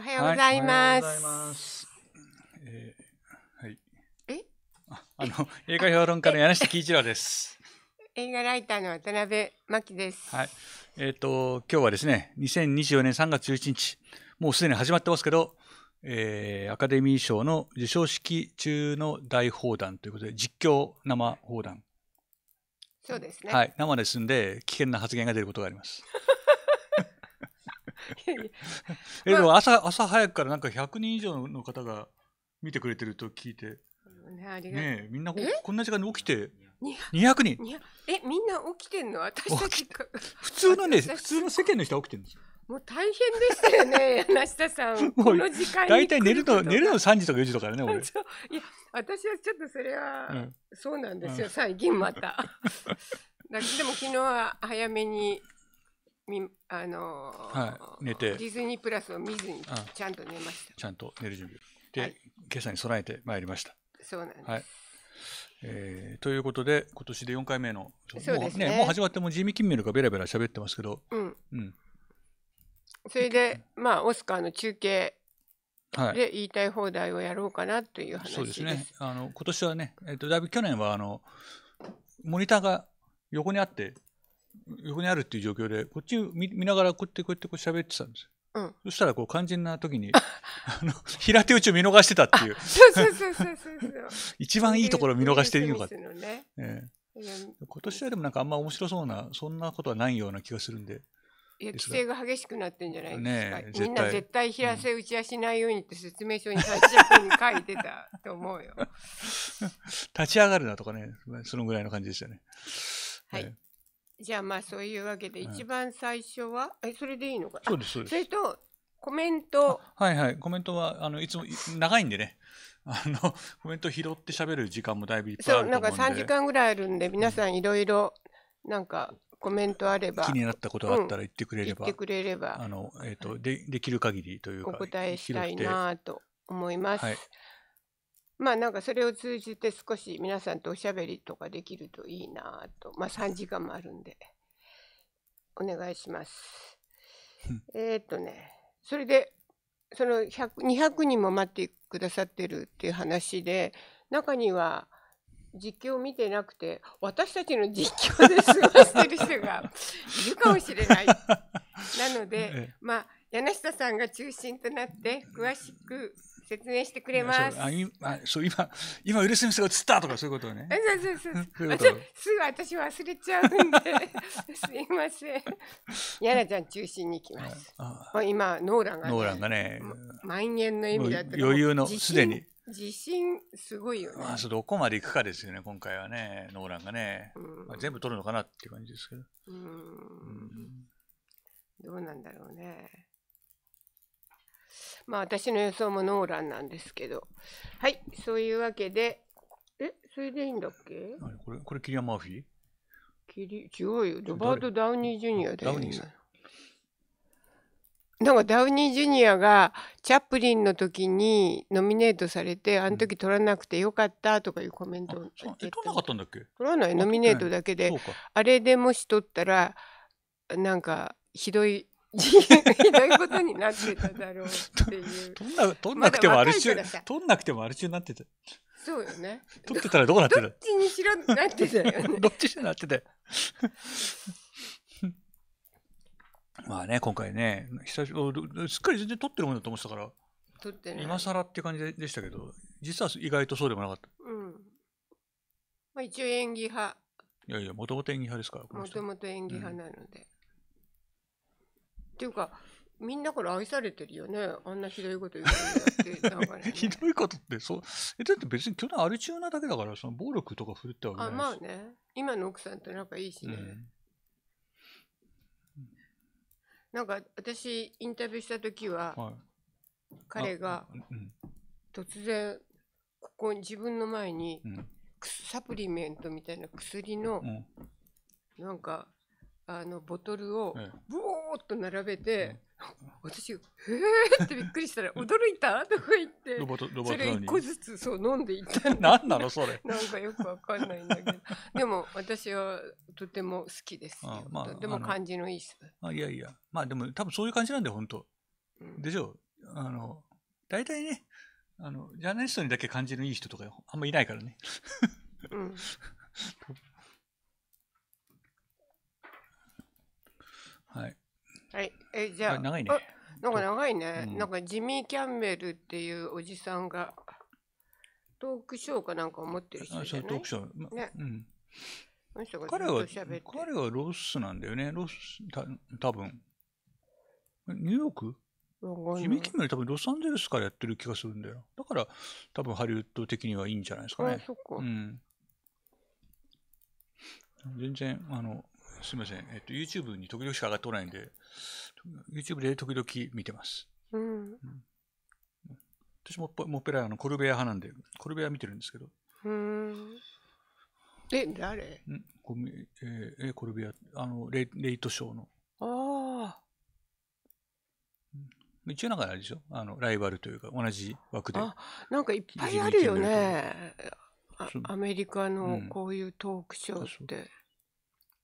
おはようございます。はい、えはい。えああの、映画評論家の柳下喜一郎です。映画ライターの渡辺真希です。はい。えっ、ー、と、今日はですね、2024年3月11日、もうすでに始まってますけど、えー、アカデミー賞の授賞式中の大砲弾ということで、実況生砲弾。そうですね。はい。生ですんで、危険な発言が出ることがあります。えでも朝朝早くからなんか100人以上の方が見てくれてると聞いて、ねえ、みんなこんな時間に起きて200人えみんな起きてんの私たち普通のね普通の世間の人は起きてるんですよもう大変でしたよね、柳田さん。この時間大体寝るの、寝るの三時とか四時とかね、俺。いや、私はちょっとそれは、うん、そうなんですよ、うん、最近また。だでも昨日は早めにあのー、はい、寝てディズニープラスを見ずにちゃんと寝ました、ちゃんと寝る準備で、はい、今朝に備えてまいりましたそうなんです、はいえー、ということで今年で4回目のそうですね、ね、もう始まってもジミー・キンメルがべらべら喋ってますけど、うんうん、それで、まあ、オスカーの中継で言いたい放題をやろうかなという話です、はい、そうですねあの今年はね、えーとだいぶ去年はあのモニターが横にあって横にあるっていう状況でこっち見見ながらこうやってこうやってこう喋ってたんですよ。うん、そしたらこう肝心な時に あの平手打ちを見逃してたっていう一番いいところを見逃していいのかって、ねええ、今年はでもなんかあんま面白そうなそんなことはないような気がするんで。いや規制が激しくなってんじゃないですか、ね、みんな絶対平瀬打ちはしないようにって説明書に立ち上に書いてたと思うよ 立ち上がるなとかねそのぐらいの感じでしたねはい、じゃあまあそういうわけで、一番最初はえそれでいいのかそうですそうですそれとコメントはいはいコメントはあのいつも長いんでね あのコメント拾って喋る時間もだいぶいっぱいあると思うんでそうなんか3時間ぐらいあるんで皆さんいろいろなんかコメントあれば気になったことがあったら言ってくれれば、うん、言ってくれればあの、えーと、とでできる限りというかお答えしたいなと思います。はいまあなんかそれを通じて少し皆さんとおしゃべりとかできるといいなと、まあ3時間もあるんで、お願いします。えっとね、それで、その100 200人も待ってくださってるっていう話で、中には実況を見てなくて、私たちの実況で過ごしてる人がいるかもしれない。なので、まあ、柳下さんが中心となって詳しく説明してくれます。あ今そう今今ウルスミが映ったとかそういうことね。そうそうそう。そうう すぐ私忘れちゃうんで すいません。柳ちゃん中心に行きます。ああ今ノーランが、ね、ノーランがね、蔓延の意味だった余裕のすでに。自信すごいよね。あ、そうどこまでいくかですよね、今回はね、ノーランがね、うん、まあ、全部取るのかなっていう感じですけど。うん、うん、どうなんだろうね。まあ私の予想もノーランなんですけど。はい、そういうわけで、え、それでいいんだっけこれ、これキリアン・マーフィーキリ違うよ、ロバート・ダウニー・ジュニアだよ、ね。なんかダウニー・ジュニアがチャップリンの時にノミネートされて、あの時取らなくてよかったとかいうコメントを、取らなかったんだっけ取らない、ノミネートだけで、あれでもし取ったら、なんかひどいひどいことになってただろうっていう。と んなとんなくてもある中、ま、んなくてもある中になってた。そうよね。取ってたらどうなってるどっちにしろなってたよね。どっちになってたよ。まあね、今回ね、久しぶり、すっかり全然撮ってるもんだと思ってたから、撮って今更って感じでしたけど、実は意外とそうでもなかった。うん。まあ一応演技派。いやいや、もともと演技派ですから。もともと演技派なので。うんっていうかみんなから愛されてるよねあんなひどいこと言ってる。んね、ひどいことってそうえだって別に去年アルチューナだけだからその暴力とか振るってわけないしあまあね今の奥さんと仲いいしね、うん、なんか私インタビューした時は、はい、彼が突然ここ自分の前に、うん、サプリメントみたいな薬の、うん、なんかあのボトルをブーっと並べて、私「へえ!」ってびっくりしたら「驚いた?」とか言ってそれ一個ずつそう飲んでいった 何なのそれ なんかよくわかんないんだけどでも私はとても好きですよまあ、とても感じのいい人すあいやいやまあでも多分そういう感じなんだよ本当、うん、でしょあの大体ねあのジャーナリストにだけ感じのいい人とかあんまいないからねうんはい、えじゃあ長いねなんか長いね、うん、なんかジミー・キャンベルっていうおじさんがトークショーかなんか思持ってる人じゃないあそうトークショー、ね、うん彼は彼はロスなんだよねロスた多分ニューヨークジミー・キムより多分ロサンゼルスからやってる気がするんだよ。だから多分ハリウッド的にはいいんじゃないですかね。あかうん、全然あのすみません、えっと、YouTube に時々しか上がってこないんで、YouTube で時々見てます。うん、私ももっぺらあのコルベア派なんで、コルベア見てるんですけど。うんえ、誰んごん、えー、コルベア、あのレ、レイトショーの。ああ。一応なんかあれでしょあの、ライバルというか、同じ枠で。あ、なんかいっぱいあるよね。アメリカのこういうトークショーって。うん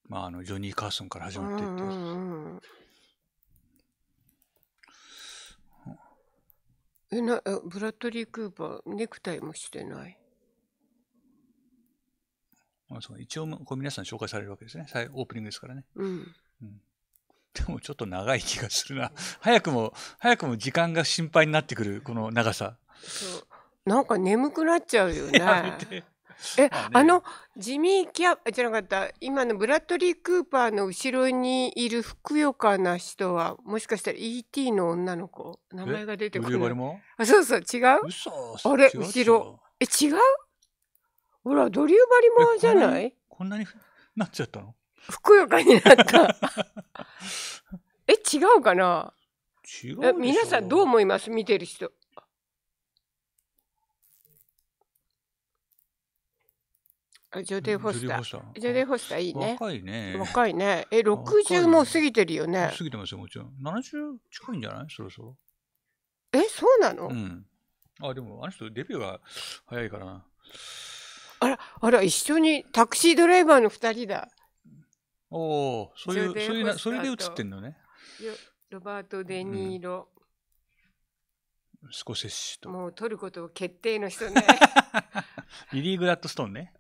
まあ、あのジョニー・カーソンから始まっていって、うんうん、えなブラッドリー・クーパーネクタイもしてないまあ、そう一応こう皆さん紹介されるわけですねオープニングですからね、うん、うん、でもちょっと長い気がするな早くも早くも時間が心配になってくるこの長さそうなんか眠くなっちゃうよね え、あね、あの、ジミー・キャじゃなかった、今のブラッドリー・クーパーの後ろにいるふくよかな人は、もしかしたら E.T. の女の子名前が出てこない。あ、そうそう、違うあれ、後ろ。え、違うほら、ドリューバリモアじゃないこんなになっちゃったのふくよかになった。え、違うかな違う皆さんどう思います見てる人。ジョディ・フォスター。ジョディ・フォスターいいね。若いね。若いね。え、60も過ぎてるよね。過ぎてますよ、もちろん。70近いんじゃないそろそろ。え、そうなのうん。あ、でも、あの人、デビューが早いからな。あら、あら、一緒にタクシードライバーの2人だ。おお、そういう、そういう、それで映ってんのね。ロバート・デ・ニーロ、スコセと。もう取ることを決定の人ね。リ リー・グラッドストーンね。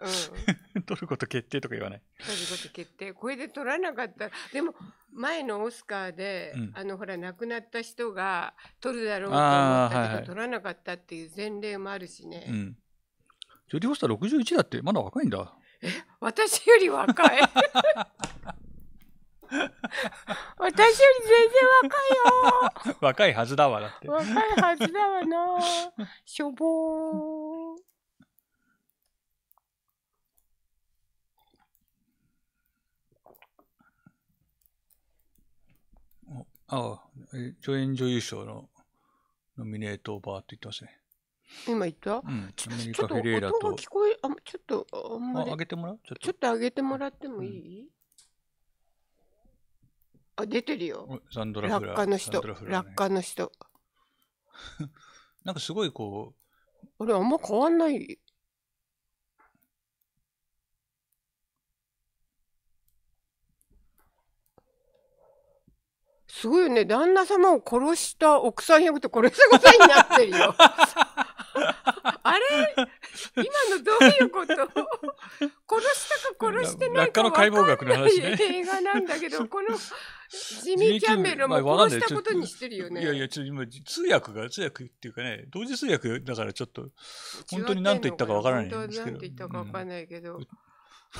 うん、トルコと決定とか言わない。取ること決定。これで取らなかったでも、前のオスカーで、うん、あの、ほら、亡くなった人が取るだろうと思ったけど、はいはい、取らなかったっていう前例もあるしね。うん、ジョディ・フォスター61だって、まだ若いんだ。え、私より若い。私より全然若いよ若いはずだわ、だって。若いはずだわな。しょぼー。ああ、女演女優賞のノミネートバーって言ってますね。今言ったうん、ちょアメリちカ・フィレ音ーラがと。聞こえ、あちょっとあんまり、あ、上げてもらうちょっちょっ。と上げてもらってもいい、あ、出てるよ。サンドラフラ落下の人、ね、落下の人。なんかすごいこう。あれあんま変わんない。すごいよね。旦那様を殺した奥さん役とこれすごいになってるよ。れ今のどういうこと殺したか殺してないか分かんない映画なんだけど、このジミー・キャンベルも殺したことにしてるよね。いやいや、ちょっと今通訳が、通訳っていうかね、同時通訳だからちょっと、本当に何と言ったかわからないんですけど。本当に何と言ったかわからないけど。うん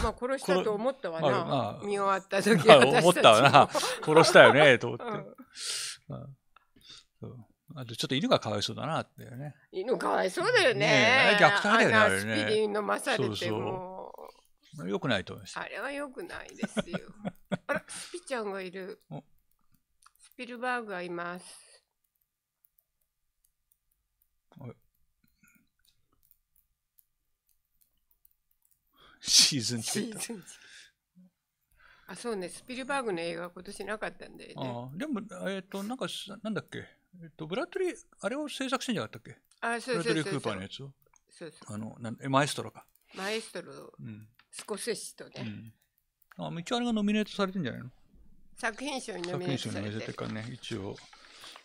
まあ殺したと思ったわな、まあ、見終わった時、まあ、思ったわな殺したよねと思って、うんうん、あとちょっと犬がかわいそうだなってね。犬かわいそうだよね。ね虐待だよね。あれね。スピリン飲まされても。そうそうよくないと思います。あれはよくないですよ。あら、スピちゃんがいる。スピルバーグがいます。シーズンシーズンあそうね、スピルバーグの映画今年なかったんで、ね、あでも、えっ、ー、と、なんか、なんだっけ、えっと、ブラッドリー、あれを制作してんじゃなかったっけあ、そうそうそうそう。ブラッドリー・クーパーのやつを。そうそう。あの、なんえマエストロか。マエストロ、うん、スコセッシとね。うん、あ、一応あれがノミネートされてんじゃないの作品賞にノミネートされてる。作品賞にノミネートっていうかね、一応。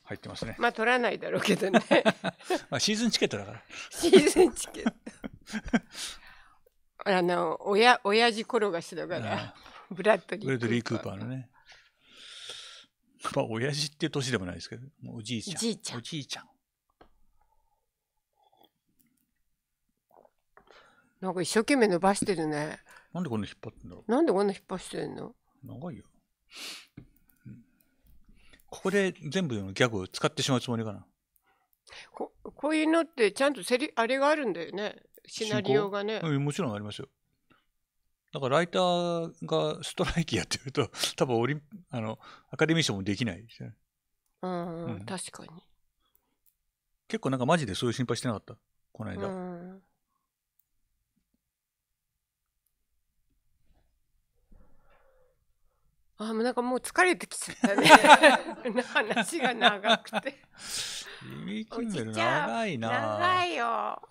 入ってますね。まあ取らないだろうけどね。まあシーズンチケットだから。シーズンチケット。あの親親父転がしだからブラッドリー・クーパーのね。まあ、親父って年でもないですけど、おじいちゃん。じいちゃんおじいちゃん。なんか一生懸命伸ばしてるね。なんでこんな引っ張ってんだろう。なんでこんな引っ張ってんの長いよ。ここで全部のギャグを使ってしまうつもりかな。ここういうのってちゃんとセリあれがあるんだよね。シナリオがね。うん、もちろんありますよ。だからライターがストライキやってると、多分オリあのアカデミー賞もできないですよね。うん、確かに。結構なんかマジでそういう心配してなかった、この間。うん、あもうなんかもう疲れてきちゃったね。話が長くて。耳キンル長いな。長いよ。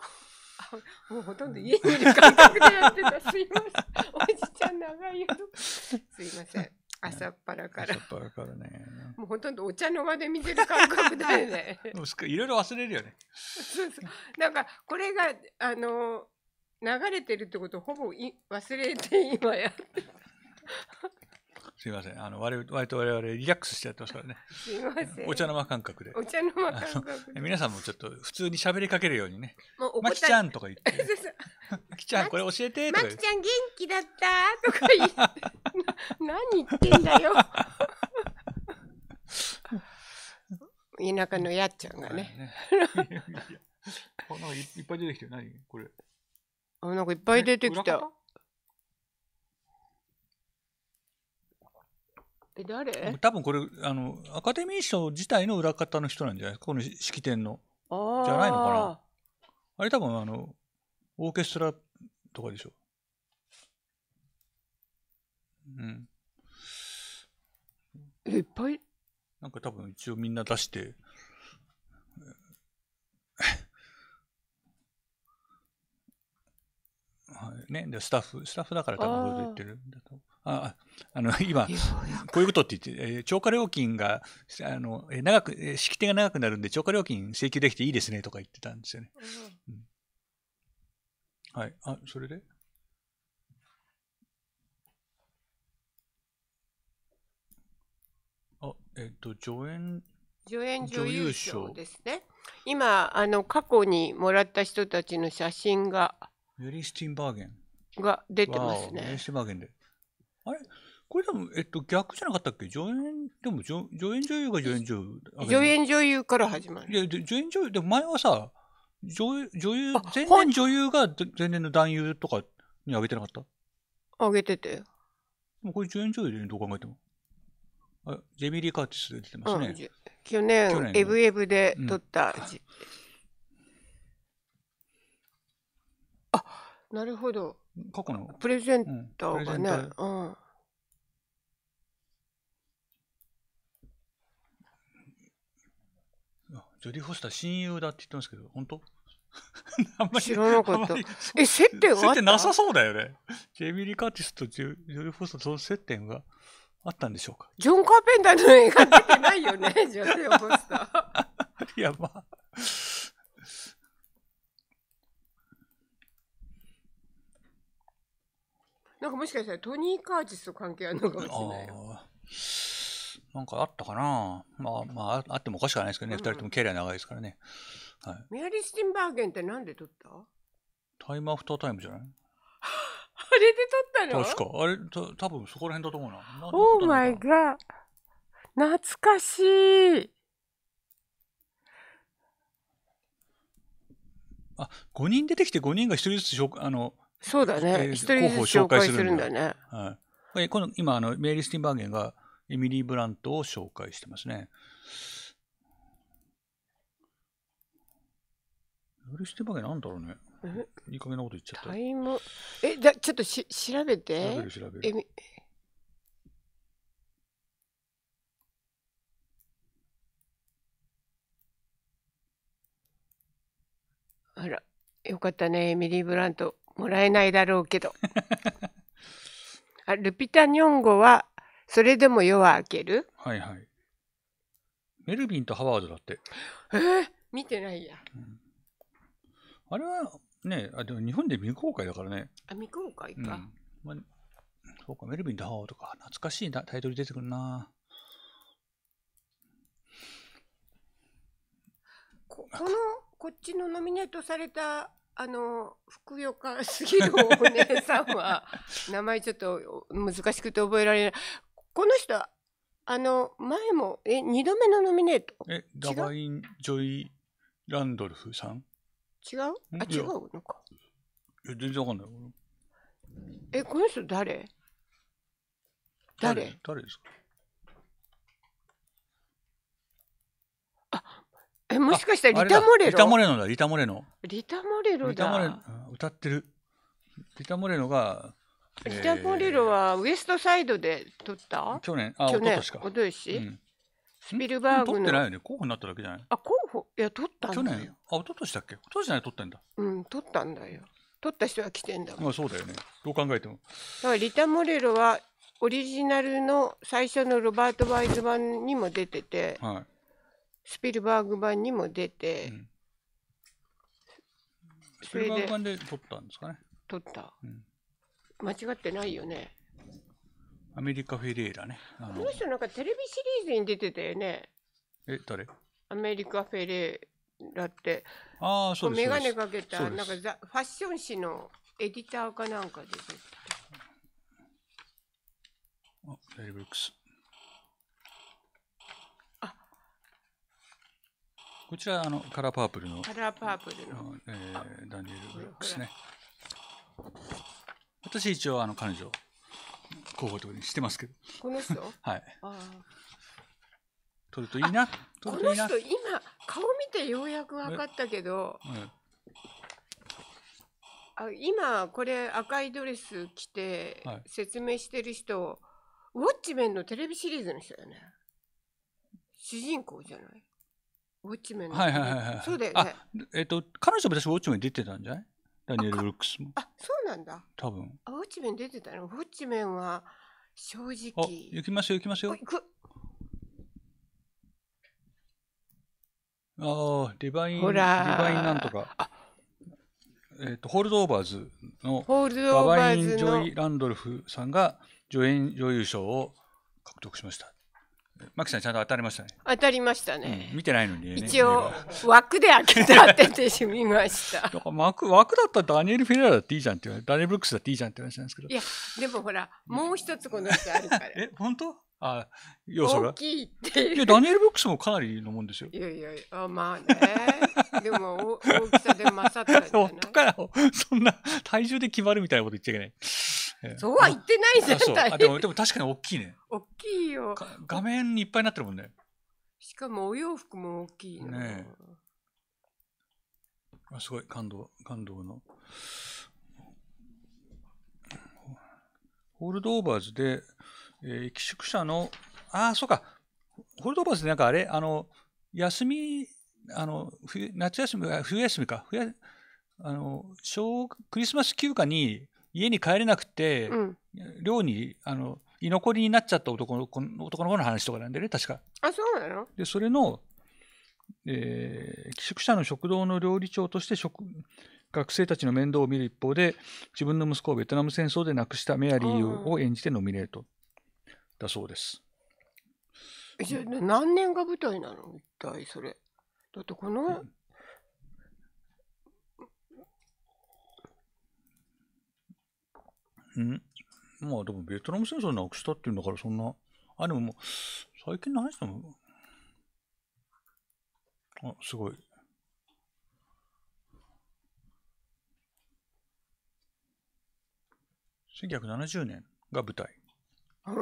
もうほとんど家にいる感覚でやってた。すいません。おじちゃん長いよ。すいません。朝っぱらから。朝っぱらからね。もうほとんどお茶の間で見てる感覚だよね。いろいろ忘れるよね。そうそう。なんか、これが、あの、流れてるってことほぼい忘れて今やってすみません。あの、割割と我々リラックスしてやってますからね。すいません。お茶の間感覚で。お茶の間感覚皆さんもちょっと普通に喋りかけるようにね。もうおまきちゃんとか言って。そうそうまきちゃんこれ教えてとかまきちゃん元気だったとか言って。何言ってんだよ。田舎のやっちゃんがね。ね いやいいっぱい出てきて何これ。あ、なんかいっぱい出てきた。え、誰多分これ、あの、アカデミー賞自体の裏方の人なんじゃないですか、この式典の。じゃないのかな。あれ多分、あの、オーケストラとかでしょ。うん。え、いっぱいなんか多分一応みんな出して、はいね、でスタッフ、スタッフだから多分それで言ってるんだと。ああの 今、こういうことって言って、え超過料金があの長く、式典が長くなるんで、超過料金請求できていいですねとか言ってたんですよね。うん、はい、あそれであえっ、と、助演助演女優賞ですね。今あの、過去にもらった人たちの写真が。メリー・スティンバーゲン。が出てますね。メリー・スティンバーゲンで。あれこれでも、えっと、逆じゃなかったっけ助演、でも女、演女優が助演女優。助演女優から始まる。いや、演女優、でも前はさ、女女優、前年女優が前年の男優とかにあげてなかったあげてて。もうこれ助演女優で、ね、どう考えても。あジェミリー・カーティスで出てますね。うん、去年、去年エブエブで撮った、うん、あなるほど。過去の。プレゼンターがね。うん。ジョディ・フォスター親友だって言ってますけど、本当 知らなかった。え、接点は接点なさそうだよね。ジェミリー・カーティスとジョディ・フォスターとの接点があったんでしょうか。ジョン・カーペンターの映画出てないよね、ジョディ・フォスター。いや、まあ。なんかもしかしたらトニー・カーチスと関係あるのかもしれないよ。なんかあったかなまあまああってもおかしくないですけどね、うん、2人ともキャリア長いですからね、はい、メアリー・スティンバーゲンってなんで撮ったタイムアフタータイムじゃないあれで撮ったの確かあれた多分そこら辺だと思うなオーマイガー懐かしいあ5人出てきて5人が1人ずつあのそうだね。一人ずつ紹介するんだね。はい。この今あの、メイリー・スティンバーゲンがエミリー・ブラントを紹介してますね。メイリー・スティンバーゲンなんだろうね。えいい加減なこと言っちゃったタ。イム。え、だちょっとし調べ調べてる。調べえる。みあら、よかったね、エミリー・ブラント。もらえないだろうけど あルピタニョンゴはそれでも夜は明けるはいはいメルビンとハワードだってえー、見てないや、うん、あれはねあでも日本で未公開だからねあ未公開か、うんまあ、そうかメルビンとハワードか懐かしいなタイトル出てくるなここのこっちのノミネートされたあのふくよかすぎるお姉さんは 名前ちょっと難しくて覚えられないこの人あの前もえ2度目のノミネートえダバイン・ジョイ・ランドルフさん違うあ違うのかいや全然わかんないえこの人誰誰誰ですかえもしかしたらリタモレロリタモレロだリタモレノリタモレロだ歌ってるリタモレロがリタモレロはウエストサイドで撮った去年あ去年おととし、うん、スピルバーグの撮ってないよね候補になっただけじゃないあ候補いや撮った去年あおととしだっけ一としじゃない撮ったんだうん撮ったんだよ撮った人は来てんだもんまあそうだよねどう考えてもだからリタモレロはオリジナルの最初のロバート・ワイズ版にも出てて、はいスピルバーグ版にも出て、うん、スピルバーグ版で撮ったんですかね撮った、うん、間違ってないよねアメリカ・フェレーラねこの人なんかテレビシリーズに出てたよねえ誰アメリカ・フェレーラってああそうです眼鏡かけたなんかザファッション誌のエディターかなんかで出てたあ、レックス。こちらあのカラーパープルのカラーパープルの、えー、ダニエル・ブラックスね私一応あの彼女候補とかにしてますけどこの人 はい撮るといいな撮るといいなこの人今顔見てようやく分かったけど、あ今これ赤いドレス着て説明してる人、はい、ウォッチメンのテレビシリーズの人だよね主人公じゃないウォッチメン、ね、はいはいはいはいそうだよねえっ、ー、と彼女私ウォッチメン出てたんじゃないダニエル・ブルックスもあそうなんだ多分あウォッチメン出てたのウォッチメンは正直あ行きますよ行きますよ行くああ、ディバイン、ディバインなんとか。えっ、ー、と、ホールドオーバーズの、ホールドオーバーズのババイン・ジョイ・ランドルフさんが助演女優賞を獲得しました。マキさんちゃんと当たりましたね。当たりましたね。うん、見てないのに、ね、一応枠で開けて当ててしみました。だから枠枠だったらダニエル・フェレラだっていいじゃんって言われ、ダニエル・ブックスだっていいじゃんって話なんですけど。いやでもほらもう一つこの人あるから。え本当？あ要素が大きいっていう。いやダニエル・ブックスもかなりのもんですよ。いやいやあまあね。でも大きさで勝ったんじゃない。本 当かよ。そんな体重で決まるみたいなこと言っちゃいけない。そうは言ってないじゃん。でもでも確かに大きいね。大きいよ。画面にいっぱいになってるもんね。しかもお洋服も大きいねあすごい感動感動の。ホールドオーバーズで、えー、寄宿舎の、ああ、そうか、ホールドオーバーズでなんかあれ、あの、休み、あの、冬夏休み、冬休みか、冬あの小クリスマス休暇に家に帰れなくて、うん、寮にあの居残りになっちゃった男の子の男の子の話とかなんでね確か。あそうなのでそれの、えー、寄宿舎の食堂の料理長として食学生たちの面倒を見る一方で自分の息子をベトナム戦争で亡くしたメアリーを演じてノミネートだそうです。えじゃ何年が舞台なの一体それだってこのうん。まあでもベトナム戦争なくしたっていうんだからそんな、あ、でももう、最近何しでも、あ、すごい。1970年が舞台。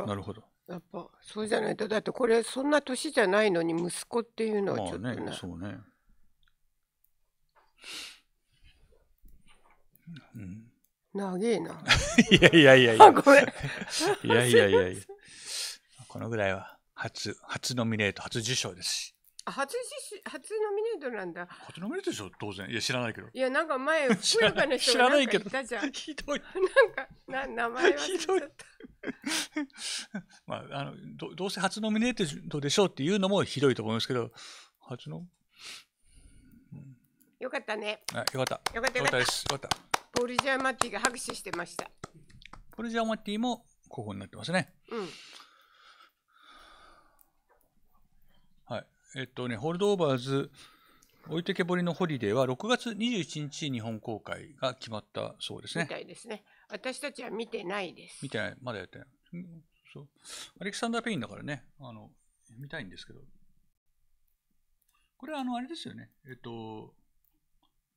なるほど。やっぱそうじゃないとだってこれそんな年じゃないのに息子っていうのはちょっとね。まあ、ねそうね。うん。長えな。いやいやいやいや。ごめん。いやいやいやいや。このぐらいは初、初ノミネート、初受賞ですし。あ初初ノミネートなんだ。初ノミネートでしょ、当然。いや、知らないけど。いや、なんか前、福岡の人がなんかいたじゃん。ひどい。なんか、な名前は。ひどい。まあ、あのど、どうせ初ノミネートでしょうっていうのもひどいと思いますけど、初の。よかったね。あ、よかった。よかったよかった。よかったです。よかった。ポルジャーマッティが拍手してました。ポルジャーマッティも候補になってますね。うん。はい。えっとね、ホールドオーバーズ、置いてけぼりのホリデーは6月21日日本公開が決まったそうですね。みたいですね。私たちは見てないです。見てない。まだやってない。そう。アレキサンダー・ペインだからね、あの、見たいんですけど。これはあの、あれですよね。えっと、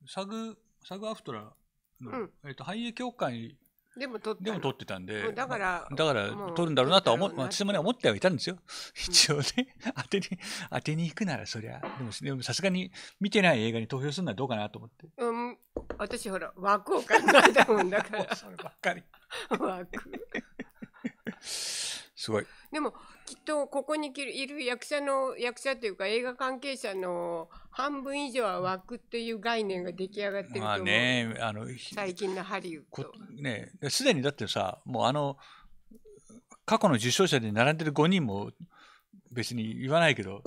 サグ、サグアフトラえーと、俳優協会でも撮ってでも撮ってたんで、だから、だから撮るんだろうなとは思、私もね、思ってはいたんですよ。一応ね、当てに、当てに行くならそりゃ、でも、さすがに見てない映画に投票するのはどうかなと思って。うん、私ほら、枠を考えたもんだから。そればっかり。枠。すごい。でもきっとここにいる役者の役者というか映画関係者の半分以上は枠という概念が出来上がってると思う。まあね、あの最近のハリウッド。ね、すでにだってさ、もうあの過去の受賞者で並んでる5人も別に言わないけど。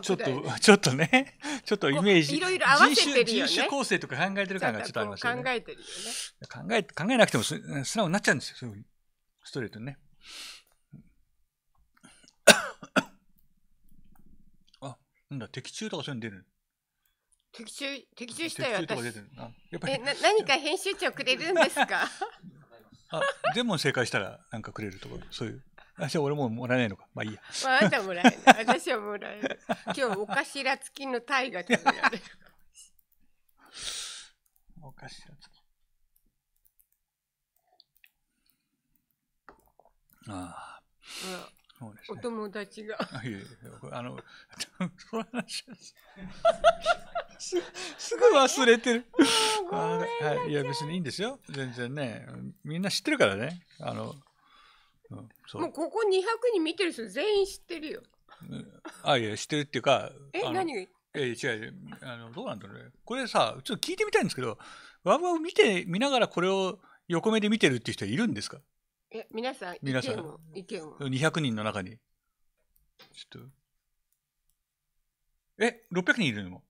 ちょっと、ちょっとね、ちょっとイメージ。いろいろ合わせてるよね。人種構成とか考えてる感がちょっとありますよね。考えてるよね。考え、考えなくても素直になっちゃうんですよ、そういうストレートにね。なんだ、的中とかそういうの出る的中、的中したよ、私。えな、何か編集長くれるんですか あ、でも正解したらなんかくれるとか、そういう。あ、じゃあ俺ももらえないのか。まあいいや。まあ、あんたもらえない。私はもらえない。今日、お頭付きのタイが食べられる。お頭付き。ああ。うんそうですね、お友達が。いやいやあの、その話す、すぐ忘れてる。い、いや、別にいいんですよ。全然ね。みんな知ってるからね。あの、うん、うもうここ200人見てる人全員知ってるよ。あ、いや、知ってるっていうか。え、何がえ違うあのどうなんだろうねこれさちょっと聞いてみたいんですけどわウを見て見ながらこれを横目で見てるっていう人いるんですかえ、皆さん、皆さん意見を、200人の中に。ちょっと。え、600人いるの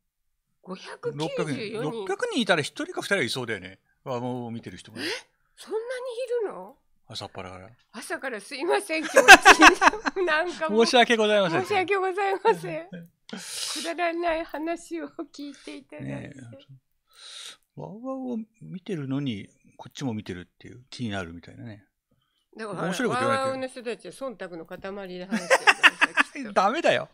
?594 人。600人いたら1人か2人はいそうだよね。あもう見てる人も。えそんなにいるの朝っぱらから。朝からすいません、今日な んか申し訳ございません。申し訳ございません。くだらない話を聞いていたて。ねわわを見てるのに、こっちも見てるっていう、気になるみたいなね。だから面白いこと言わないけど。の人たちは忖度の塊で話してる ダメだよ。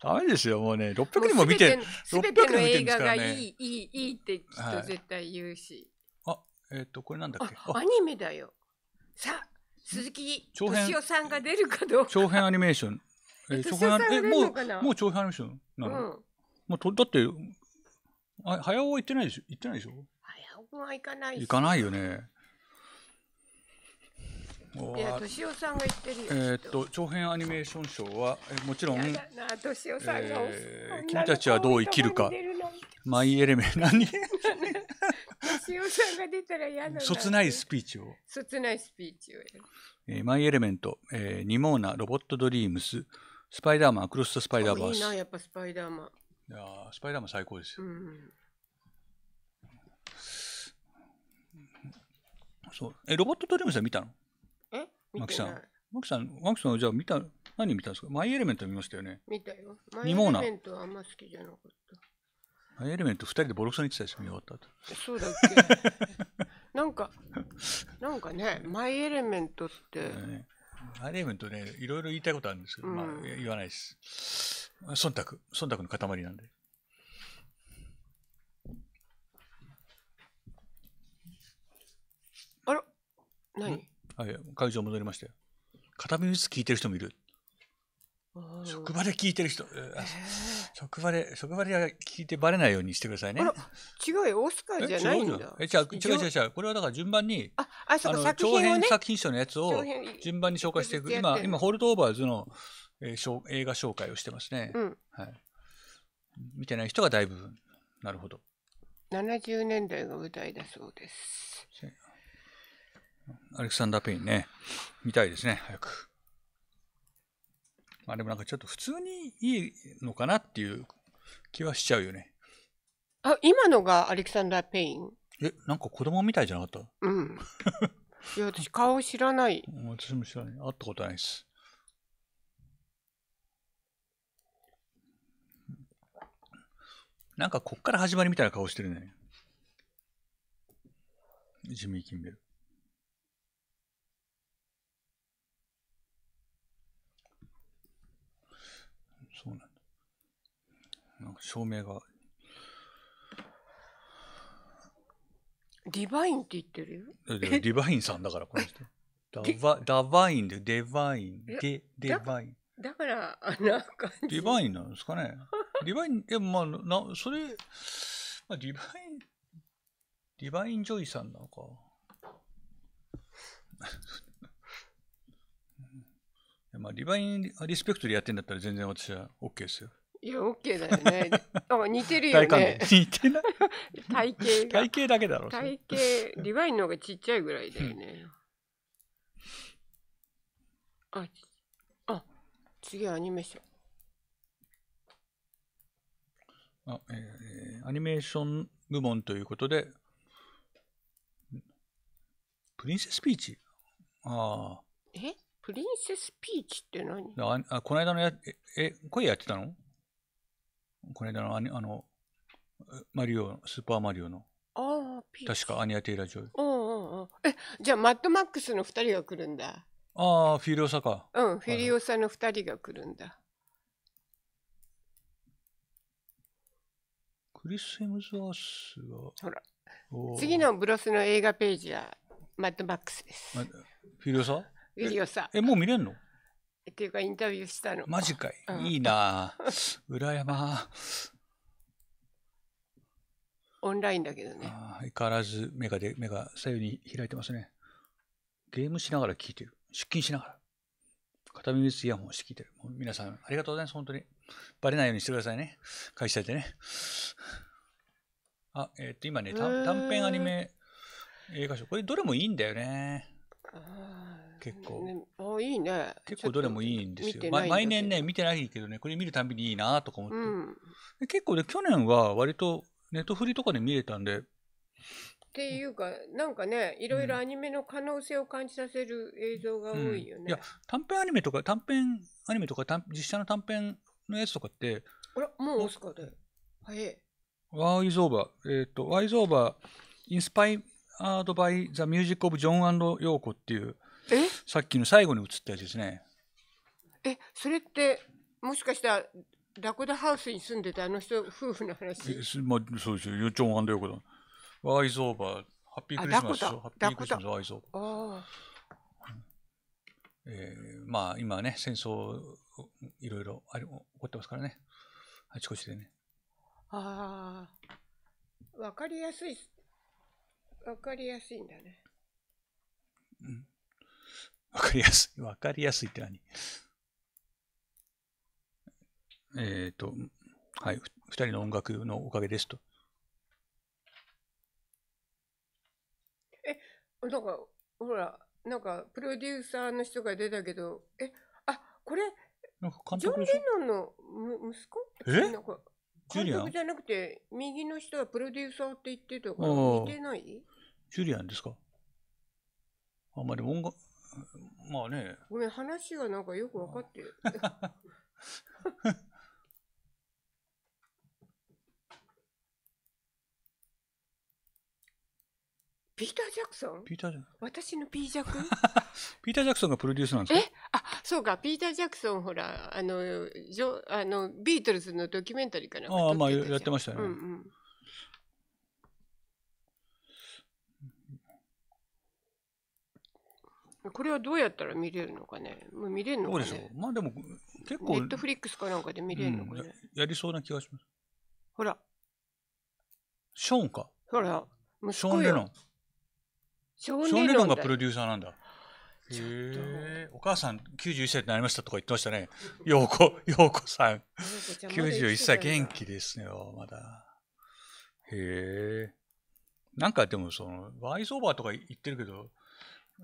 ダメですよ。もうね、600人も見て、すべ0ての映画がいい、いい、いいってきっと絶対言うし。はい、あ、えっ、ー、と、これなんだっけアニメだよ。さあ、鈴木敏夫さんが出るかどうか。長編アニメーション。えそこ編アニえもう、もう長編アニメーションなの、うん、まあ、とだって、あ早尾は行ってないでしょ行ってないでしょ早尾は行かない行かないよね。やさんが言ってるえっと長編アニメーション賞はもちろんさんが、えー、君たちはどう生きるかマイエレメン何敏夫さんが出たら嫌なそつないスピーチをそつないスピーチをえー、マイエレメント、えー、ニモーナロボットドリームススパイダーマンクロスとスパイダーバースいいなやっぱスパイダーマンいやスパイダーマン最高ですよ、うん、そうえロボットドリームスは見たのマキさん。マキさん、マキさんはじゃあ見た、何見たんですかマイエレメント見ましたよね。見たよ。マイエレメントはあんま好きじゃなかった。マイエレメント2人でボロクソに言ってたでしょ、見終わった後。そうだっけ なんか、なんかね、マイエレメントって。マイエレメントね、いろいろ言いたいことあるんですけど、うん、まあ言わないです。忖度、忖度の塊なんで。あら、何はい、会場戻りましたよ。片耳ずつ聞いてる人もいる。職場で聞いてる人、えー、職場で、職場で聞いてばれないようにしてくださいね。違うよ、オスカーじゃないんだ。え、違う、違う、違う、違う、これはだから順番に、あ、あ、そうか、長編作品賞のやつを順番に紹介していく。今、今、ホールドオーバーズの、えー、映画紹介をしてますね。うん、はい。見てない人がだいぶ、なるほど。70年代の舞台だそうです。アレクサンダー・ペインね、見たいですね、早く。まあでもなんかちょっと普通にいいのかなっていう気はしちゃうよね。あ、今のがアレクサンダー・ペインえ、なんか子供みたいじゃなかったうん。いや、私顔知らない。私も知らない。会ったことないです。なんかこっから始まりみたいな顔してるね。ジミー・キンベル。なんか照明が。ディバインって言ってるよ。ディバインさんだから、この人。ダバダバインで、デバイン。デ、デバイン。だから、あんな感じ。ディバインなんですかね。ディバイン、え、まあ、な、それ、まあ、ディバイン、ディバインジョイさんなのか。まあ、ディバインリスペクトでやってんだったら全然私は OK ですよ。いや、オッケーだよね。あ、似てるよね。似てない。体型体型だけだろ。体型、リヴァインの方がちっちゃいぐらいだよね。あ、あ、次アニメーション。あえー、アニメーション部門ということで、プリンセスピーチああ。えプリンセスピーチって何あこの間のやええ、声やってたのこの間のあの、マリオ、スーパーマリオの。ああ、ピー確かアニア・テイラ・ジョイ。うんうんうん。え、じゃあ、マッドマックスの2人が来るんだ。ああ、フィリオサか。うん、フィリオサの2人が来るんだ。クリス・ヘムズワースは。ほら。次のブロスの映画ページは、マッドマックスです。フィリオサフィリオサ。え、もう見れんのっていうかインタビューしたのマジかい、うん、いいな羨まオンラインだけどね相変わらず目がで目が左右に開いてますねゲームしながら聞いてる出勤しながら片耳つイヤホンして聞いてる皆さんありがとうございます本当にバレないようにしてくださいね会社でねあえー、っと今ね短編アニメ映画賞これどれもいいんだよね結構、ね、あいいね結構どれもいいんですよ毎年ね見てないけどねこれ見るたびにいいなとか思って、うん、結構ね去年は割とネットフリとかで見れたんでっていうか、なんかね、いろいろアニメの可能性を感じさせる映像が多いよね。うんいや、短編アニメとか、短編アニメとか、実写の短編のやつとかって、あら、もうオスカーで。早い。ワーイズオーバー、えっ、ー、と、ワーイズオーバー、インスパイアードバイ・ザ・ミュージック・オブ・ジョン・アンド・ヨーコっていう、さっきの最後に映ったやつですね。え、それってもしかしたらラコダハウスに住んでたあの人夫婦の話。えまあ、そうですよ。ユチョンハンということ。ワイズオーバー、ハッピークリスマス、ハッピークリスマスワイズオーバー。えー、まあ今ね戦争いろいろあれ起こってますからねあちこちでねああ分かりやすい分かりやすいんだねうんわかりやすい。わかりやすいって何えっ、ー、と、はい、二人の音楽のおかげですと。え、なんか、ほら、なんか、プロデューサーの人が出たけど、え、あ、これ、なんかジョン・レノンのむ息子えなんか監督じゃなくて、右の人はプロデューサーって言ってたから、似てないジュリアンですかあんまり音楽、まあね。ごめん、話がなんかよく分かってる。ピーター・ジャクソン ピーター・ジャクソン私のピージャクピーター・ジャクソンがプロデュースなんですかえあそうかピーター・ジャクソンほらあのジョあのビートルズのドキュメンタリーかなああまあやってましたね、うんうんこれはどうやったら見れるのかね。もう見れるのかね。どうでしょう。まあでも、結構。ネットフリックスかなんかで見れるのかね。うんや、やりそうな気がします。ほら。ショーンか。ほら、息子ショーン・レノン。ショーン・レノンがプロデューサーなんだ。へお母さん91歳になりましたとか言ってましたね。ようこ、ようこさん。91歳、元気ですよ、まだ。へえ。なんかでも、その、ワイズオーバーとか言ってるけど、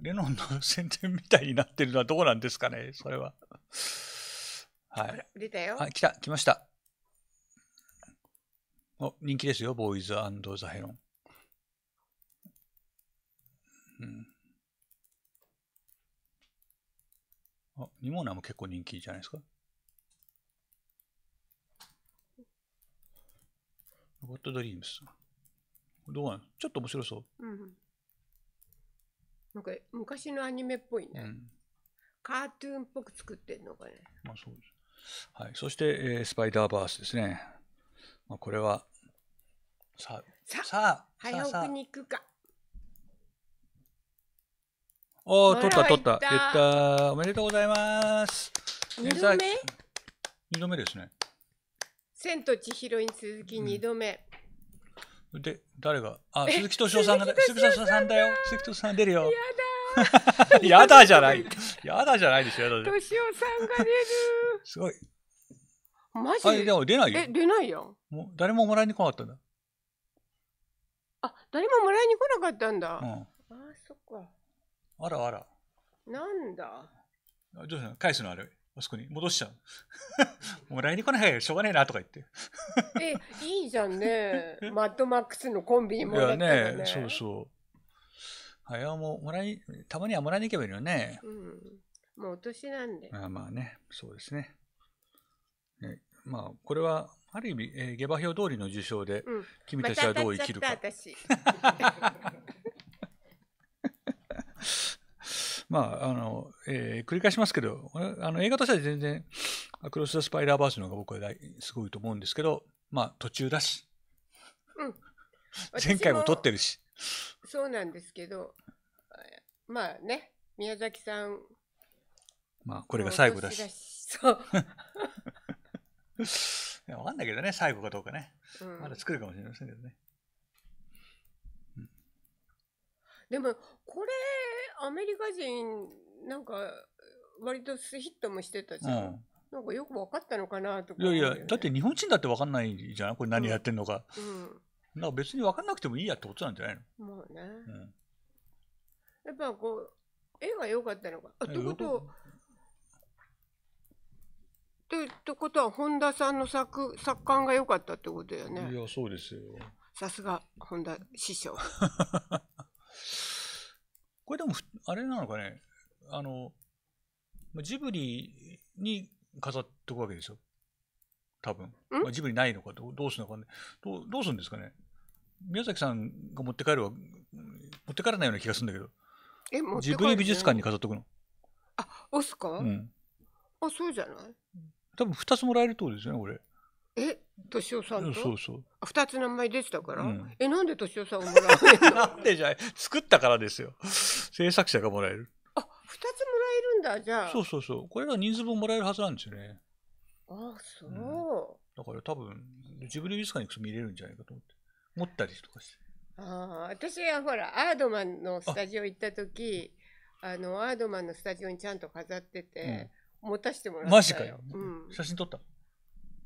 レノンの宣伝みたいになってるのはどうなんですかね、それは。はい。出たよ。はい、来た、来ました。お、人気ですよ、ボーイズザヘロン。うん。あ、ニモーナも結構人気じゃないですか。ロボットドリームス。どうなんちょっと面白そう。うんなんか昔のアニメっぽいね、うん、カートゥーンっぽく作ってるのかね、まあ、そうですはい、そして、えー、スパイダーバースですね、まあ、これはさあさあ早送りに行くかおお取った取ったやったおめでとうございます2度目 ?2 度目ですね千と千尋に続き2度目、うんで、誰があ、鈴木敏夫さんが、鈴木敏夫さんだよ。鈴木敏夫さん出るよ。やだ。やだじゃない。やだじゃないですょ。やだ。敏夫さんが出る。すごい。マジででも出ないよ。え、出ないよ。もう誰ももらいに来なかったんだ。あ、誰ももらいに来なかったんだ。うん、あそっか。あらあら。なんだ。あ、どうしたの返すのあれ。そ子に戻しちゃう もう LINE に来ないしょうがねえなとか言ってえいいじゃんね マッドマックスのコンビニもらったらねねそうそう早ももらいたまにはもらいに行けばいいよねうんもうお年なんでまあまあねそうですねねまあこれはある意味、えー、下馬評通りの受賞で、うん、君たちはどう生きるか、ま、たたねまあ、あの、えー、繰り返しますけど、あの映画としては全然、クロス・ザ・スパイダーバースの方が僕はすごいと思うんですけど、まあ、途中だし、うん、前回も撮ってるし。そうなんですけど、まあね、宮崎さん。まあ、これが最後だし。だしそう。わかんないけどね、最後かどうかね。うん、まだ作るかもしれませんけどね。でもこれアメリカ人なんか割とヒットもしてたじゃん、うんなんかよく分かったのかなとか、ね、いやいや、だって日本人だって分かんないじゃん、これ何やってんのか。うん、うん、別に分かんなくてもいいやってことなんじゃないのもうね、うん、やっぱこう、絵が良かったのか。あってことってってことは、本田さんの作作感が良かったってことだよね。いや、そうですよ。さすが、本田師匠。あれなのかね、あの、ジブリに飾っておくわけですよ。多分。まあ、ジブリないのかど、どうするのかねどう。どうするんですかね宮崎さんが持って帰るは、持って帰らないような気がするんだけど。え、持ジブリ美術館に飾っとくの。あ、オすかうん。あ、そうじゃない多分2つもらえるってことですよね、これ。え敏夫さんとそうそう2つ名前でしたから、うん、えなんで敏夫さんをもらえるの なんでじゃ作ったからですよ制作者がもらえるあ2つもらえるんだじゃあそうそうそうこれは人数分もらえるはずなんですよねあそう、うん、だから多分自分で美術館に見れるんじゃないかと思って持ったりとかしてああ私はほらアードマンのスタジオ行った時あのアードマンのスタジオにちゃんと飾ってて、うん、持たせてもらったよマジかよ、うん、写真撮った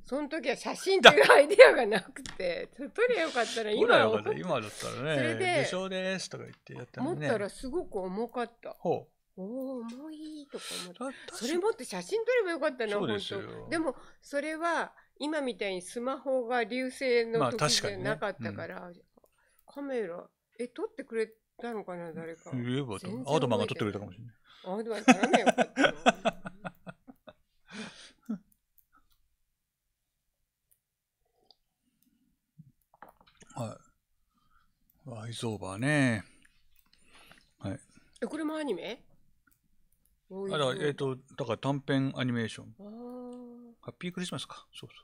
その時は写真っていうアイディアがなくて撮りゃよかったら今った今だったらねそれで「受賞です」とか言ってやったら、ね、持ったらすごく重かったほうお重いとか思ってそれ持って写真撮ればよかったな本当でもそれは今みたいにスマホが流星の時じゃなかったから、まあかねうん、カメラえ撮ってくれたのかな誰か言えばアドマンが撮ってくれたかもしれないアドマン撮らなよワイズオーバーね。はい。え、これもアニメあら、えっ、ー、と、だから短編アニメーション。ハッピークリスマスか。そうそ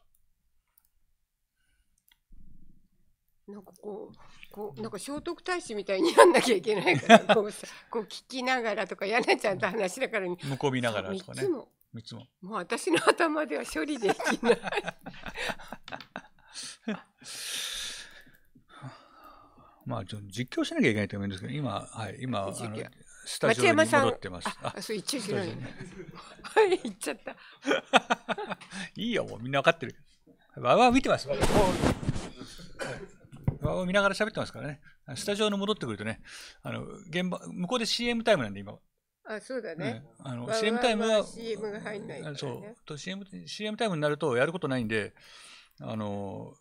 う。なんかこう、こうなんか聖徳太子みたいにやんなきゃいけないから、こうさ、こう聞きながらとか、やなちゃんと話だから、向こう見ながらとかね。も。3つも。もう私の頭では処理できない。まあ、ちょ実況しなきゃいけないと思うんですけど、今、はい、今、あのスタジオに戻ってます。あ、そう言っちゃいない、はい、言っちゃった。いいよ、もうみんな分かってる。わわ見てます。わわ見ながら喋ってますからね。スタジオに戻ってくるとね、あの現場向こうで CM タイムなんで今。あそうだね。うん、CM タイムは CM が入んない、ね、そうと CM CM タイムになるとやることないんで、あの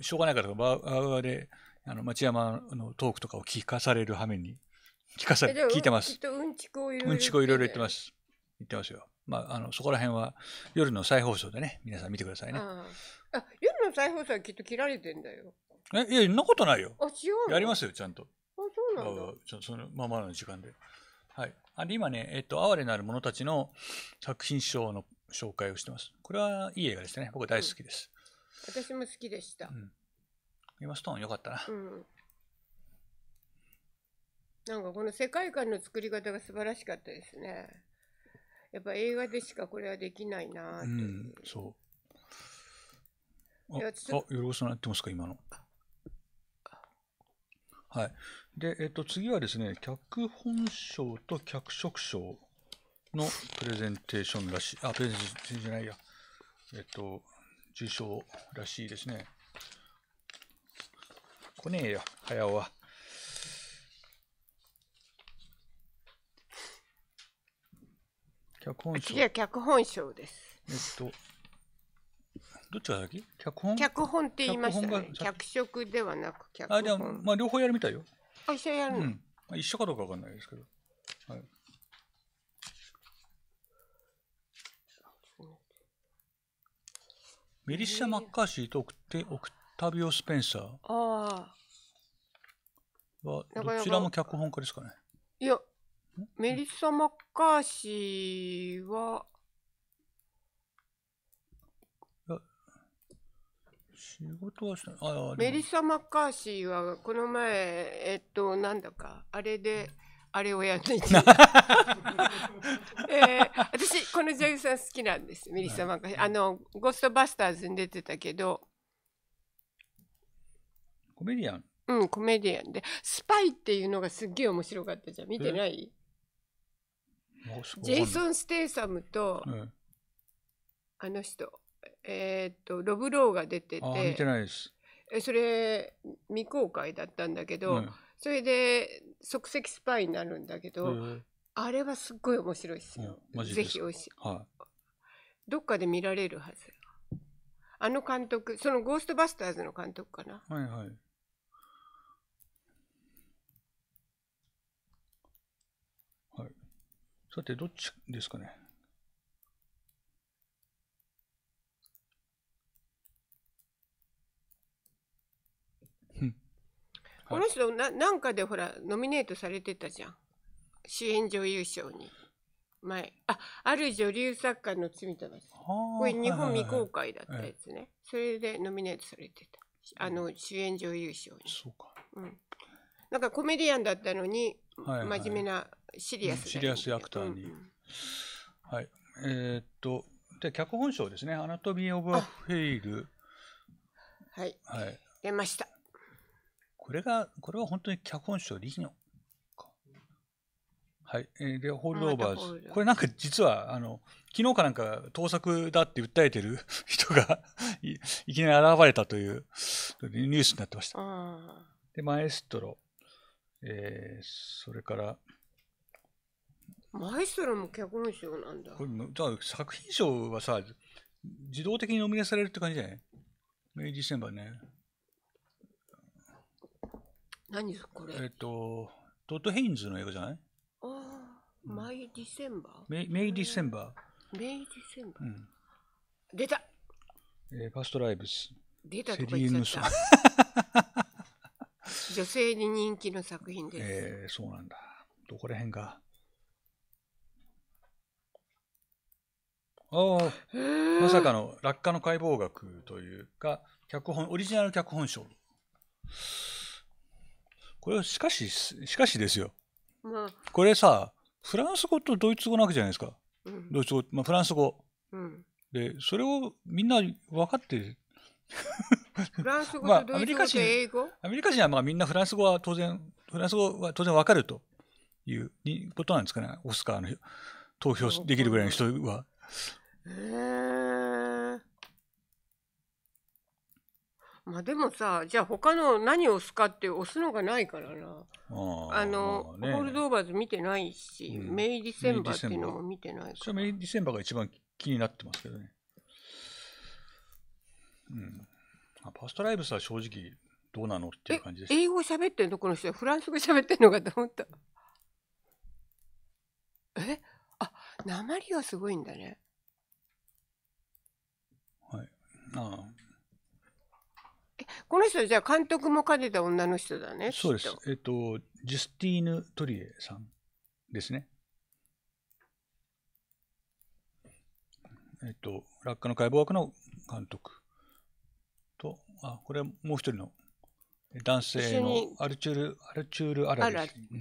しょうがないからわわで。あの町山のトークとかを聞かされる羽目に聞かされ聞いてます。うんちくをいろいろ言ってます。言ってますよ。まあ、あのそこら辺は夜の再放送でね皆さん見てくださいね。あ夜の再放送はきっと切られてんだよ。えいやそんなことないよ。あ違うやりますよちゃんと。あそうなんだ。ちそのままの時間で。はい。あで今ねえっと哀れなる者たちの作品賞の紹介をしてます。これはいい映画ですね。僕大好きです。うん、私も好きでした。うん今ストーンよかったな、うん、なんかこの世界観の作り方が素晴らしかったですねやっぱ映画でしかこれはできないなう、うん、そうああよろしくなってますか今のはいでえっと次はですね脚本賞と脚色賞のプレゼンテーションらしいあプレゼンテーションじゃないやえっと受賞らしいですね来ねえよ、早尾は。脚本賞。次は脚本賞です。えっと、どっちが先脚本脚本って言いましたね。脚色ではなく脚本。あ、でも、まあ、両方やるみたいよ。あ、一緒やるの、うん、まあ、一緒かどうかわかんないですけど。はい。メリッシャ・マッカーシーと送って、送っタビオ・スペンサーああはどちらも脚本家ですかねいやメリッサ・マッカーシーは仕事はしないあメリッサ・マッカーシーはこの前えっとなんだかあれであれをやっていて、えー、私この女優さん好きなんですメリッサ・マッカーシー、あのゴーストバスターズに出てたけどコメディアンうんコメディアンでスパイっていうのがすっげえ面白かったじゃん見てないジェイソン・ステイサムと、うん、あの人えー、っとロブローが出てて見てないですえそれ未公開だったんだけど、うん、それで即席スパイになるんだけど、うん、あれはすっごい面白いですよ、うん、ぜひおいしい、はい、どっかで見られるはずあの監督そのゴーストバスターズの監督かなはいはいさて、どっちですかね。この人な、なんかでほら、ノミネートされてたじゃん。主演女優賞に。前。あ、ある女流作家の罪と罰。これ日本未公開だったやつね。それでノミネートされてた。あの、主演女優賞に。そうか。うん。なんかコメディアンだったのに、真面目なシリアス、シリアスアクターに。うん、はい。えー、っと、で、脚本賞ですね。アナトミー・オブ・ア・フェイル。はい。はい。出ました。これが、これは本当に脚本賞、リヒノ。はい。えー、で、ホールドオーバーズ。これなんか実は、あの、昨日かなんか盗作だって訴えてる 人が い、いきなり現れたという、ニュースになってました。で、マエストロ。えー、それから、マエストロも脚本賞なんだこれだから作品賞はさ自動的にノミネーされるって感じじゃないセンバーね何でこれえっ、とトット・ヘインズの映画じゃないああ、マイ・ディセンバーメイ・ディセンバーメイ・ディセンバー、うん、出たえー、ファストライブス出たとかーヌ・ソン。女性に人気の作品です えー、そうなんだどこら辺がおまさかの落下の解剖学というか、脚本、オリジナル脚本賞。これ、しかし、しかしですよ。まあ、これさ、フランス語とドイツ語なわけじゃないですか。うん、ドイツ語、まあ、フランス語。うん、で、それをみんな分かって フランス語とドイツ語と英語、まあ、アメリカ人はまあみんなフランス語は当然、フランス語は当然分かるということなんですかね、オスカーの投票できるぐらいの人は。えまあでもさじゃあ他の何を押すかって押すのがないからなあの、ね、ホールドオーバーズ見てないし、うん、メイ・ディセンバーっていうのも見てないからメイ・ディセンバーが一番気になってますけどねうんあパストライブスは正直どうなのっていう感じです英語喋ってんのこの人フランス語喋ってんのかと思ったえあ鉛がすごいんだねあえこの人じゃあ監督も兼ねた女の人だねそうですっえっとジュスティーヌ・トリエさんですねえっと落下の解剖学の監督とあこれはもう一人の男性のアルチュール・アルチュール・アラビス、ア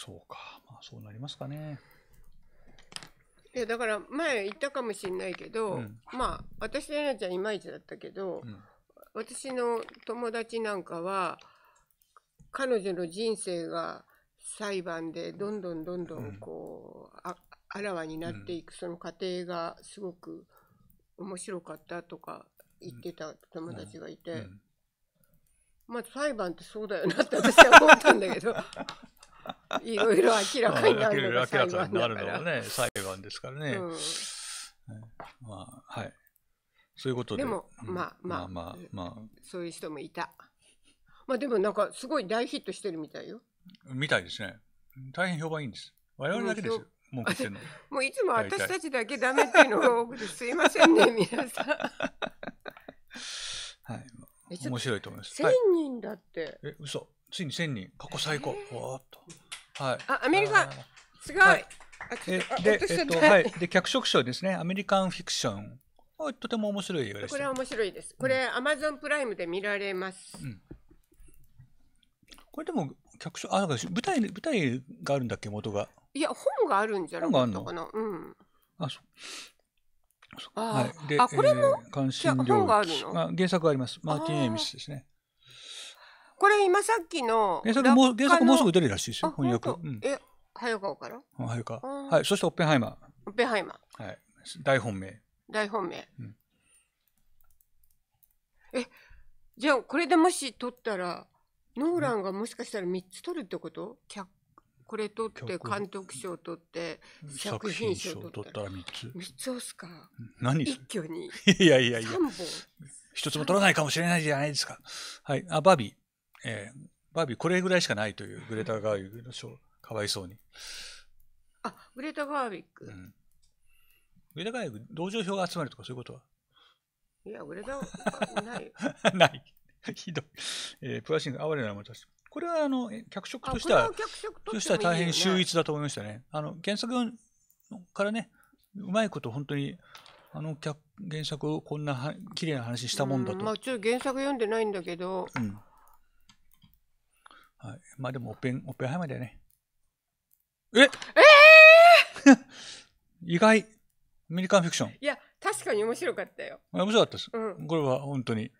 そうか、まあ、そうなりますかね。いやだから前言ったかもしれないけど、うん、まあ私と奈ちゃんいまいちだったけど、うん、私の友達なんかは彼女の人生が裁判でどんどんどんどんこう、うん、ああらわになっていくその過程がすごく面白かったとか言ってた友達がいて、まあ裁判ってそうだよなって私は思ったんだけど いろいろ明らかになるのが裁判だから。明らね、裁判ですからね。うんまあ、はい。そういうことで。でも、まあまあ、まあ、まあ、そういう人もいた。まあでもなんかすごい大ヒットしてるみたいよ。みたいですね。大変評判いいんです。我々だけですよ。もう もういつも私たちだけダメっていうのが多くてすいませんね、皆さん。はい。面白いと思います。千人だって。え、嘘。ついに1000人過去最高、わーっとはいあアメリカすごい、はいででえっとはい、で脚色賞ですね、アメリカンフィクション、はい、とても面白い映画です、これは面白いです。これ、アマゾンプライムで見られます。うん、これでも脚色あなんか舞台舞台があるんだっけ元が。いや本があるんじゃない本があるの。うん。あそう。あ、はい、であこれも、えー、関心領域あ原作ありますマーティン・エミスですねこれ今さっきの原作も原作もうすぐ出るらしいですよ翻訳、うん、え早川から早川はいそしてオッペンハイマーオッペンハイマーはい大本命大本命、うん、えじゃあこれでもし取ったらノーランがもしかしたら3つ取るってこと脚これ取って監督賞取って作品賞取ったら3つ3つ押すか何一挙に いやいやいや一つも取らないかもしれないじゃないですかはいあバービーえー、バービーこれぐらいしかないというグレタ・ガービックの賞、かわいそうに。あ、グレタ・ガービック。うん、グレタ・ガービック、同情票が集まるとかそういうことはいや、グレタ・ない。ない。ひどい。えー、プラシング、哀れなものたこれはあの脚色としては、脚色としては大変秀逸だと思いましたね。あの原作からね、うまいこと本当にあの原作をこんなは綺麗な話したもんだと。まあ、ちょっと原作読んでないんだけど、うん、はい。まあでも、オペン、オペンハイマーだよね。えええー、意外。アメリカンフィクション。いや、確かに面白かったよ。面白かったです。うん、これは本当に。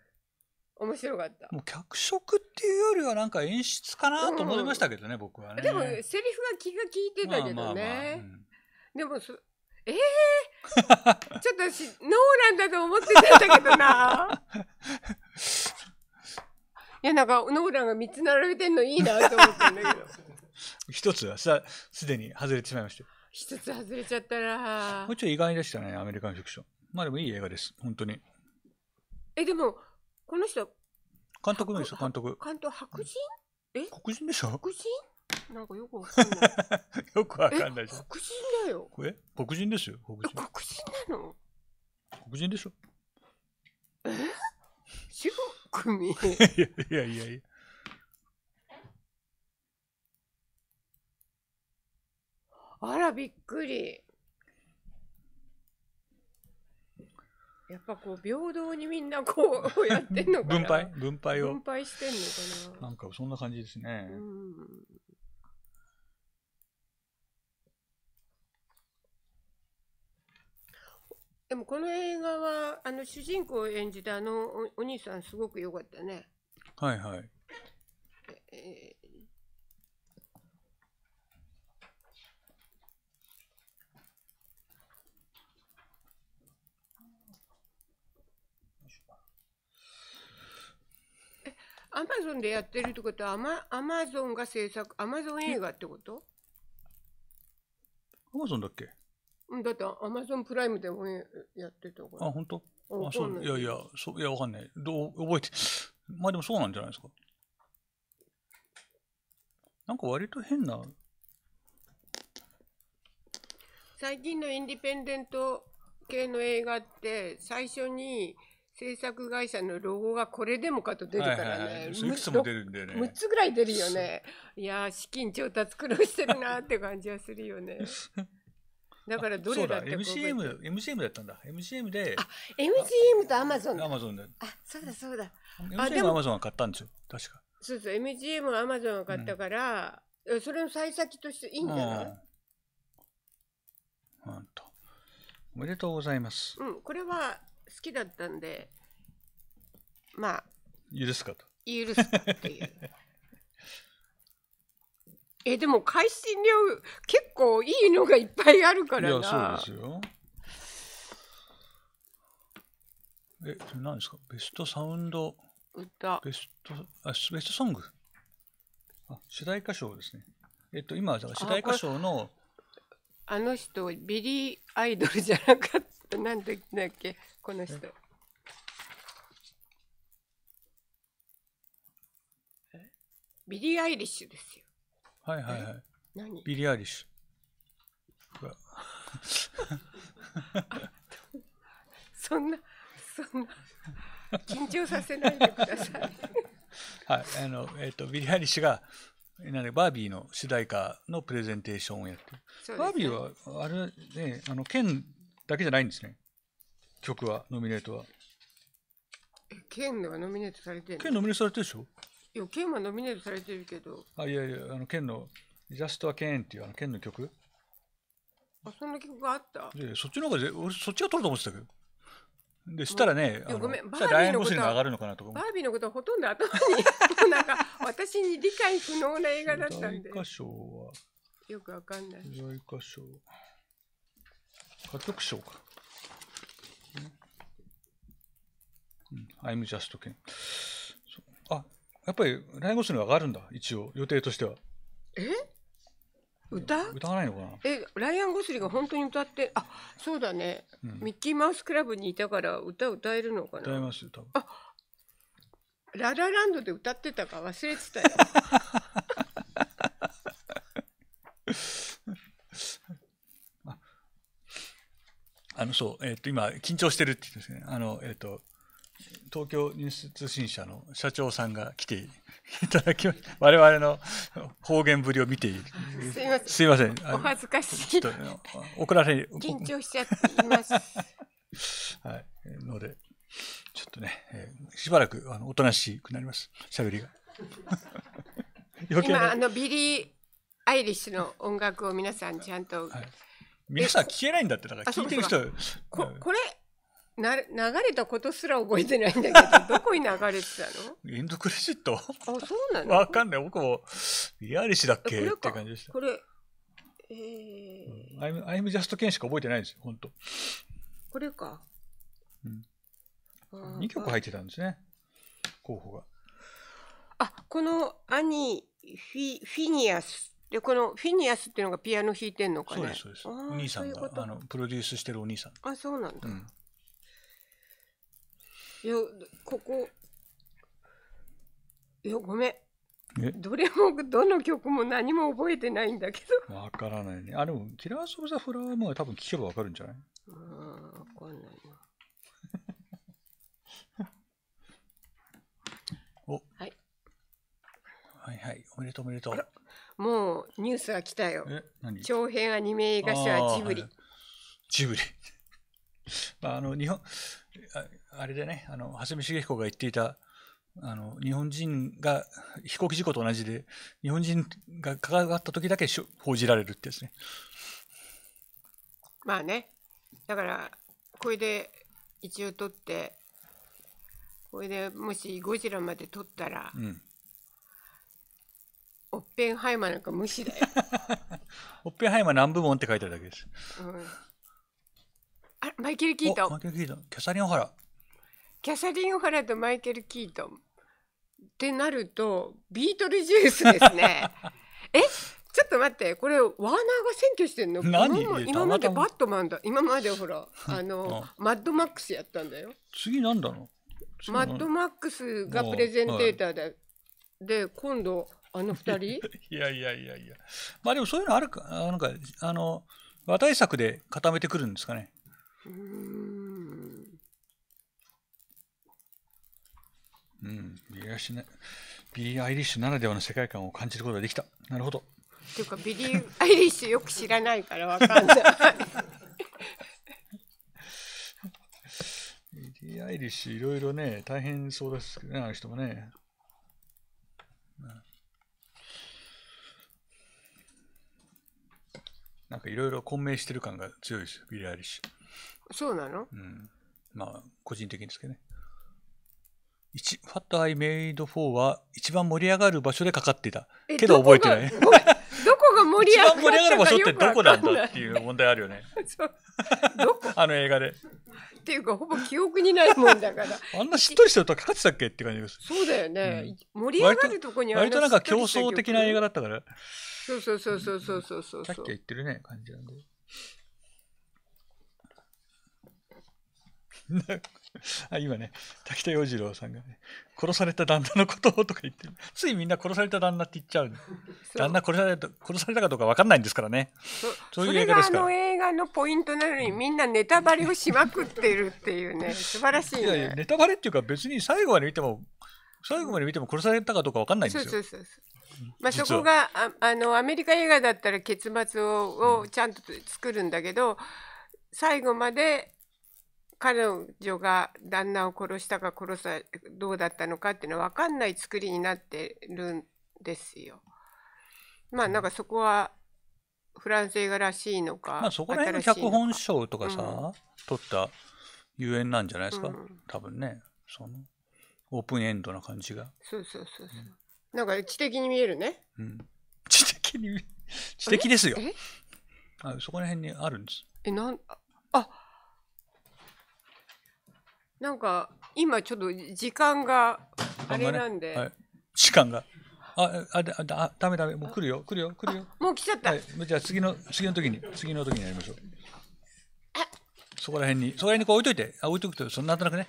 面白かったもう脚色っていうよりはなんか演出かなと思いましたけどね、うん、僕はねでもセリフが気が利いてたけどね、でもそええー、ちょっと私ノーランだと思ってたんだけどな いやなんかノーランが3つ並べてんのいいなと思ったんだけど 一つはさすでに外れてしまいました一つ外れちゃったらもうちょい意外でしたねアメリカンフィクションまあでもいい映画です本当にえでもこの人監督のですよ監督監督白人え黒人でしょ黒人なんかよくわかんない よくわかんないじゃん黒人だよえ黒人ですよ黒人黒人なの黒人でしょえ主婦くいやいやいやいや。あら、びっくり。やっぱこう平等にみんなこう やってんのかな分配分配を分配してんのかななんかそんな感じですね、うんでもこの映画はあの主人公を演じたあのお兄さんすごく良かったね。はいはい。えアマゾンでやってるってことはアマアマゾンが制作アマゾン映画ってことアマゾンだっけだってアマゾンプライムで応やってたから。あ、本当？あ、そう、いやいや、そう、いや、わかんない。どう、覚えて、まあでもそうなんじゃないですか。なんか割と変な。最近のインディペンデント系の映画って、最初に、制作会社のロゴがこれでもかと出るからね、はいはい、いくつも出るんよね6つぐらい出るよねいや資金調達苦労してるなって感じはするよね だからどれだって MCM, MCM だったんだ MCM であ MCM とアマゾンアマゾンであそうだそうだ MCM アマゾンが買ったんですよ確かそうそう MCM アマゾンが買ったから、うん、それの幸先としていいんじゃないうんとおめでとうございますうんこれは好きだったんでまあ許すかと許すっていうえでも海水量結構いいのがいっぱいあるからな。いやそうですよ。えそれ何ですかベストサウンド歌ベストあベストソングあ主題歌賞ですね。えっと今だから主題歌賞のあの人ビリー・アイドルじゃなかったなんだっけこの人。ビリー・アイリッシュですよ。はいはいはい。何ビリー・アリッシュ。そんな、そんな、緊張させないでください。はい、あの、えっ、ー、と、ビリー・アリッシュが、なんでバービーの主題歌のプレゼンテーションをやってバービーはあれねあの剣だけじゃないんですね曲はノミネートは剣のはノミネートされてる県ノミネートされてるでしょいや、県はノミネートされてるけど。あ、いやいや、あの、県の、j u ストは k e っていうあの、県の曲。あ、そんな曲があったで、そっちの方が、俺そっちが取ると思ってたけど。でしたらね、ごめんバービーのこと上のとバービーのことはほとんど頭に なんか私に理解不能な映画だったんで。大歌賞はよくわかんない。大歌賞。歌曲賞か。うん、I'm just 剣。やっぱり来月には上がるんだ一応予定としてはえ歌歌わないのかなえライアン・ゴスリンが本当に歌ってあそうだね、うん、ミッキーマウスクラブにいたから歌歌えるのかな歌えますよ多分あララランドで歌ってたか忘れてたよ あのそうえっ、ー、と今緊張してるって言ってますねあのえっ、ー、と東京ニュース通信社の社長さんが来ていただきまし 我々の方言ぶりを見ているすいませんお恥ずかしい怒られ緊張しちゃっています はいのでちょっとね、えー、しばらくあのおとなしくなりますしゃべりが 今あのビリー・アイリッシュの音楽を皆さんちゃんと、はい、皆さん聞けないんだってだから聞いてる人ここれな流れたことすら覚えてないんだけど どこに流れてたのエンドクレジットあそうなのわかんない僕もリアリシだっけって感じでしたこれえー、うん、アイムアイムジャスト剣しか覚えてないですよ本当これか、うん、2曲入ってたんですね候補があこのアニフィフィニアスでこのフィニアスっていうのがピアノ弾いてんのかねそうですそうですお兄さんがあのプロデュースしてるお兄さんあそうなんだ、うんいや、ここ。いや、ごめん。どれもどの曲も何も覚えてないんだけど。わからないね。あ、でも、キラーソブ・ザ・フラワーも多分聞けばわかるんじゃないああ、わかんないな。お、はい。はいはい、おめでとうおめでとう。もうニュースが来たよ。長編アニメ映画社はジブリ。はい、ジブリ。まあ、あの日本あれでね、あの、橋見茂彦が言っていた、あの、日本人が、飛行機事故と同じで、日本人が関わった時だけ報じられるってですね。まあね、だから、これで一応取って、これでもしゴジラまで取ったら、うん、オッペンハイマーなんか無視だよ。オッペンハイマー何部門って書いてあるだけです。うん、あマイケル・キートン。マイケル・キートン。キャサリン・オハラ。キャサリン・オハラとマイケル・キートンってなるとビートルジュースですね えちょっと待ってこれワーナーが占拠してんの今までバットマンだ今までほら あのマッドマックスやったんだよ次なんだろうマッドマックスがプレゼンテーターで、はい、で今度あの二人 いやいやいやいやまあでもそういうのあるかなんかあの話題作で固めてくるんですかねうんうん、ビリー・アイリッシュ、ね、ビリー・アイリッシュならではの世界観を感じることができた。なるほど。っていうか、ビリー・アイリッシュよく知らないからわかんない。ビリー・アイリッシュ、いろいろね、大変そうですけどね、あの人もね。なんかいろいろ混迷してる感が強いですよ、ビリー・アイリッシュ。そうなのうん。まあ、個人的ですけどね。一 What I Made For は一番盛り上がる場所でかかってたけど覚えてない。どこが 盛り上がる場所ってどこなんだっていう問題あるよね。あの映画で。っていうかほぼ記憶にないもんだからあんなしっとりしる歌かかってたっけって感じですそうだよね、うん、盛り上がるとこにあ割となんか競争的な映画だったからそうそうそうそうそうそうそうさっき言ってるね感じなんであ今ね、滝田洋次郎さんがね、殺された旦那のことをとか言ってる。ついみんな殺された旦那って言っちゃう。旦那殺された殺されたかどうか分かんないんですからね。そういう映画ですから。それがあの映画のポイントなのに、みんなネタバレをしまくってるっていうね、素晴らしい、ね、いやいや、ネタバレっていうか、別に最後まで見ても、最後まで見ても殺されたかどうか分かんないんですよ。そうそうそうまあ、そこがああのアメリカ映画だったら結末ををちゃんと作るんだけど、最後まで彼女が旦那を殺したか殺さどうだったのかっていうのは分かんない作りになってるんですよ。まあなんかそこはフランス映画らしいのか。まあ、そこら辺の脚本賞とかさ、うん、取ったゆえんなんじゃないですか、うん、多分ねそのオープンエンドな感じが。そうそうそうそう。うん、なんか知的に見えるね。うん、知的に知的ですよ。あそこら辺にあるんです。えなんなんか今ちょっと時間があれなんで、はい、時間がああだだめだめもう来るよ来るよ来るよもう来ちゃった、はい、じゃあ次の次の時に次の時にやりましょうそこら辺にそこら辺にこう置いといてあ置いとくとそのなんとなくね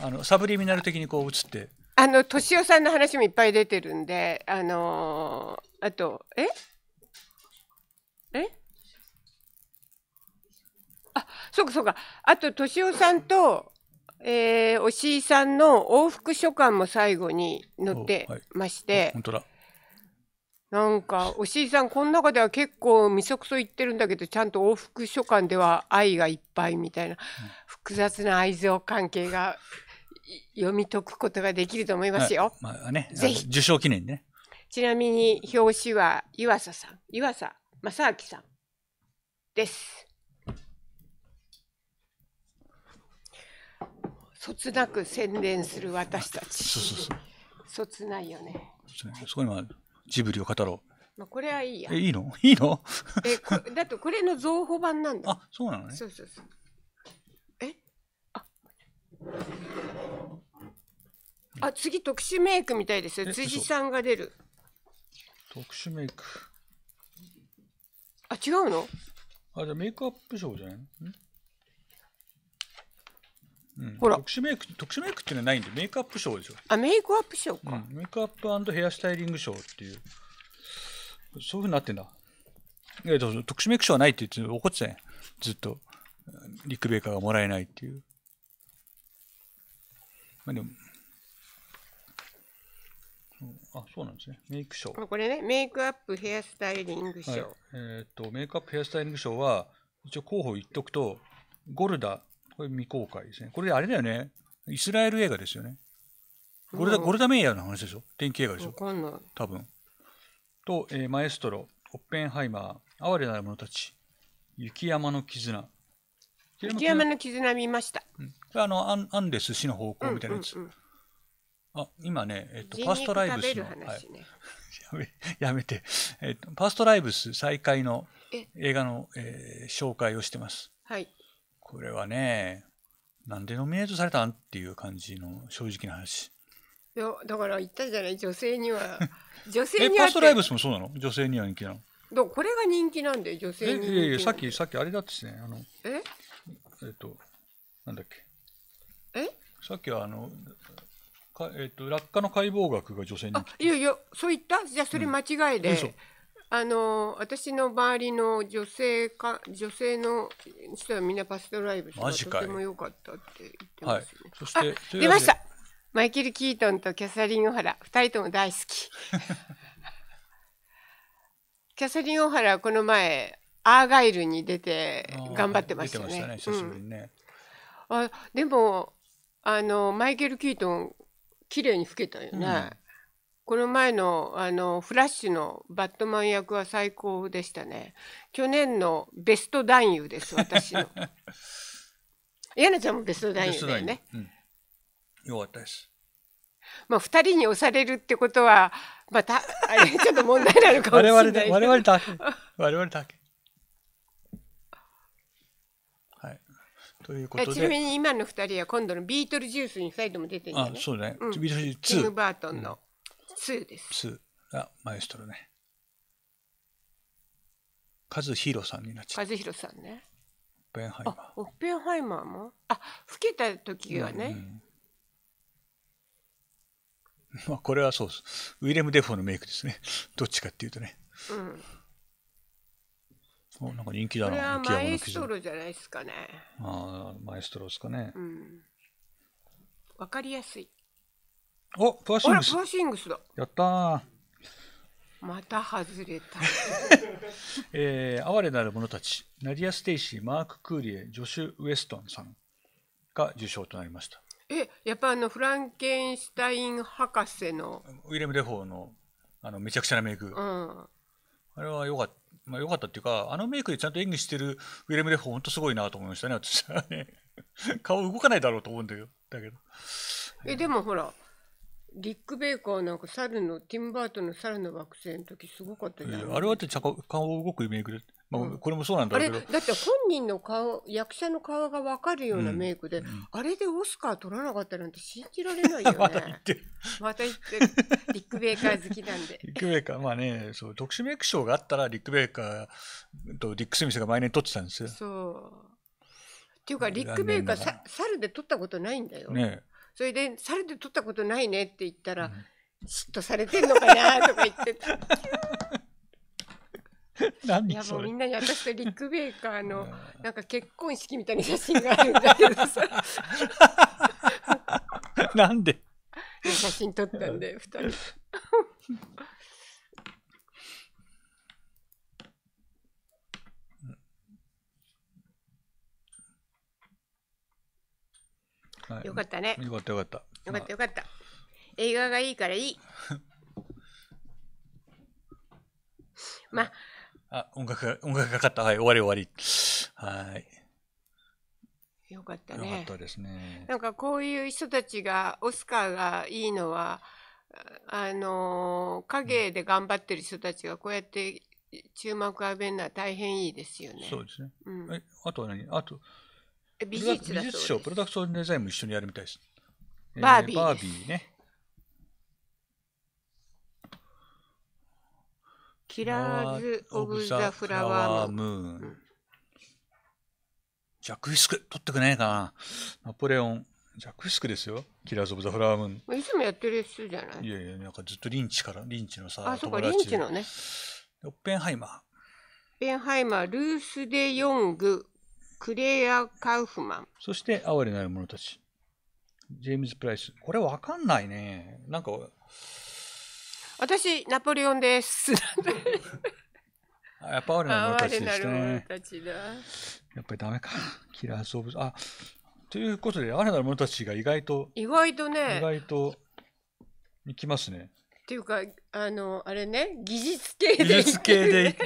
あのサブリミナル的にこう映ってあの敏夫さんの話もいっぱい出てるんであのー、あとええあそうかそうかあと敏夫さんとえー、押井さんの往復書簡も最後に載ってまして、はい、本当だなんか押井さんこの中では結構みそくそ言ってるんだけどちゃんと往復書簡では愛がいっぱいみたいな、うん、複雑な愛情関係が読み解くことができると思いますよ。はい、まあね、ぜひ受賞記念ね。ちなみに表紙は岩佐さん、岩佐正明さんです。そつなく宣伝する私たち。そうそうそう。そつないよね。そこにはジブリを語ろう。まあ、これはいいや。え、いいのいいのえこ、だと、これの増補版なんだ。あ、そうなのね。そうそうそう。えあ。あ、次特殊メイクみたいですよ。辻さんが出る。特殊メイク。あ、違うのあ、じゃメイクアップショーじゃないんほら特殊メイク特殊メイクっていうのはないんでメイクアップ賞でしょあメイクアップ賞か、うん、メイクアップヘアスタイリング賞っていうそういうふうになってんだいや特殊メイク賞はないって言って怒ってたやんずっとリック・ベーカーがもらえないっていうまあでもあ、そうなんですね。メイク賞。これね、メイクアップヘアスタイリング賞。はい、えっ、ー、と、メイクアップヘアスタイリング賞はいえっとメイクアップヘアスタイリング賞は一応候補言っとくと、ゴルダ、これ未公開ですね。これあれだよね。イスラエル映画ですよね。ゴルダゴルダメイヤーの話でしょ天気映画でしょわかんない。多分。と、えー、マエストロ、オッペンハイマー、哀れなる者たち、雪山の絆。雪山の絆見ました。うん、これあのアンアンデス死の方向みたいなやつ。うんうんうんあ今ね、えっと、パーストライブスの、はい、や めやめて、えっと、パーストライブス再開の映画の、えー、紹介をしてます。はい、これはね、なんでノミネートされたんっていう感じの正直な話。いやだから言ったじゃない女性には 女性にはストライブスもそうなの女性には人気なのどうこれが人気なんで女性に人気いやいや、さっき、さっきあれだってしね、あの、ええっ、と、なんだっけ、えさっきはあの、かえっ、と、落下の解剖学が女性にあいやいやそう言ったじゃあそれ間違いで、あの私の周りの女性か女性の人はみんなパストライブしてとても良かったって言ってますね。はい、そして出ましたマイケル・キートンとキャサリン・オハラ2人とも大好き。キャサリン・オハラこの前アーガイルに出て頑張ってましたね。うん、あでもあのマイケル・キートン綺麗に老けたよね。うんこの前のあのフラッシュのバットマン役は最高でしたね去年のベスト男優です私の ヤナちゃんもベスト男優だよね、よかったですまあ、2人に押されるってことはまた あれちょっと問題なのかもしれない我々我々だけ我々だけということちなみに今の2人は今度のビートルジュースに2人とも出てるんだね。あそうね、うん、ビートルジュース2。ティム・バートンの。2です。2がマエストロね。カズヒロさんになっちゃった。ヒロさんね。オッペンハイマー。オッペンハイマーもあ、老けた時はね。うんうん、まあ、これはそうです。ウィレム・デフォーのメイクですね。どっちかっていうとね。うん。おなんか人気だな。これはマエストロじゃないですかね。ああ、マエストロですかね。うん。わかりやすい。お、パーシングス。シングスだ。やったまた外れた。えー、哀れなる者たち、ナディア・ステイシー、マーク・クーリエ、ジョシュ・ウェストンさんが受賞となりました。え、やっぱあの、フランケンシュタイン博士の。ウィレム・デフォーの、あの、めちゃくちゃなメイク。うん、あれはよかった。まあ、よかったっていうか、あのメイクでちゃんと演技してるウィレム・デフォー、本当すごいなと思いましたね、私はね。顔動かないだろうと思うんだけど。えけえ、でもほら、リック・ベーカーなんか猿のティム・バートの猿の惑星の時すごかったじゃん、えー、あれはって顔動くメイクで、まあ、うん、これもそうなんだけど、だって本人の顔役者の顔が分かるようなメイクで、うん、あれでオスカー取らなかったなんて信じられないよね また言ってまた言ってリック・ベーカー好きなんで リック・ベーカーまあねそう特殊メイク賞があったらリック・ベーカーとリック・スミスが毎年取ってたんですよそうっていうかリック・ベーカーさ猿で取ったことないんだよねそれで「猿で撮ったことないね」って言ったら「嫉妬されてんのかな」とか言ってた。いやもうみんなに私とリック・ベイカーのなんか結婚式みたいな写真があるんだけどさ なんで写真撮ったんで2人はい、よかったね。よかったよかった。よかったよかった。映画がいいからいい。まあ。あ、音楽が、音楽がかかった。はい、終わり終わり。はい。よかったね。よかったですね。なんかこういう人たちが、オスカーがいいのは、あの影で頑張ってる人たちがこうやって注目を浴びるのは大変いいですよね。そうですね。うん、えあとは何あと、美術美術賞、プロダクションデザインも一緒にやるみたいです。バービー、えー、バービーね。キラーズ・オブ・ザ・フラワームーン。ジャック・ウィスク、取ってくれないかな。ナポレオン、ジャック・ウィスクですよ。キラーズ・オブ・ザ・フラワームーン。いつもやってるやつじゃないいやいや、なんかずっとリンチから、リンチのさ、あ、そうか、リンチのね。オッペンハイマー。オッペンハイマー、ルース・デ・ヨング、クレア・カウフマン。そして、哀れなる者たち。ジェームズ・プライス。これわかんないね。なんか。私、ナポレオンです。やっぱ哀れなる者たちですね。やっぱりダメか。キラーソーブ・あ、ということで、哀れなる者たちが意外と。意外とね。意外と。いきますね。っていうかあのあれね技術系で、技術系で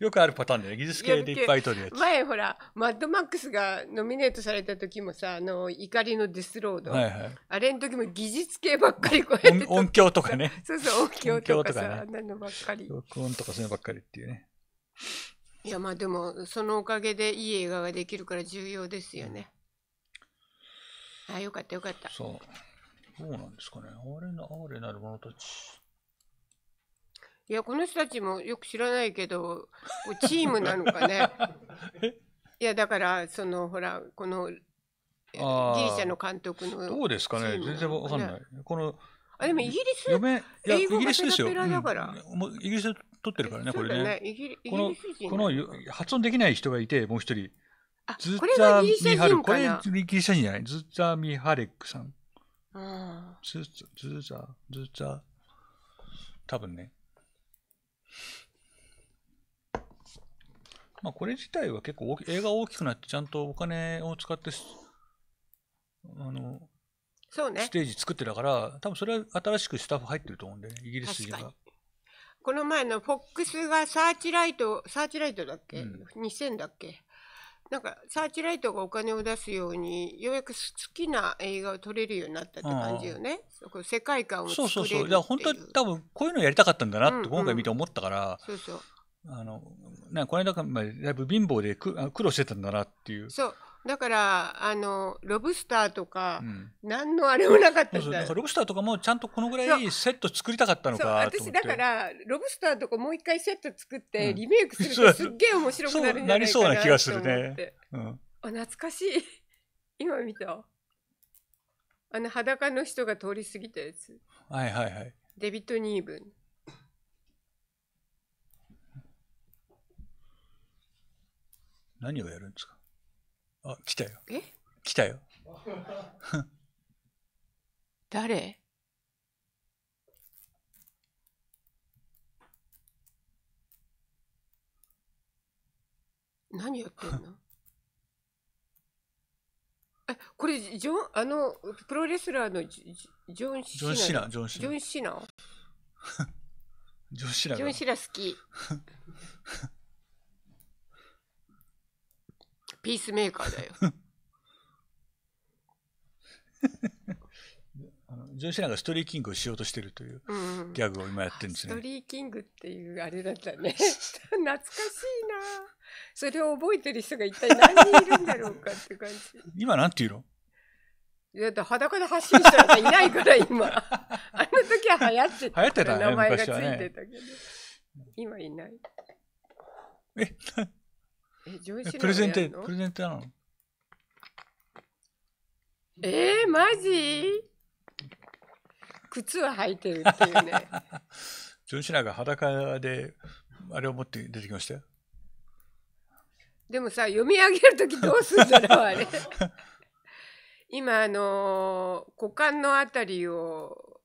よくあるパターンだよね技術系でいっぱい取るやつ前ほらマッドマックスがノミネートされた時もさあの怒りのデスロード、はいはい、あれの時も技術系ばっかりこうやって音響とかね そうそう音響とかさ、ね、あんなのばっかり録音とかそういうのばっかりっていうねいやまあでもそのおかげでいい映画ができるから重要ですよね、うん、あよかったよかったそうどうなんですかね。哀れな、哀れなる者たち。いやこの人たちもよく知らないけどチームなのかね いやだからそのほらこのギリシャの監督のどうですかね全然わかんない、このあでもイギリス英語がペラだから、もうイギリス取ってるからね、これねこのこの発音できない人がいてもう一人ズッザー・ミハレこれギリシャ人じゃないズッザー・ミハレックさんズッザーズッザー多分ねまあ、これ自体は結構映画大きくなって、ちゃんとお金を使って、あの、そうね。ステージ作ってたから、多分それは新しくスタッフ入ってると思うんで、ね、イギリス人が。この前の FOX がサーチライト、サーチライトだっけ、うん、?2000 だっけなんかサーチライトがお金を出すようにようやく好きな映画を撮れるようになったって感じよね、うん、世界観をそうそうそういや本当多分こういうのやりたかったんだなって今回見て思ったから、うんうん、そうそうあのなこの間だいぶ貧乏でく苦労してたんだなっていうそうだからあのロブスターとか、うん、何のあれもなかったじゃんロブスターとかもちゃんとこのぐらいセット作りたかったのか私だからロブスターとかもう一回セット作ってリメイクするとすっげえ面白くなるりそうな気がするね、うん、あ懐かしい今見たあの裸の人が通り過ぎたやつはいはいはいデビット・ニーブン何をやるんですかあ、来たよ。え来たよ。誰何やってんの え、これ、ジョン、あの、プロレスラーのジジョン・シナ。ジョン・シナ、ジョン・シナ。ジョン・シナ。好き。ピースメーカーだよ。あのジョーシナがストリーキングをしようとしてるというギャグを今やってるんですね。うん、ストリーキングっていうあれだったね。懐かしいな。それを覚えてる人が一体何人いるんだろうかって感じ。今なんていうのいやだ裸で走る人なかいないから今。あの時は流行ってた。流行ってた、ね、名前がついてたけど。ね、今いない。ええ、上プレゼンテ、プレゼンテなのえー、マジ靴は履いてるっていうね。ジョン・シナが裸であれを持って出てきましたよ。でもさ、読み上げるときどうするんだろう、あれ。今、あのー、股間のあたりを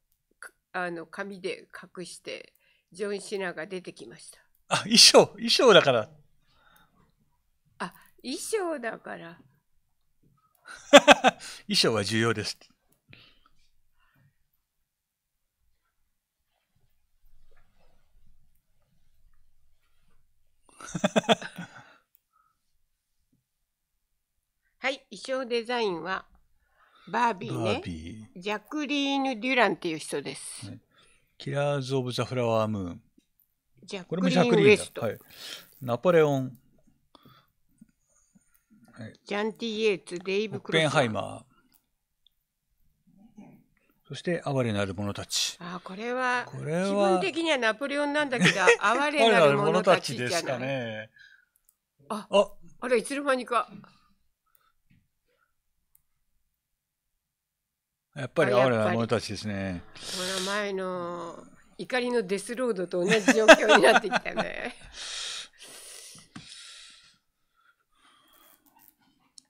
あの紙で隠して、ジョン・シナが出てきました。あ、衣装、衣装だから。衣装だから。衣装は重要です。はい、衣装デザインはバービーね。バービージャクリーヌ・デュランっていう人です。ね、キラーズ・オブ・ザ・フラワームーン。ジャクリーン・ウエスト。はい、ナポレオンジャンティ・イエーツ、デイブ・クロス。オッペンハイマー。そして哀れなる者たち。あこれはこれは自分的にはナポレオンなんだけど 哀れなる者たちじゃですかね。あああれいつの間にか。やっぱり哀れな者たちですね。この前の怒りのデスロードと同じ状況になってきたね。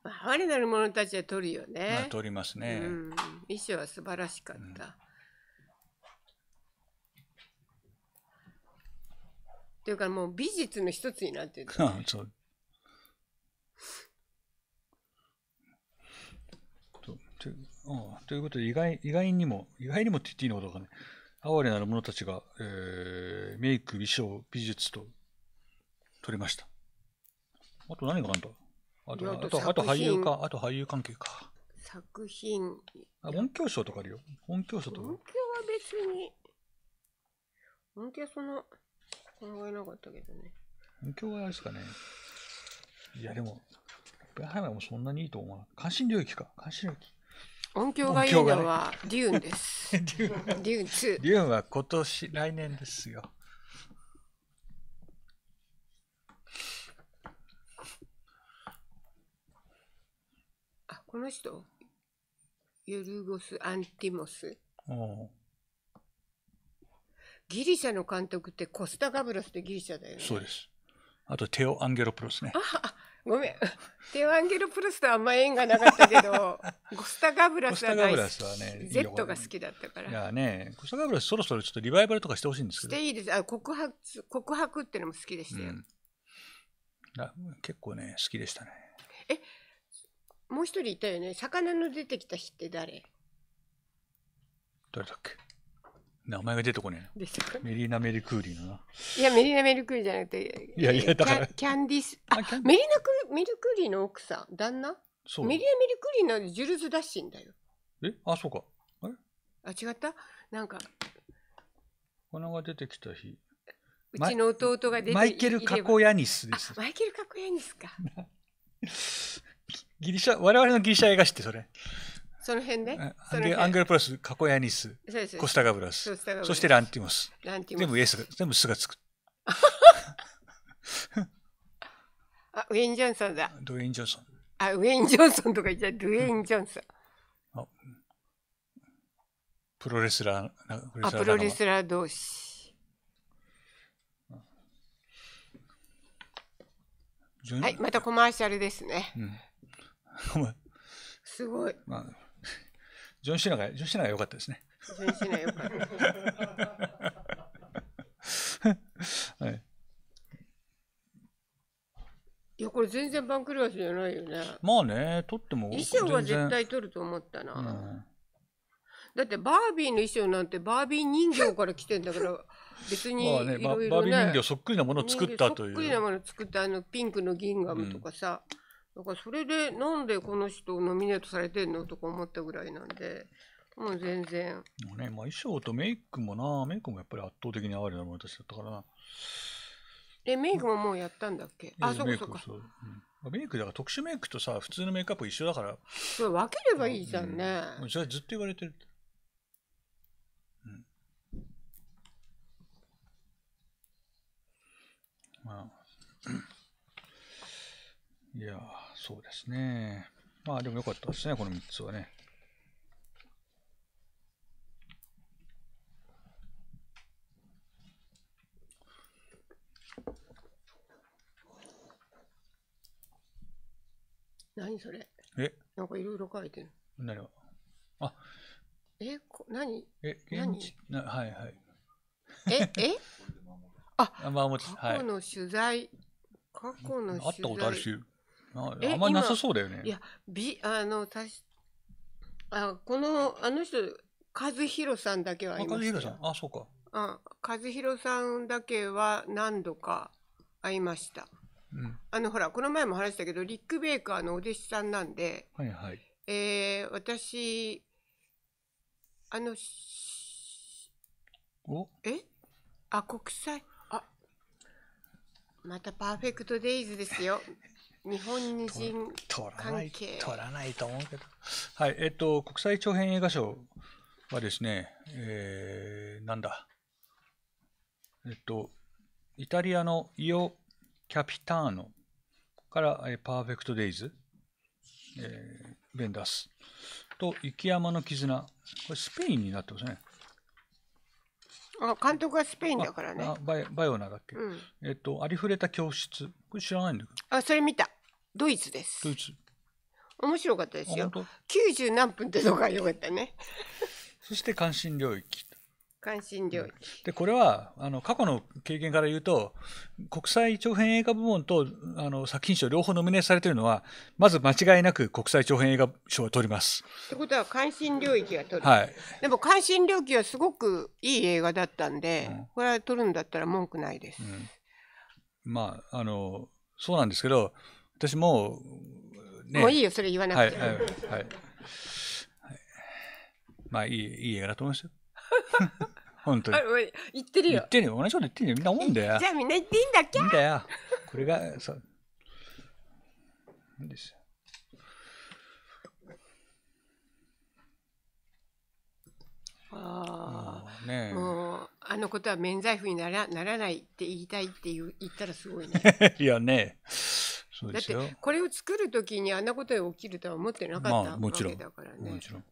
まあ、哀れなる者たちは取るよね。まあ、取りますね。うん、衣装は素晴らしかった。というかもう美術の一つになってる、ね、そうとあということで意外意外にも意外にもって言っていいのかどうかね哀れなる者たちが、えー、メイク美少美術と取りましたあと何があんだあと、あと、あと俳優か、あと俳優関係か。作品。あ、音響賞とかあるよ。音響賞とか。音響は別に。音響その、考えなかったけどね。音響はあれですかね。いや、でも、ハイマーもそんなにいいと思う。関心領域か。関心領域。音響がいいのは、デューンです。デューン。デューン2。デューンは今年、来年ですよ。この人ヨルゴス・アンティモスギリシャの監督ってコスタ・ガブロスってギリシャだよねそうですあとテオ・アンゲロプロスねあごめん テオ・アンゲロプロスとあんま縁がなかったけど コスタ・ガブラスはないコスね Z が好きだったからいやねコスタ・ガブラスそろそろちょっとリバイバルとかしてほしいんですけどしていいですあ告白告白ってのも好きでしたよ、うん結構ね好きでしたねえもう一人いたよね魚の出てきた日って誰誰だっけ名前が出てこねえメリーナ・メリクーリーのないやメリーナ・メリクーリーじゃなくていやいやだからキャンディスあメリーナ・メリクーリーの奥さん旦那そうメリーナ・メリクーリーのジュルズ・ダッシンだよえあそうかあれあ違ったなんか魚が出てきた日うちの弟が出てマイケル・カコヤニスですマイケル・カコヤニスか ギリシャ、我々のギリシャ映画史ってそれ。その辺ね。アンアングルプラス、カコヤニス、コスタガブラス、そしてランティモス。ランティモス。全部 S が、全部すがつく。あ、ウェイン・ジョンソンだ。ドウェイン・ジョンソン。あ、ウェイン・ジョンソンとか言っちゃドウェイン・ジョンソン。あプロレスラー、あ、プロレスラー同士。はい、またコマーシャルですね。うん すごい。まあ、ジョン・シナが、ジョン・シナが良かったですね。ジョン・シナ良かった。はい。いやこれ全然番狂わせじゃないよねまあね取っても衣装は絶対取ると思ったな、うん、だってバービーの衣装なんてバービー人形から来てんだから 別にいろいろねねバ、バービー人形そっくりなものを作ったというそっくりなものを作ったあのピンクのギンガムとかさ、うんだからそれでなんでこの人ノミネートされてんのとか思ったぐらいなんで、もう全然。もうね、まあ衣装とメイクもな、メイクもやっぱり圧倒的に哀れなもの私だったからな。え、メイクももうやったんだっけ、うん、あ、そうかそうか。メイクだから特殊メイクとさ普通のメイクアップ一緒だからそれ分ければいいじゃんね、うん、それずっと言われてる、うん、まあ いやそうですね。まあでも良かったですね、この3つはね。何それえなんかいろいろ書いてる。何をあえこ何え現地なはいはい。え えあ、あ、もち、は過去の取材。過去の取材。あったことあるし。ああんまりなさそうだよね。いや、び、あの、たし、あ、この、あの人、和弘さんだけはありま和弘さん。あ、そうか。あ和弘さんだけは何度か会いました。うん。あの、ほら、この前も話したけど、リック・ベイカーのお弟子さんなんで、はいはい。えー、私、あの、おえあ、国際、あ、またパーフェクトデイズですよ。日本人関係取らないと思うけど。はい、えっと、国際長編映画賞はですね、えー、なんだ。えっと、イタリアのイオ・キャピターノから、えー、パーフェクト・デイズ、えー、ベンダースと雪山の絆。これスペインになってますね。あ監督はスペインだからね。バイオナだっけ、うん、えっと、ありふれた教室。これ知らないんだけど。あ、それ見た。ドイツです。ドイツ。面白かったですよ。90何分ってのが良かったね。そして関心領域。関心領域。で、これは、あの、過去の経験から言うと、国際長編映画部門と、あの、作品賞両方ノミネートされているのは、まず間違いなく国際長編映画賞を取ります。ってことは、関心領域が取る。はい。でも、関心領域はすごくいい映画だったんで、うん、これは取るんだったら文句ないです。うん、まあ、あの、そうなんですけど、私もね、もういいよ、それ言わなくて。はい、はいはい、まあ、いい、いい映画だと思いますよ。本当に。言ってるよ。言ってるよ。同じこと言ってるよ。みんな思うんだよ。じゃあみんな言っていいんだっけいいんだよ。これが、そう。なんですよ。ああ、ね、もうあのことは免罪符にならならないって言いたいって言言ったらすごいね。いやね、だってこれを作る時にあんなことが起きるとは思ってなかったわけだからね。もちろん。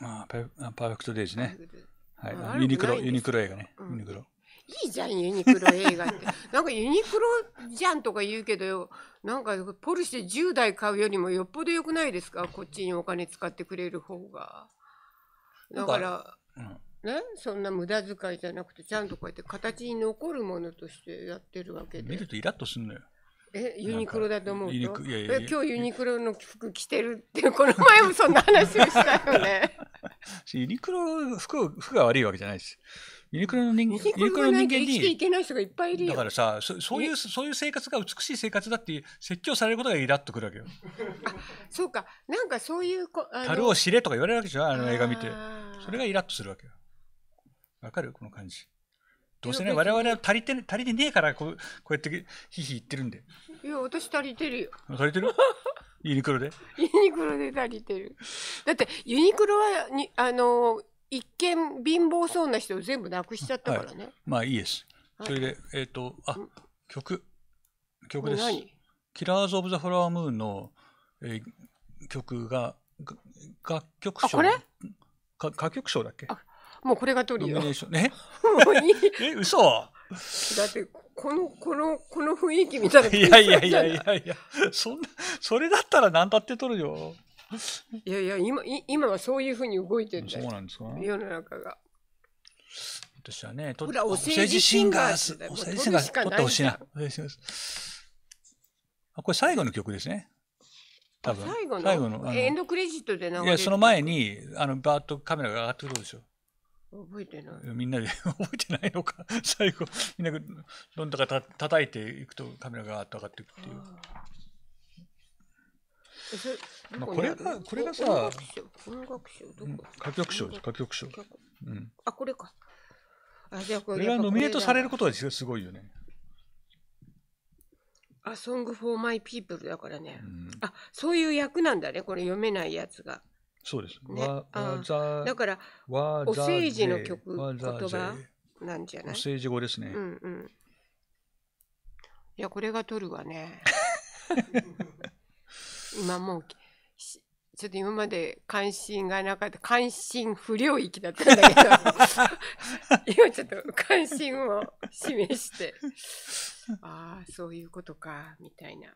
あパーパーフェクトデイズね。はい、ユニクロ、ユニクロ映画ね。ユニクロ。いいじゃんユニクロ映画ってなんかユニクロじゃんとか言うけどなんかポルシェ10台買うよりもよっぽどよくないですかこっちにお金使ってくれる方がだから、うん、ね、そんな無駄遣いじゃなくてちゃんとこうやって形に残るものとしてやってるわけで見るとイラッとすんのよえユニクロだと思うといや今日ユニクロの服着てるってこの前もそんな話をしたよね ユニクロ服服が悪いわけじゃないですユニクロの人間に。ユニクロの人間に。生きていけない人がいっぱいいるだからさそ、そういう、そういう生活が美しい生活だって説教されることがイラッとくるわけよ。あ、そうか。なんかそういうこ。樽を知れとか言われるわけじゃん、あの映画見て。それがイラッとするわけよ。わかるこの感じ。どうせね、我々は足りて足りてねえから、こうこうやってひひ言ってるんで。いや、私足りてるよ。足りてる ユニクロでユニクロで足りてる。だって、ユニクロはに、あの一見貧乏そうな人を全部なくしちゃったからね。はい、まあいいです。それで、はい、えっ、ー、と、あ、曲、曲です。キラーズ・オブ・ザ・フラワームーンの、えー、曲が、楽曲賞。あ、これ歌曲賞だっけあもうこれがトリオ。ね。もういい。え、嘘だって、この、この、この雰囲気みたいな。いやいやいやいやいや、そんな、それだったら何だって取るよ。いやいや、今、い今はそういうふうに動いてるんだそうなんですか世の中が。私はね、とほらお世辞シンガーズ。おお世辞シンガーズ取ってほしいな。お世辞シンガーズこれ最後の曲ですね。多分。最後のエンドクレジットで流れいや、その前に、あの、バーッとカメラが上がってくるでしょ。覚えてない。みんなで 覚えてないのか。最後、みんなどんだかた叩いていくとカメラが上がっていくっていう。まあ、これが、これがさ、音楽賞、どこ歌曲賞です、歌曲賞。あ、これか。あ、じゃこれ。これがノミネートされることはすごいよね。あ、Song for My People だからね。うん、あ、そういう役なんだね、これ読めないやつが。そうです。ね、わざだからわお政治の曲言葉なんじゃないお政治語ですね。うんうん。いやこれが取るわね。今もうちょっと今まで関心がなかった関心不良域だったんだけど 今ちょっと関心を示してああそういうことかみたいな。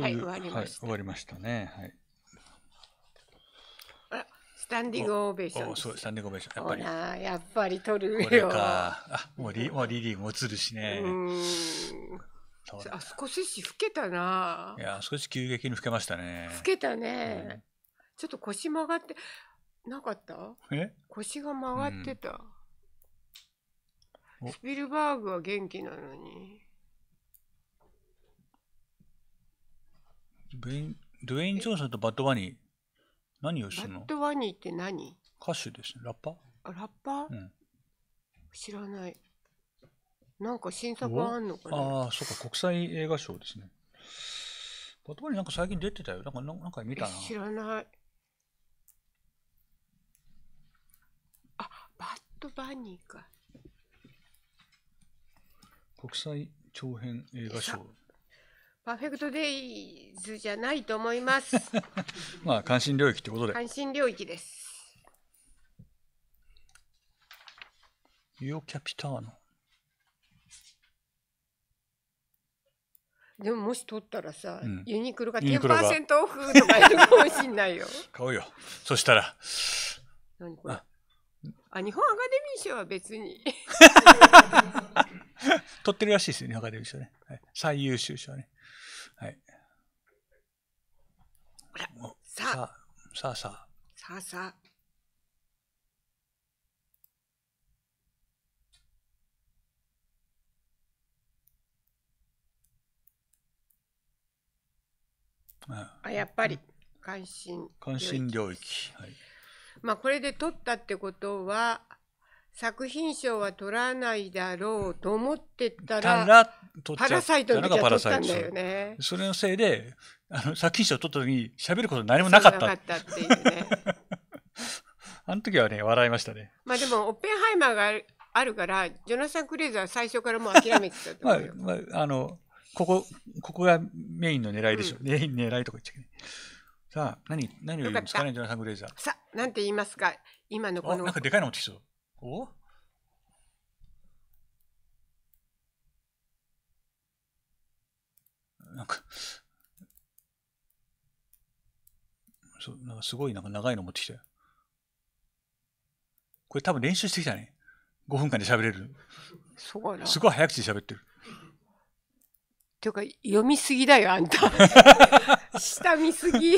はい、終わりました。はい、終わりましたね。はい。スタンディングオベーション。そう、スタンディングオベーション。やっぱり。あやっぱり取るよ。これか。あ、もうリ、もうリリーも映るしね。あ、少しし老けたな。いや、少し急激に老けましたね。老けたね。うん、ちょっと腰曲がって、なかったえ腰が曲がってた。うん、スピルバーグは元気なのに。ドウェイン・ジョンソンとバッド・ワニー、何をすバるッのドワニーって何歌手ですね。ラッパーあラッパー、うん知らない。なんか新作あんのかなああ、そっか、国際映画賞ですね。バッド・ワニーなんか最近出てたよ。なんか、なんなんか見たな。知らない。あ、バッドバニーか。国際長編映画賞。パーフェクトデイズじゃないと思います。まあ、関心領域ってことで。関心領域です。ユオキャピターノ。でももし取ったらさ、うん、ユニクロが10%オフとかいるかもしんないよ。買うよ。そしたら。何これあ日本アカデミー賞は別に。取ってるらしいですよね、アカデミー賞ね。はい、最優秀賞ね。ほら、さあ。さあさあ。さあさあ。あやっぱり関心関心領域、はい、まあこれで取ったってことは作品賞は取らないだろうと思ってたら、らパラサイトの時は取ったんだよね。それのせいで、あの作品賞取った時に喋ること何もなかった。かったっていうね。あの時はね、笑いましたね。まあでも、オッペンハイマーがあるあるから、ジョナサン・クレーザーは最初からもう諦めてたと思うよ。まあ、まあ、あの、ここ、ここがメインの狙いでしょ。うん、メイン狙いとか言っちゃいけない。さあ、何、何を言うんですかね、ジョナサン・グレーザー。さあ、なんて言いますか、今のこの。なんかでかいの持っそう。おなんか、そう、なんかすごいなんか長いの持ってきたよ。これ多分練習してきたね。5分間で喋れる。すごいな。すごい早口で喋ってる。っていうか、読みすぎだよ、あんた。下見すぎ。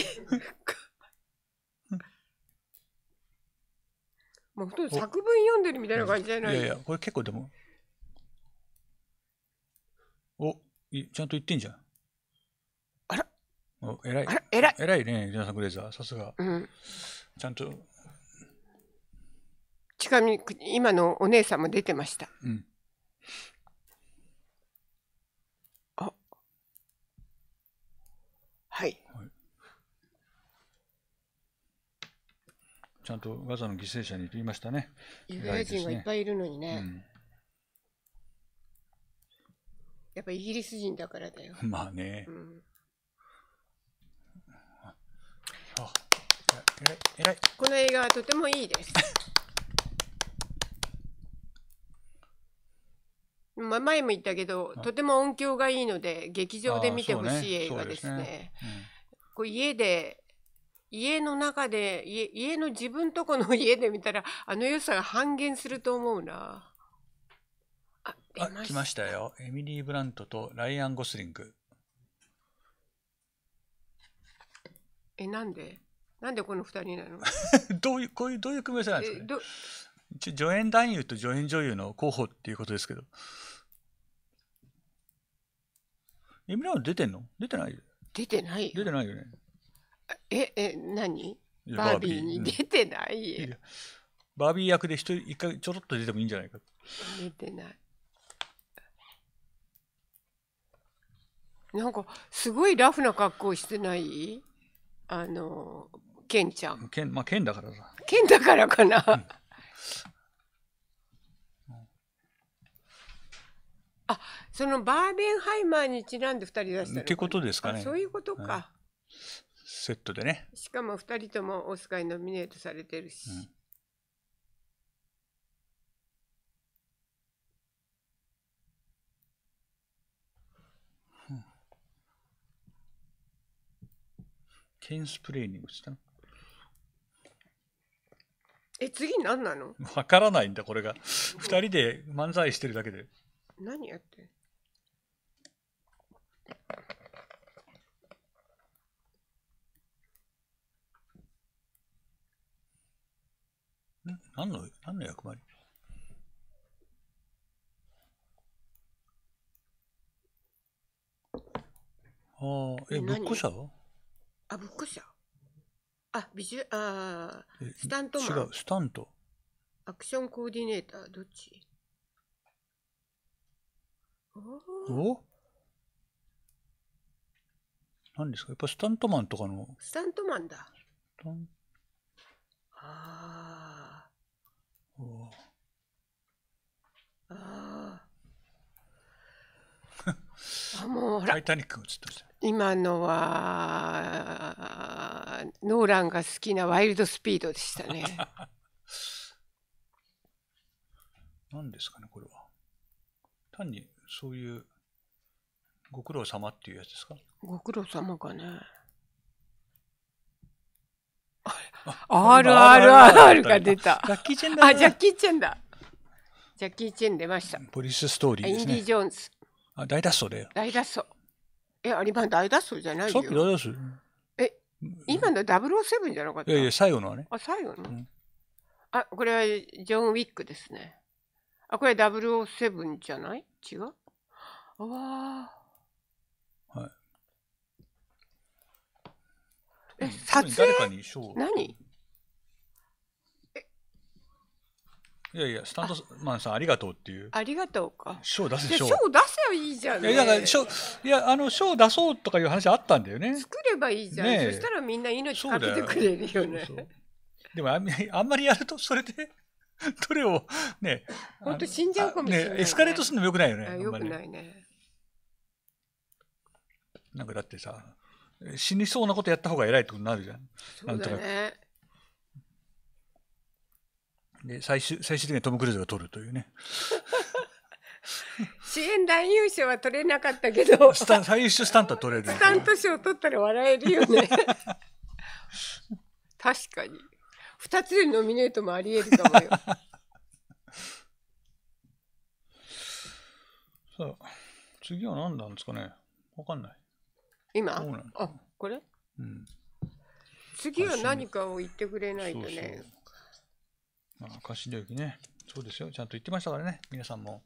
まあ、ほと作文読んでるみたいな感じじゃないいやいや、これ結構でも。お、いちゃんと言ってんじゃん。あらお、偉い。ら、偉い。偉いね、ジナサングレーザー。さすが。うん。ちゃんと。ちなみに、今のお姉さんも出てました。うん。あ。はい。ちゃんとガザの犠牲者にと言いましたね。ユダヤ人がいっぱいいるのにね。うん、やっぱイギリス人だからだよ。まあね。うん、あえらいこの映画はとてもいいです。前も言ったけど、とても音響がいいので、劇場で見てほしい映画ですね。すねうん、こう家で家の中で家家の自分とこの家で見たらあの良さが半減すると思うなああ来ましたよエミリー・ブラントとライアン・ゴスリングえなんでなんでこの2人なの どういうこういうどういう組み合わせなんですか、ね、一応助演男優と助演女優の候補っていうことですけどエミリー・ブラント出てんの出てない出てない出てないよねえ、え、何バービーに出てないうん、バービー役で一人、一回ちょろっと出てもいいんじゃないか。出てない。なんか、すごいラフな格好してないあの、ケンちゃん。ケン、まあ、ケンだからさ。ケンだからかな。うんあそのバーベンハイマーにちなんで2人出したってことですかね。そういうことか。セットでねしかも2人ともオスカーにノミネートされてるし、うんケンスプレーニングしたのえ次何なのわからないんだこれが2人で漫才してるだけで何やって何の、何の役割ああ、え、ブック社あ、ブック社あ、ビジュ、ああ、スタントマン。違う、スタント。アクションコーディネーター、どっちおお何ですかやっぱスタントマンとかの。スタントマンだ。ああ。ああ。もう。タイタニック映ってる。今のは。ノーランが好きなワイルドスピードでしたね。何ですかね、これは。単にそういう。ご苦労様っていうやつですか。ご苦労様かね。RRR が出た。ジャッキー・チェンだ。あ、ジャッキー・チェンだ。ジャッキー・チェン出ました。ポリスストーリーですね。インディ・ジョーンズ。あ、大脱走だよ。大脱走。え、あれ今大脱走じゃないよ。さっき大脱走。え、今の007じゃなかったいやいや、最後のはね。あ、最後の、うん、あ、これはジョン・ウィックですね。あ、これ007じゃない違うあわあ。撮影誰かに賞何いやいや、スタントマンさんありがとうっていう。ありがとうか。賞出せ賞。賞出せよいいじゃん、ね、いや、だから賞、いや、あの、賞出そうとかいう話あったんだよね。作ればいいじゃん。ね、そしたらみんな命かけてくれるよね。よそうそうでもあん、あんまりやると、それでどれを、ね。本当死んじゃうかもしれない、ね、エスカレートするのもよくないよね。よくないね。なんかだってさ、死にそうなことやった方が偉いってことになるじゃん。なんとね、で最終、最終的にはトム・クルーズが取るというね。支 援男優賞は取れなかったけどスタ最優秀スタントは取れるスタント賞取ったら笑えるよね 確かに2つでノミネートもありえるかもよさあ、次は何なんですかね分かんない今あこれうん次は何かを言ってくれないとねそうそうまあ貸し領域ねそうですよちゃんと言ってましたからね皆さんも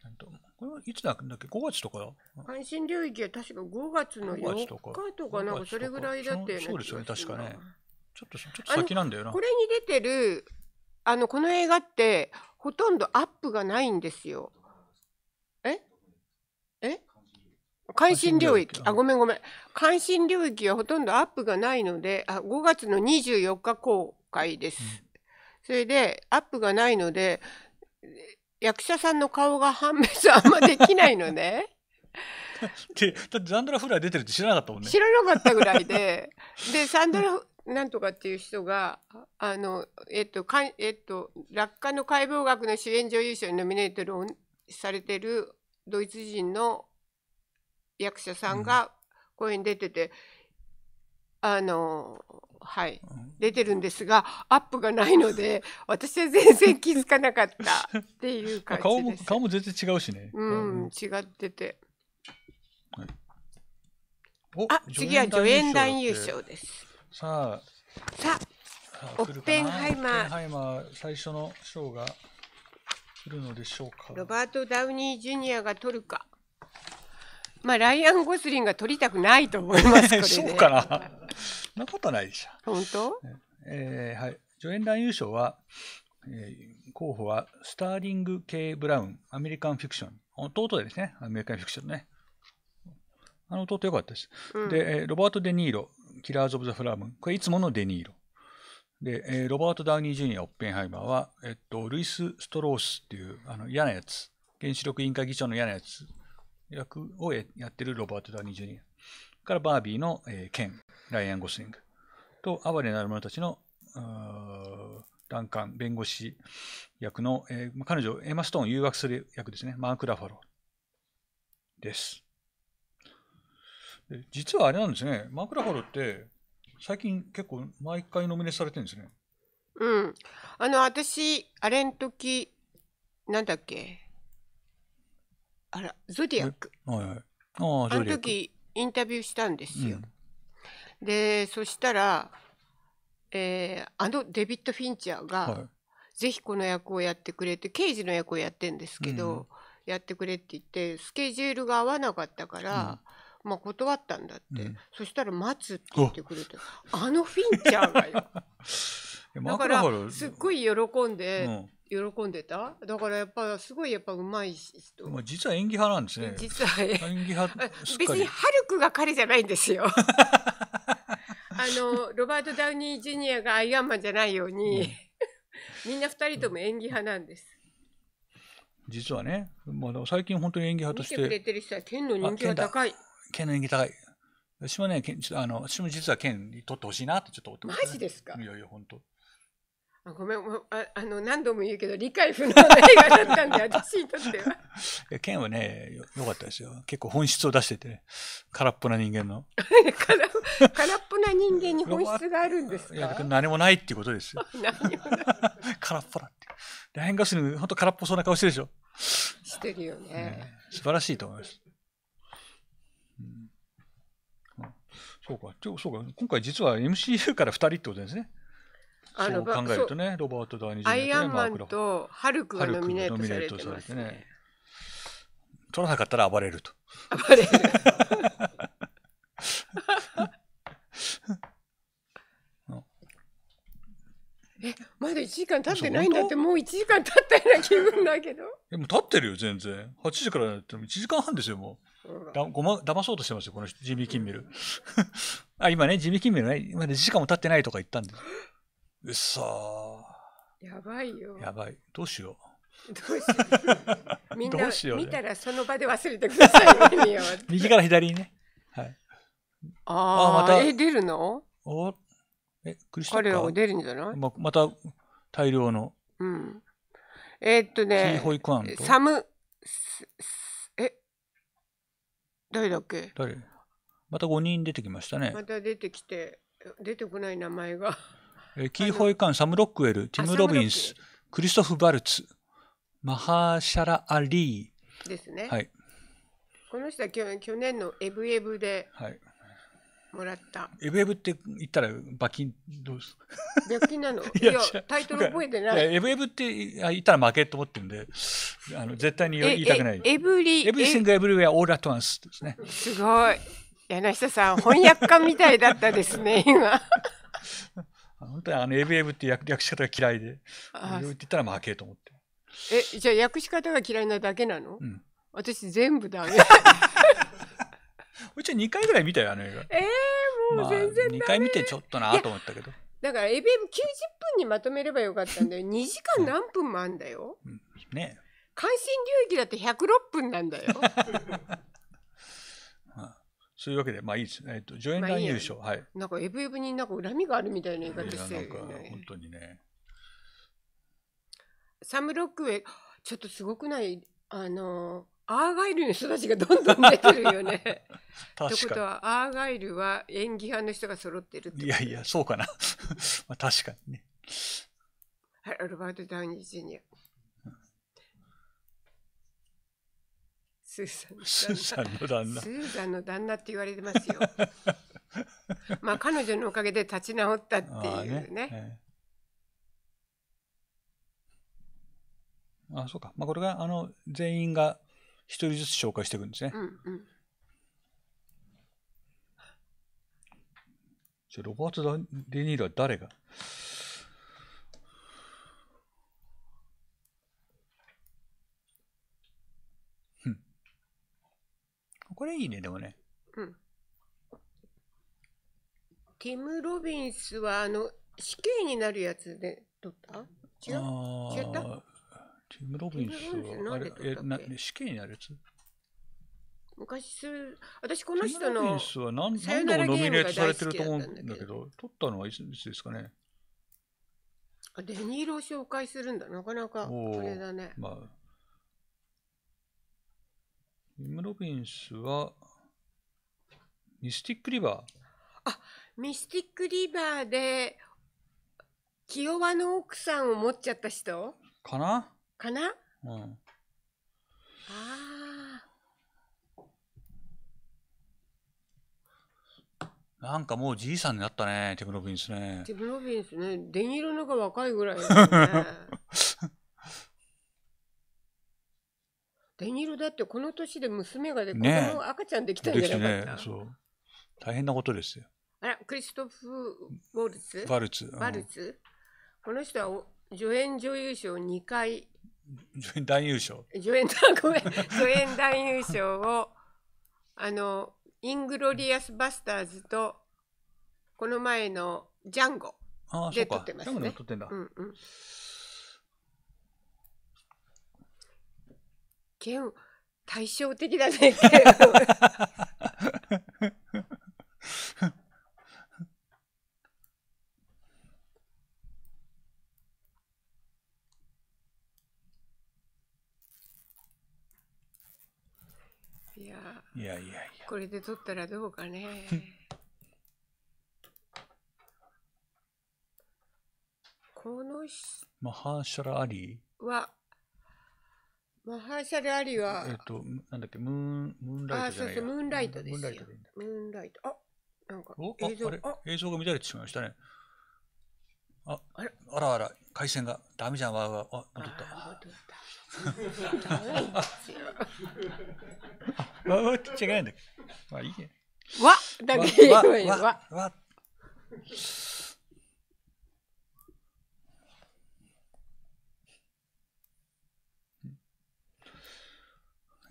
ちゃんとこれはいつだっけ5月とかよ阪神領域は確か5月の4日とかなんかそれぐらいだったよねそうですよね確かねちょっとちょっと先なんだよなこれに出てるあのこの映画ってほとんどアップがないんですよ関心領域あごめんごめん関心領域はほとんどアップがないのであ5月の24日公開です、うん、それでアップがないので役者さんの顔が判別あんまできないのね。でだってサンドラ・フラー出てるって知らなかったもんね。知らなかったぐらいで でサンドラなんとかっていう人があの、えっとかえっと、落下の解剖学の主演女優賞にノミネートされてるドイツ人の役者さんが公演出てて、あのはい、出てるんですがアップがないので私は全然気づかなかった っていう感じです顔も顔も全然違うしねうん違ってて、はい、あ次は助演男優賞ですさあさあオッペンハイマーハイマー最初の賞が来るのでしょうかロバート・ダウニー・ジュニアが取るかまあライアン・ゴスリンが取りたくないと思います そうかな。そんなことないでしょ。本当えー、はい。助演男優賞は、えー、候補はスターリング・ケイ・ブラウン、アメリカン・フィクション。弟ですね、アメリカン・フィクションね。あの弟よかったです。うん、で、ロバート・デ・ニーロ、キラーズ・オブ・ザ・フラム。これいつものデ・ニーロ。で、えー、ロバート・ダウニー・ジュニア・オッペンハイマーは、えっと、ルイス・ストロースっていう、あの、嫌なやつ。原子力委員会議長の嫌なやつ役をやってるロバート・ダーニー・ジュニア。からバービーの、えー、ケン、ライアン・ゴスリング。と、哀れなる者たちの、ダンカン、弁護士役の、えー、彼女、エマ・ストーンを誘惑する役ですね。マーク・ラファローです。実はあれなんですね。マーク・ラファローって、最近結構毎回ノミネートされてるんですね。うん。あの、私、あれん時、なんだっけあら、ゾディアック。はいはい。ああの時、インタビューしたんですよ。うん、で、そしたら、えー、あのデビッド・フィンチャーが、はい、ぜひこの役をやってくれて刑事の役をやってんですけど、うん、やってくれって言ってスケジュールが合わなかったから、うん、まあ断ったんだって、うん、そしたら待つって言ってくれてあのフィンチャーがよ だからすっごい喜んで、喜んでただからやっぱすごいやっぱうまい人まあ実は演技派なんですね実は演技派 別にハルクが彼じゃないんですよ あのロバート・ダウニー・ジュニアがアイアンマンじゃないように、うん、みんな二人とも演技派なんです実はね、まあ、最近本当に演技派として見てくれてる人は剣の人気が高い剣の演技高い私もね、あの私も実は剣取ってほしいなってちょっと思ってます、ね、マジですかいやいや本当あごめんああの何度も言うけど理解不能な映画だったんで 私にとっては。ケンはねよよかったですよ結構本質を出してて、ね、空っぽな人間の 空っぽな人間に本質があるんですかいや何もないっていうことですよ 何もない空っぽだってラインガスに本当空っぽそうな顔してるでしょしてるよねね素晴らしいと思います、うん、そうかそうか今回実は MCU から2人ってことですねあの考えるとね、ロバート・ダーニー・アイアンマンとハルクがノミネートされてますね。取らなかったら暴れると。暴れる。え、まだ1時間経ってないんだって、もう1時間経ったような気分だけど。でも経ってるよ、全然。8時からやっても1時間半ですよ、もう。だごま騙そうとしてますよ、この人、ジミー・キンメル。あ、今ね、ジミー・キンメルね、今ね、時間も経ってないとか言ったんです。うっそやばいよ。やばい。どうしよう。どうしよう。みんな、見たらその場で忘れてください。右から左にね。はい。ああ、また。え、出るのおえ、クリスタ彼らが出るんじゃないままた大量の。うん。えー、っとね、キーホイクアンと。サム、え、誰だっけ誰また5人出てきましたね。また出てきて、出てこない名前が。キー・ホイカン、サム・ロックウェル、ティム・ロビンス、クリストフ・バルツ、マハーシャラ・アリー。ですね。はい。この人は去去年のエブエブでもらった。はい、エブエブって言ったら罰金どうす罰金なの いやタイトル覚えてない。いエブエブって言ったら負けと思ってるんで、あの絶対に言いたくない。エブリエブリシング・エブリウェア・オーラ・トワンスですね。すごい。柳下さん、翻訳家みたいだったですね、今。本当にあの a エ f っていうし方が嫌いで、あ言ったら負けと思って。え、じゃあ訳し方が嫌いなだけなの、うん、私全部ダメ。うち2回ぐらい見たよ、あの映画。えー、もう全然ダメ、まあ、2回見てちょっとなと思ったけど。だからエ a エ f 9 0分にまとめればよかったんだよ。2 時間何分もあんだよ。うん、ね関心領域だって106分なんだよ。そういうわけで、まあいいです。えっ、ー、と、助演男優賞、まあ、はい。なんか、エブエブになんか恨みがあるみたいな言い方してるね、なんか、本当にね。サム・ロックウェイ、ちょっとすごくないあの、アーガイルの人たちがどんどん出てるよね。ということは、アーガイルは演技派の人が揃ってるっていやいや、そうかな。まあ、確かにね。はい、アルバート・ダウニー・ジュニア。スーさんの旦那。スーさんの旦那って言われてますよ。まあ彼女のおかげで立ち直ったっていうね。あ、ねえー、そうか。まあこれがあの全員が一人ずつ紹介していくんですね。うんうん。じゃロバート・デ・ニーロは誰がこれいいね、でもね。うん。ティム・ロビンスは、あの、死刑になるやつで撮った違う違ったティム・ロビンスは、あれ、え、な、死刑になるやつ昔する、私この人の、ティム・ロビンスは何何度もノミネートされてると思うんだけど、撮ったのはいつですかねデニーロを紹介するんだ、なかなか、これだね。まあィム・ロビンスは、ミスティック・リバー。あ、ミスティック・リバーで、清和の奥さんを持っちゃった人かなかなうん。ああ。なんかもうじいさんになったね、ティム・ロビンスね。ティム・ロビンスね、デニーロのが若いぐらい、ね、デニールだってこの年で娘がで、ね、子供赤ちゃんできたんじゃなかった、ね、大変なことですよあらクリストフ・ウルツバルツバルツ、この人は助演女優賞2回助演男優賞助演ごめん助演男優賞を あのイングロリアス・バスターズとこの前のジャンゴで撮ってますね。うんうん見対照的だねいやいやいやいやこれで撮ったらどうかね このマハーシャラアリーはマハーシャル・アリは、えっと、なんだっけ、ムーン、ムーンライトじゃないあ、そうそう、ムーンライトですよ。ムーンライトいいライト。あ、なんか映像ああれ映像が乱れてしまいましたね。あ、あれあらあら、回線が、ダメじゃん、わわわ、戻った。あ、戻った。あ、わわって違うんだっけ。まあいいね。わ、だけわ、わ、わ。わ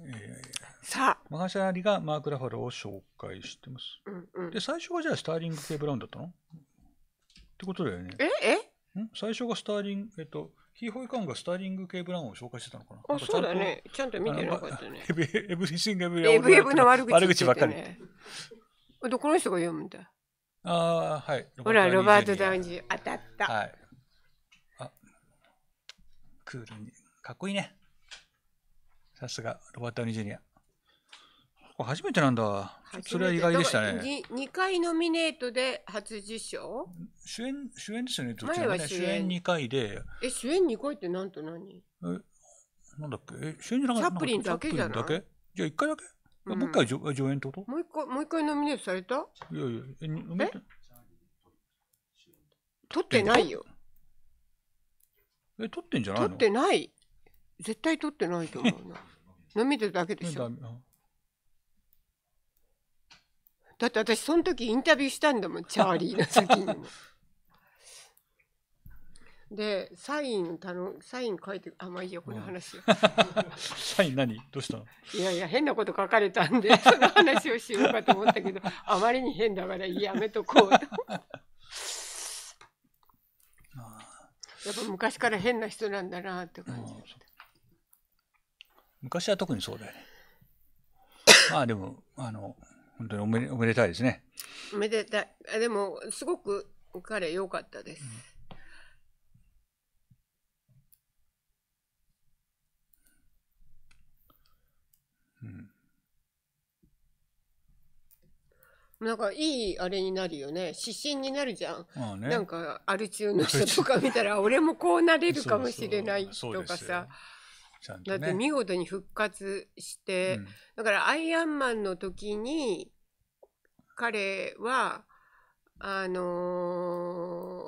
えさあマガシャリがマーク・ラファローを紹介してます、うんうん、で最初はじゃあスターリング系ブラウンだったのってことだよねええん最初がスターリングえっとヒーホイカンがスターリング系ブラウンを紹介してたのかなあそうだねちゃんと見てなかったね エブエブリシングエブリエブエブの悪口、ね、悪口ばっかりどこの人が読むんだああはいほらロバート・ダウンジ当たったはいあクールにかっこいいねさすが、ロバート・ダニー・ジュニア。これ初めてなんだ。それは意外でしたね。二回ノミネートで初受賞。主演、主演ですよね。どちね。主演二回で。え、主演二回ってなんと何。え、なんだっけ、え、主演じゃなかった。プリンだけじゃない。じゃ、一回だけ。うん、もう一回上上演ってこと。もう一回、もう一回ノミネートされた。いやいや、え、えミ取ってないよ。え、取ってんじゃないの。取ってない。絶対取ってないと思うな。飲みてるだけでしょ。だって私その時インタビューしたんだもん チャーリーの先にも。でサイン頼サイン書いてあまあいいよこの話、うん、サイン何どうしたのいやいや変なこと書かれたんで その話をしようかと思ったけどあまりに変だからやめとこうとやっぱ昔から変な人なんだなって感じ、うん昔は特にそうだよね。まあでも、あの、本当におめおめでたいですね。おめでたい。あでも、すごく彼良かったです。うん、うん、なんかいいあれになるよね指針になるじゃん、まあね、なんかアル中の人とか見たら俺もこうなれるかもしれないとかさ。そうそうちゃんと、ね、だって見事に復活して、うん、だからアイアンマンの時に彼はあの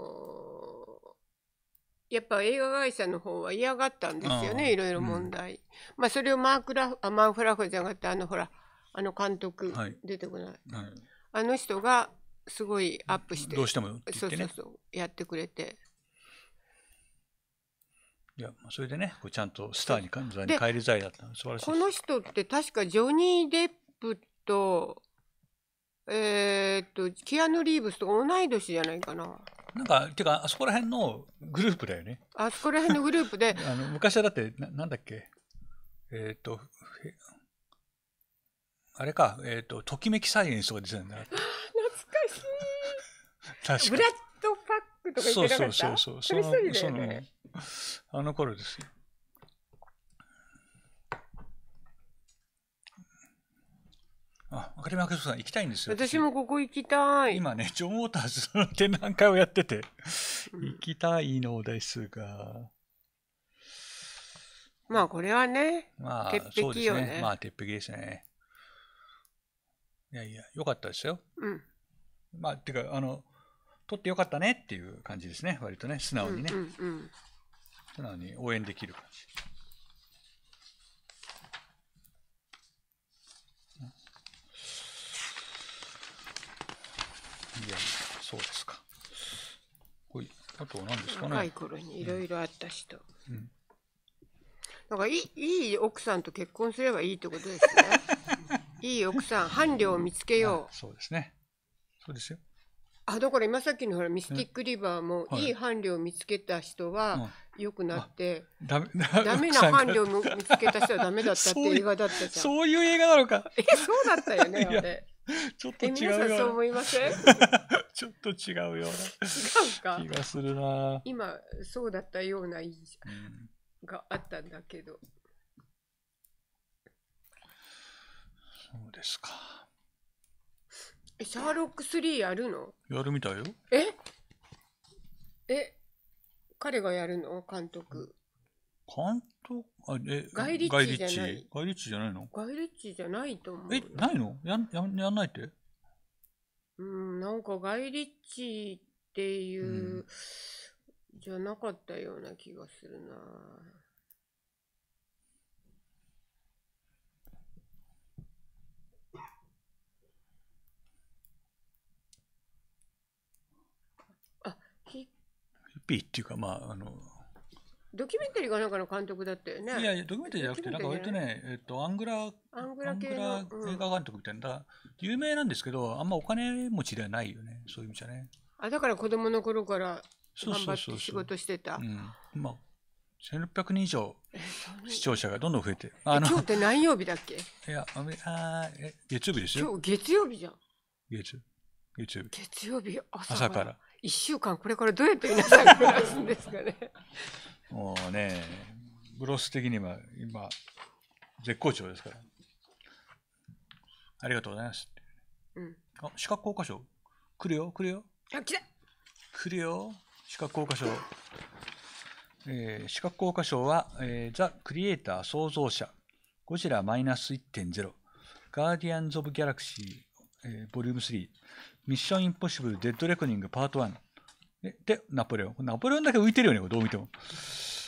ー、やっぱ映画会社の方は嫌がったんですよねいろいろ問題、うん、まあそれをマークラあマンフラフじゃなくてあのほらあの監督、はい、出てこない、はい、あの人がすごいアップしてどうしても、ね、そうそうそうやってくれていや、それでね、こうちゃんとスターに完全に返り咲だったの素晴らしいこの人って確かジョニー・デップと、えー、っと、キアヌ・リーブスと同い年じゃないかな。なんか、てか、あそこら辺のグループだよね。あそこら辺のグループで。あの昔はだってな、なんだっけ、えー、っと、あれか、えー、っと、ときめきサイエンスとか出てるんだ。懐かしい。確かブラッド・パックとか言ってなかったそうそうそうそう。それ一人だよね。あの頃ですよ。あ、わかりまけさん、行きたいんですよ。私もここ行きたい。今ね、ジョン・ウォーターズの展覧会をやってて、行きたいのですが。まあ、これはね、まあ、鉄壁よね。ねまあ、鉄壁ですね。いやいや、よかったですよ。うん。まあ、てか、あの、撮ってよかったねっていう感じですね、割とね、素直にね。うんうんうんさらに応援できる感じ。いや、そうですか。ほい。あとは何ですかね。若い頃にいろいろあった人。うん。だ、ん、かいい、いい奥さんと結婚すればいいってことですね。いい奥さん、伴侶を見つけよう。そうですね。そうですよ。あだから今さっきのほらミスティックリバーもいい伴侶を見つけた人はよくなって、はいうん、ダメな伴侶を見つけた人はダメだったって映画だったじゃんそういう映画なのかえそうだったよねあれちょっと違うよそう思いませんちょっと違うような 違うか気がするな今そうだったような、があったんだけどそうですかシャーロック3やるのやるみたいよ。ええ彼がやるの監督監督あえガイリッチじゃないガイリッチガイリッチじゃないのガイリッチじゃないと思うえないのやんやんやんないってうんなんかガイリッチっていう、うん、じゃなかったような気がするなピーっていうか、まあ、あの、ドキュメンタリーがなんかの監督だったよね。いやいや、ドキュメンタリーじゃなくて、なんか割とね、えっと、アングラ、アングラ系の映画監督みたいな、有名なんですけど、あんまお金持ちではないよね、そういう意味じゃね。あ、だから子供の頃から頑張って仕事してた。そうそうそうそううん。まあ、1600人以上視聴者がどんどん増えて。あの今日って何曜日だっけ いや、あえ月曜日ですよ。今日月曜日じゃん。月月曜日。月曜日朝から。朝から一週間これからどうやって皆さん暮らすんですかねもうねグロス的には今絶好調ですからありがとうございます、うん、あ資格効果賞来るよ来るよあ来た来るよ資格効果賞えー、視覚効果賞は、えー、ザ・クリエイター創造者、ゴジラマイナス1.0、ガーディアンズ・オブ・ギャラクシー、えー、ボリューム3、ミッションインポッシブル、デッドレコニング、パート1。で、でナポレオン。ナポレオンだけ浮いてるよね、どう見ても。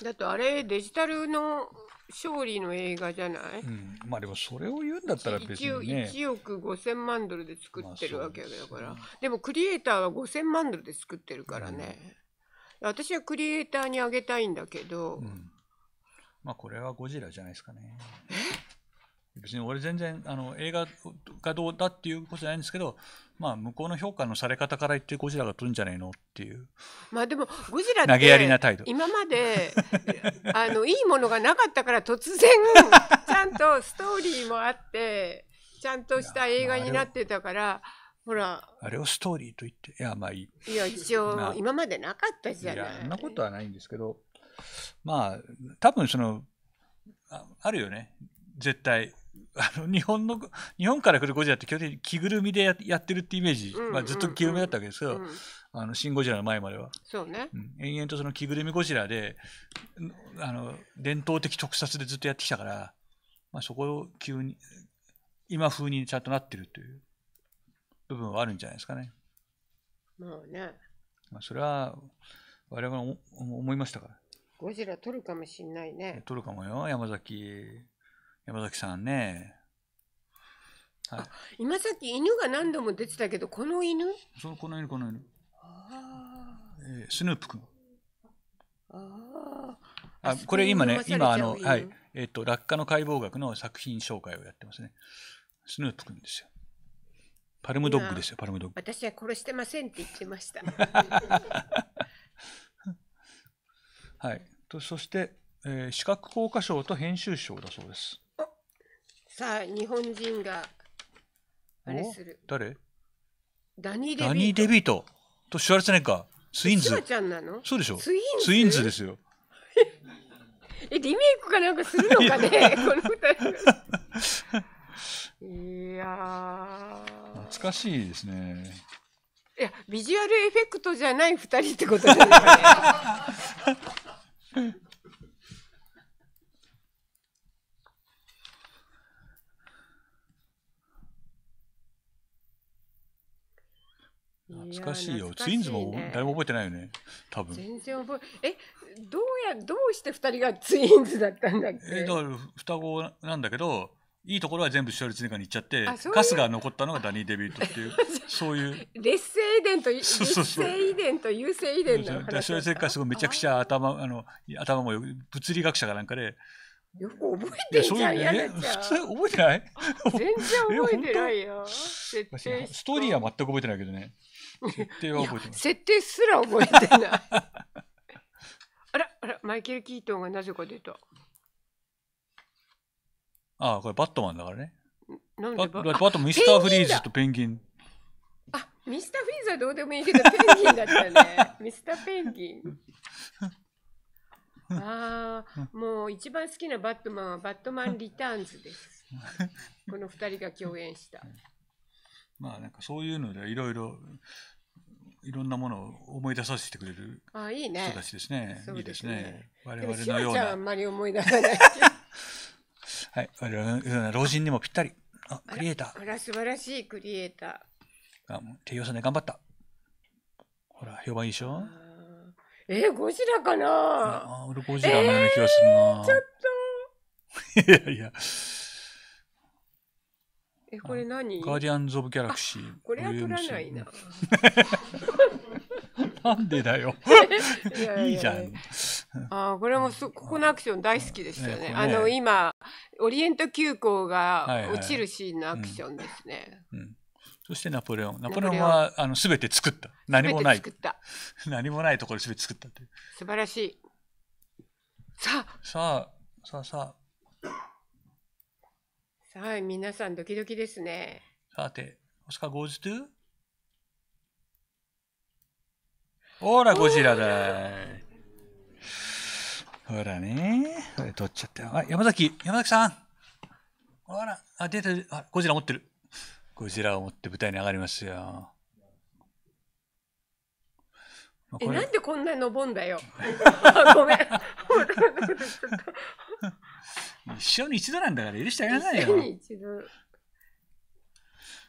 だってあれ、デジタルの勝利の映画じゃない、うん、まあでもそれを言うんだったら別に、ね、1, 億5000万ドルで作ってるわけだから、まあででもクリエイターは5000万ドルで作ってるからね、うん、私はクリエイターにあげたいんだけど、うん、まあこれはゴジラじゃないですかねえ別に俺全然あの映画がどうだっていうことじゃないんですけど、まあ、向こうの評価のされ方から言ってゴジラが撮るんじゃないのっていうまあでもゴジラって投げやりな態度今まで あのいいものがなかったから突然 ちゃんとストーリーもあってちゃんとした映画になってたから。ほら。あれをストーリーと言って、いや、まあいい。いや、一応、今までなかったじゃない。そんなことはないんですけど、まあ、多分その、ああるよね、絶対。あの日本の日本から来るゴジラって基本的に着ぐるみでやってるってイメージ、まあ、ずっと着ぐるみだったわけですよ、うん、あの新ゴジラの前まではそうね、うん、延々とその着ぐるみゴジラであの伝統的特撮でずっとやってきたから、まあ、そこを急に今風にちゃんとなってるという部分はあるんじゃないですかね。まあね。まあ、それは我々も思いましたから。ゴジラ取るかもしんないね。取るかもよ山崎。山崎さんね。はい、今さっき犬が何度も出てたけど、この犬そのこの犬、この犬。えー、スヌープ君。ああ。これ今ね、今、あの、はい。えっ、ー、と、落下の解剖学の作品紹介をやってますね。スヌープ君ですよ。パルムドッグですよ、パルムドッグ。私は殺してませんって言ってました。はい。とそして、えー、視覚効果賞と編集賞だそうです。さあ、日本人が、あれする。誰ダニー・デビート。ダニー・デビートと知られてないかツインズ。そうでしょ。ツインズツインズですよ。え、リメイクかなんかするのかね、この二人。いや懐かしいですね。いや、ビジュアルエフェクトじゃない二人ってことですね。懐かしいよ、ね、ツインズも誰も覚えてないよね多分全然覚ええどうやどうして二人がツインズだったんだっけえだから双子なんだけどいいところは全部勝率年間に行っちゃって春日残ったのがダニー・デビットっていう そういう劣勢遺伝と劣勢遺伝と優勢遺伝の話だ勝率年間すごいめちゃくちゃ頭あの頭も物理学者かなんかでよく覚えてるじゃん、やだじゃん。普通覚えてない全然覚えてないよ。ストーリーは全く覚えてないけどね。設定は覚えてます。設定すら覚えてない。あら、あら、マイケル・キートンがなぜか出た。ああ、これバットマンだからね。なんバでババットミスター・フリーズとペンギン。あ、ミスター・フリーズはどうでもいいけど、ペンギンだったね。ミスター・ペンギン。ああ、もう一番好きなバットマンはバットマン・リターンズです。この二人が共演した。まあなんかそういうのでいろいろいろんなものを思い出させてくれる人たちですね。いいねいいですね。我々のような。あんまり思い出さない。はい、我々のような老人にもぴったり。あ、クリエイター。あら、素晴らしいクリエイター。あ、もう低さんで頑張った。ほら、評判いいでしょえー、ゴジラかなあ、俺ゴジラのような気がするな、えー、ちょっと。いやいや。え、これ何ガーディアンズ・オブ・ギャラクシー。これは取らないな。なんでだよ。いいじゃん。あこれもそここのアクション大好きでしたね。あの今オリエント急行が落ちるシーンのアクションですね。そしてナポレオン。ナポレオンはあの全て作った。何もない。何もないところす全て作ったって。素晴らしい。さあ。さあ、さあさあ。はい、皆さんドキドキですね。さて、オスカー goes t ほら、ゴジラだほらね。これ取っちゃったよ。あ、山崎、山崎さん。ほら、あ、出てる。あ、ゴジラ持ってる。ゴジラを持って舞台に上がりますよ。え、なんでこんなに登んだよ。ごめん。一生に一度なんだから許してあげなさいよ。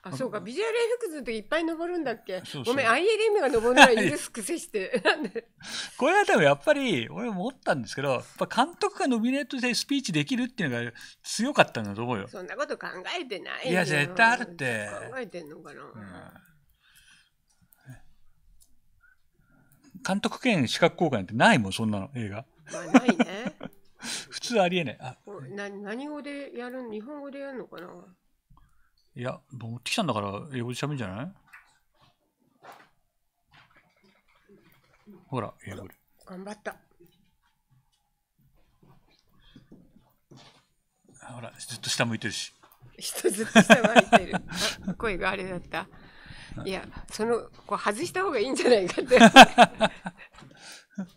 あ、そうか。ビジュアル F ズっていっぱい登るんだっけそうそうごめん、ILM が登るのは許す癖して。これは多分やっぱり、俺思ったんですけど、やっぱ監督がノミネートでスピーチできるっていうのが強かったんだと思うよ。そんなこと考えてないいや、絶対あるって。考えてんのかな。うん、監督兼資格公開なんてないもん、そんなの、映画。まあ、ないね。普通ありえねい。な何語でやる日本語でやるのかないや、持ってきたんだから英語で喋るんじゃないほら、英語で。頑張った。ほら、ずっと下向いてるし。人ずっと下向いてる。声があれだった。いや、その、こう外した方がいいんじゃないかって。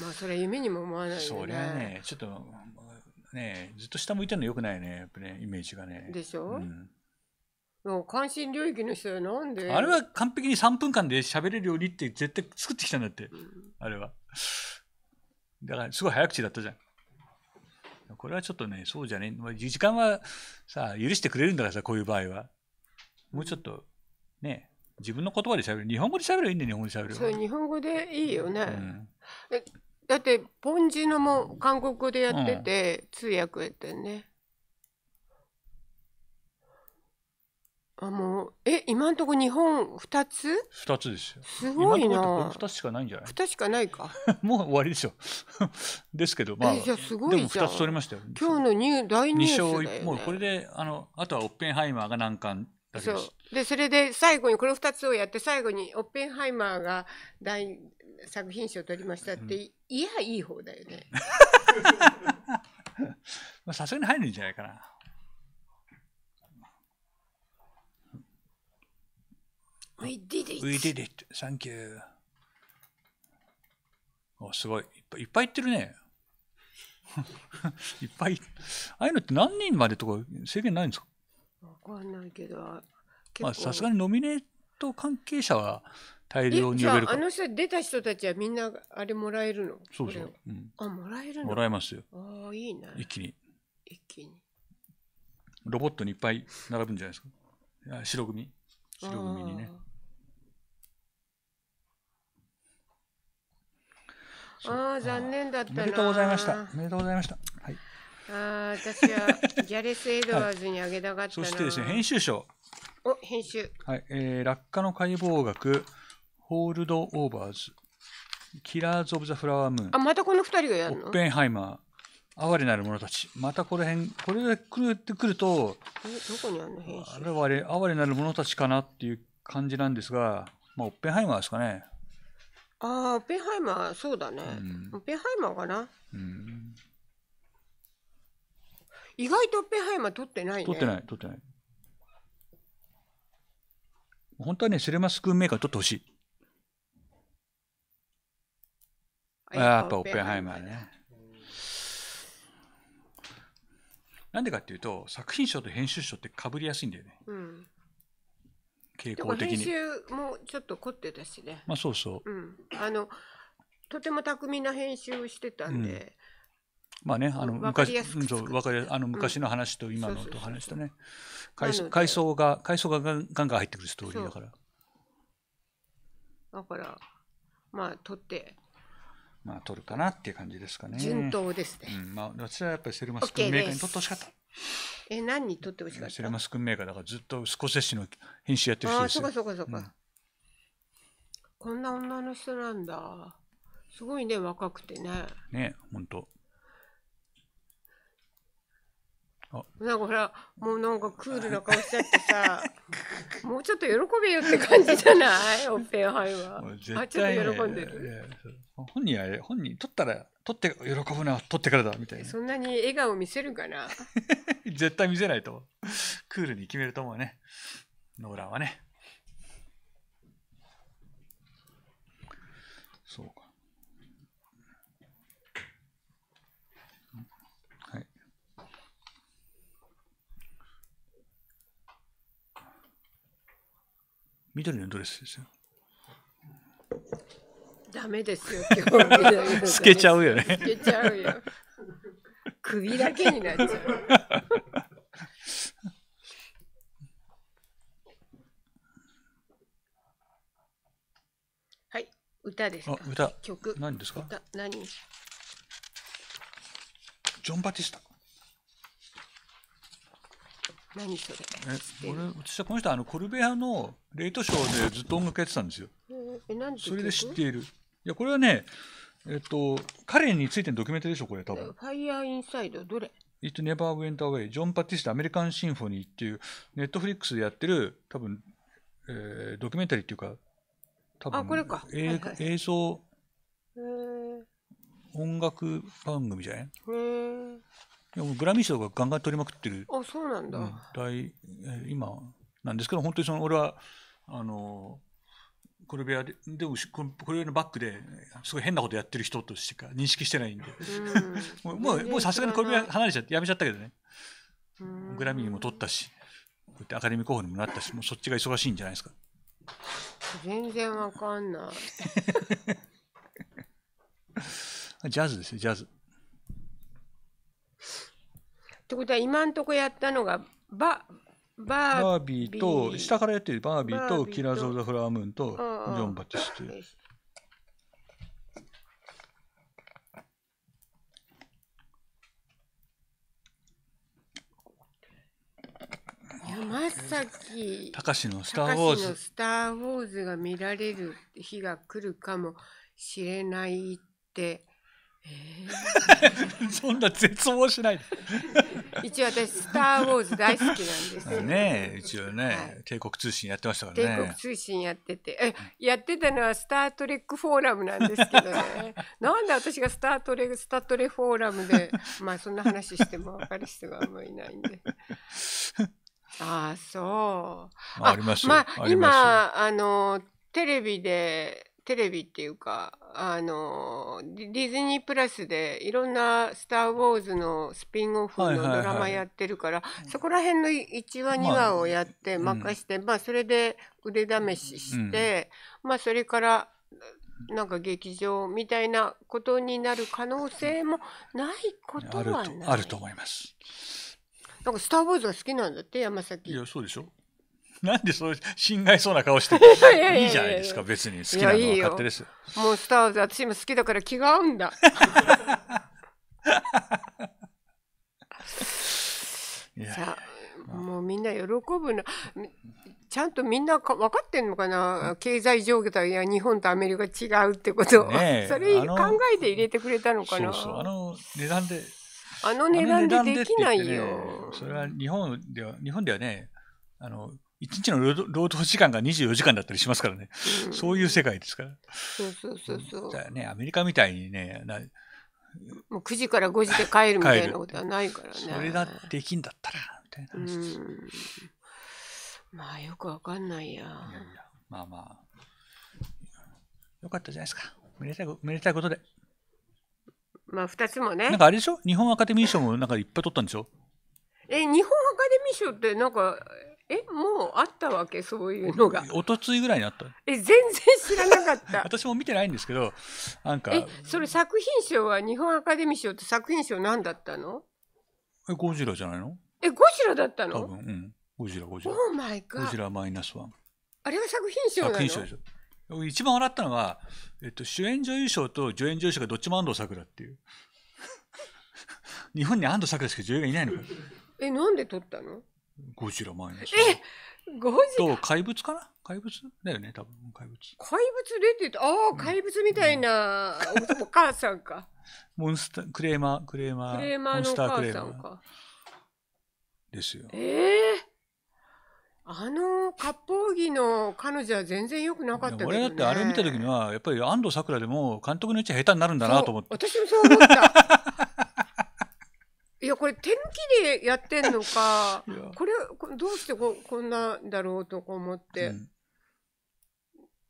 まあそれ夢にも思わないよねそりゃねちょっとねずっと下向いてるのよくないねやっぱねイメージがねでしょ、うんもう関心領域の人はなんであれは完璧に3分間で喋れるようにって絶対作ってきたんだって、うん、あれはだからすごい早口だったじゃんこれはちょっとねそうじゃね時間はさ許してくれるんだからさこういう場合はもうちょっとね自分の言葉で喋る日本語で喋ればいいんだよ日本語で喋るそう日本語でいいよね、うん、だってポンジのも韓国語でやってて、通訳やってんねあもうえ今んとこ日本2つ2つですよすごいな2つしかないんじゃない2つしかないか もう終わりでしょ ですけどまあじゃすごいじゃんでも2つ取りましたよ今日のニュ大ニュースだよ、ね、もうこれであのあとはオッペンハイマーが難関そうでそれで最後にこの2つをやって最後にオッペンハイマーが大作品賞を取りましたって、うん、いやいい方だよね。さすがに入るんじゃないかな。We did it! We did it! Thank you! おすごい。いっぱいいってるね。いっぱい。ああいうのって何人までとか制限ないんですかわかんないけどまあさすがにノミネート関係者は大量に呼べるかあの人出た人たちはみんなあれもらえるのそうそう、うん、あもらえるのもらえますよああいいね一気に一気にロボットにいっぱい並ぶんじゃないですか白組白組にねああ残念だったなおめでとうございましたおめでとうございましたはいああ、私はギャレス・エドワーズにあげたかったそしてですね、編集賞。お、編集。はい、えー、落下の解剖学、ホールド・オーバーズ、キラーズ・オブ・ザ・フラワームーン。あ、またこの二人がやるのオッペンハイマー、哀れなる者たち。またこれ辺、これでくるってくると、どこにあるの編集あれはあれ、哀れなる者たちかなっていう感じなんですが、まあ、オッペンハイマーですかね。ああ、オッペンハイマー、そうだね。うん、オッペンハイマーかな。うん意外とオッペンハイマー取ってないね取ってない取ってない本当はねセレマスクーンメーカー取ってほしいあやっぱオッペンハイマーねなんでかっていうと作品賞と編集賞ってかぶりやすいんだよね、うん、傾向的に編集もちょっと凝ってたしねまあそうそう、うん、あのとても巧みな編集をしてたんで、うんまあね、あの昔そうわかりあの昔の話と今のと話とね、階層が階層がガンガン入ってくるストーリーだから。だからまあ取って。まあ取るかなっていう感じですかね。順当ですね。うん、まあ私はやっぱりセルマス君メーカーに取ってほしかった。え何に取ってほしかった。セルマス君メーカーだからずっとスコセッシの編集やってる人ですよ。あそうかそうかそうか。こんな女の人なんだ。すごいね若くてね。ね本当。なんかほらもうなんかクールな顔しちゃってさ もうちょっと喜べよって感じじゃないオッペンハイは、ね、あちょっと喜んでる本人は本人取ったら取って喜ぶな取ってからだみたいなそんなに笑顔見せるかな 絶対見せないとクールに決めると思うねノーランはねそうか緑のドレスですよ。ダメですよ、今日。透けちゃうよね。透けちゃうよ。首だけになっちゃう。はい、歌です歌。曲。何ですか。何。ジョンバティスタ。何それえ俺私はこの人あのコルベアのレイトショーでずっと音楽やってたんですよえなんでそれで知っているいやこれはねえっと彼についてのドキュメントでしょこれ多分ファイヤーインサイドどれ It Never Went Away ジョン・パティスタアメリカン・シンフォニーっていうネットフリックスでやってる多分、えー、ドキュメンタリーっていうか多分あこれか、はいはい、映像音楽番組じゃないへえやもうグラミー賞がガンガン取りまくってるあそうなんだ、うん、大今なんですけど本当にその俺はあのコルベアででもコルベアのバックですごい変なことやってる人としか認識してないんで、うん、もうもうさすがにコルベア離れちゃってやめちゃったけどね、うん、グラミーも取ったしこうやってアカデミー候補にもなったしもうそっちが忙しいんじゃないですか全然わかんない ジャズですよジャズってことは今んとこやったのがババービーと下からやってるバービーとキラーズ・オブ・ザ・フラームーンとジョン・バティス山崎隆のスター・ウォーズ。スター・ウォーズが見られる日が来るかもしれないって。えー、そんな絶望しない一応私「スター・ウォーズ」大好きなんですよね一応ね、はい、帝国通信やってましたからね帝国通信やっててえやってたのは「スター・トレック・フォーラム」なんですけどね なんで私がスタートレ「スター・トレフォーラムで」まあそんな話しても分かる人があんまりいないんで。ああそう。あありますまあ今あのテレビでテレビっていうかあのディズニープラスでいろんな「スター・ウォーズ」のスピンオフのドラマやってるから、そこら辺の1話2話をやって任して、まあ、うんまあ、それで腕試しして、うん、まあそれからなんか劇場みたいなことになる可能性もないことはないあると思います。なんか「スター・ウォーズ」が好きなんだって山崎。いやそうでしょ なんでそう心外そうな顔して いいじゃないですか別に好きなのは勝手ですもうスターズ私も好きだから気が合うんだ さあもうみんな喜ぶなちゃんとみんな分かってんのかな、経済状態や日本とアメリカ違うってことを、それ考えて入れてくれたのかなあの値段であの値段でできないよ、ね、それは日本では日本ではねあの1日の労働時間が24時間だったりしますからね、うん、そういう世界ですから。そうそうそうそう。だね、アメリカみたいにね、もう9時から5時で帰るみたいなことはないからね。それができんだったら、みたいな話です。うん、まあよくわかんないや。いやいやまあまあ。よかったじゃないですか。めでたいめでたいことで。まあ2つもね。なんかあれでしょ日本アカデミー賞もなんかいっぱい取ったんでしょえ、日本アカデミー賞ってなんかえもうあったわけそういうのがおとついぐらいにあったえ全然知らなかった 私も見てないんですけどなんかえそれ作品賞は日本アカデミー賞って作品賞何だったのえゴジラじゃないのえゴジラだったの多分うんゴジラゴジラオーマイガゴジラマイナスワンあれは作品賞なの作品賞でしょ一番笑ったのは、えっと、主演女優賞と助演女優賞がどっちも安藤サクラっていう 日本に安藤サクラしか女優がいないのかえなんで取ったのゴジラマイナスえゴジラと怪物かな怪物だよね多分怪物怪物出てたああ怪物みたいな、お母さんか モンスタークレーマークレーマークレーマーのお母さんかですよええーあの割烹着の彼女は全然よくなかったけど、ね、俺だってあれ見た時にはやっぱり安藤サクラでも監督のうち下手になるんだなと思って私もそう思ったいやこれ手抜きでやってんのか これどうしてここんなんだろうとか思って、うん、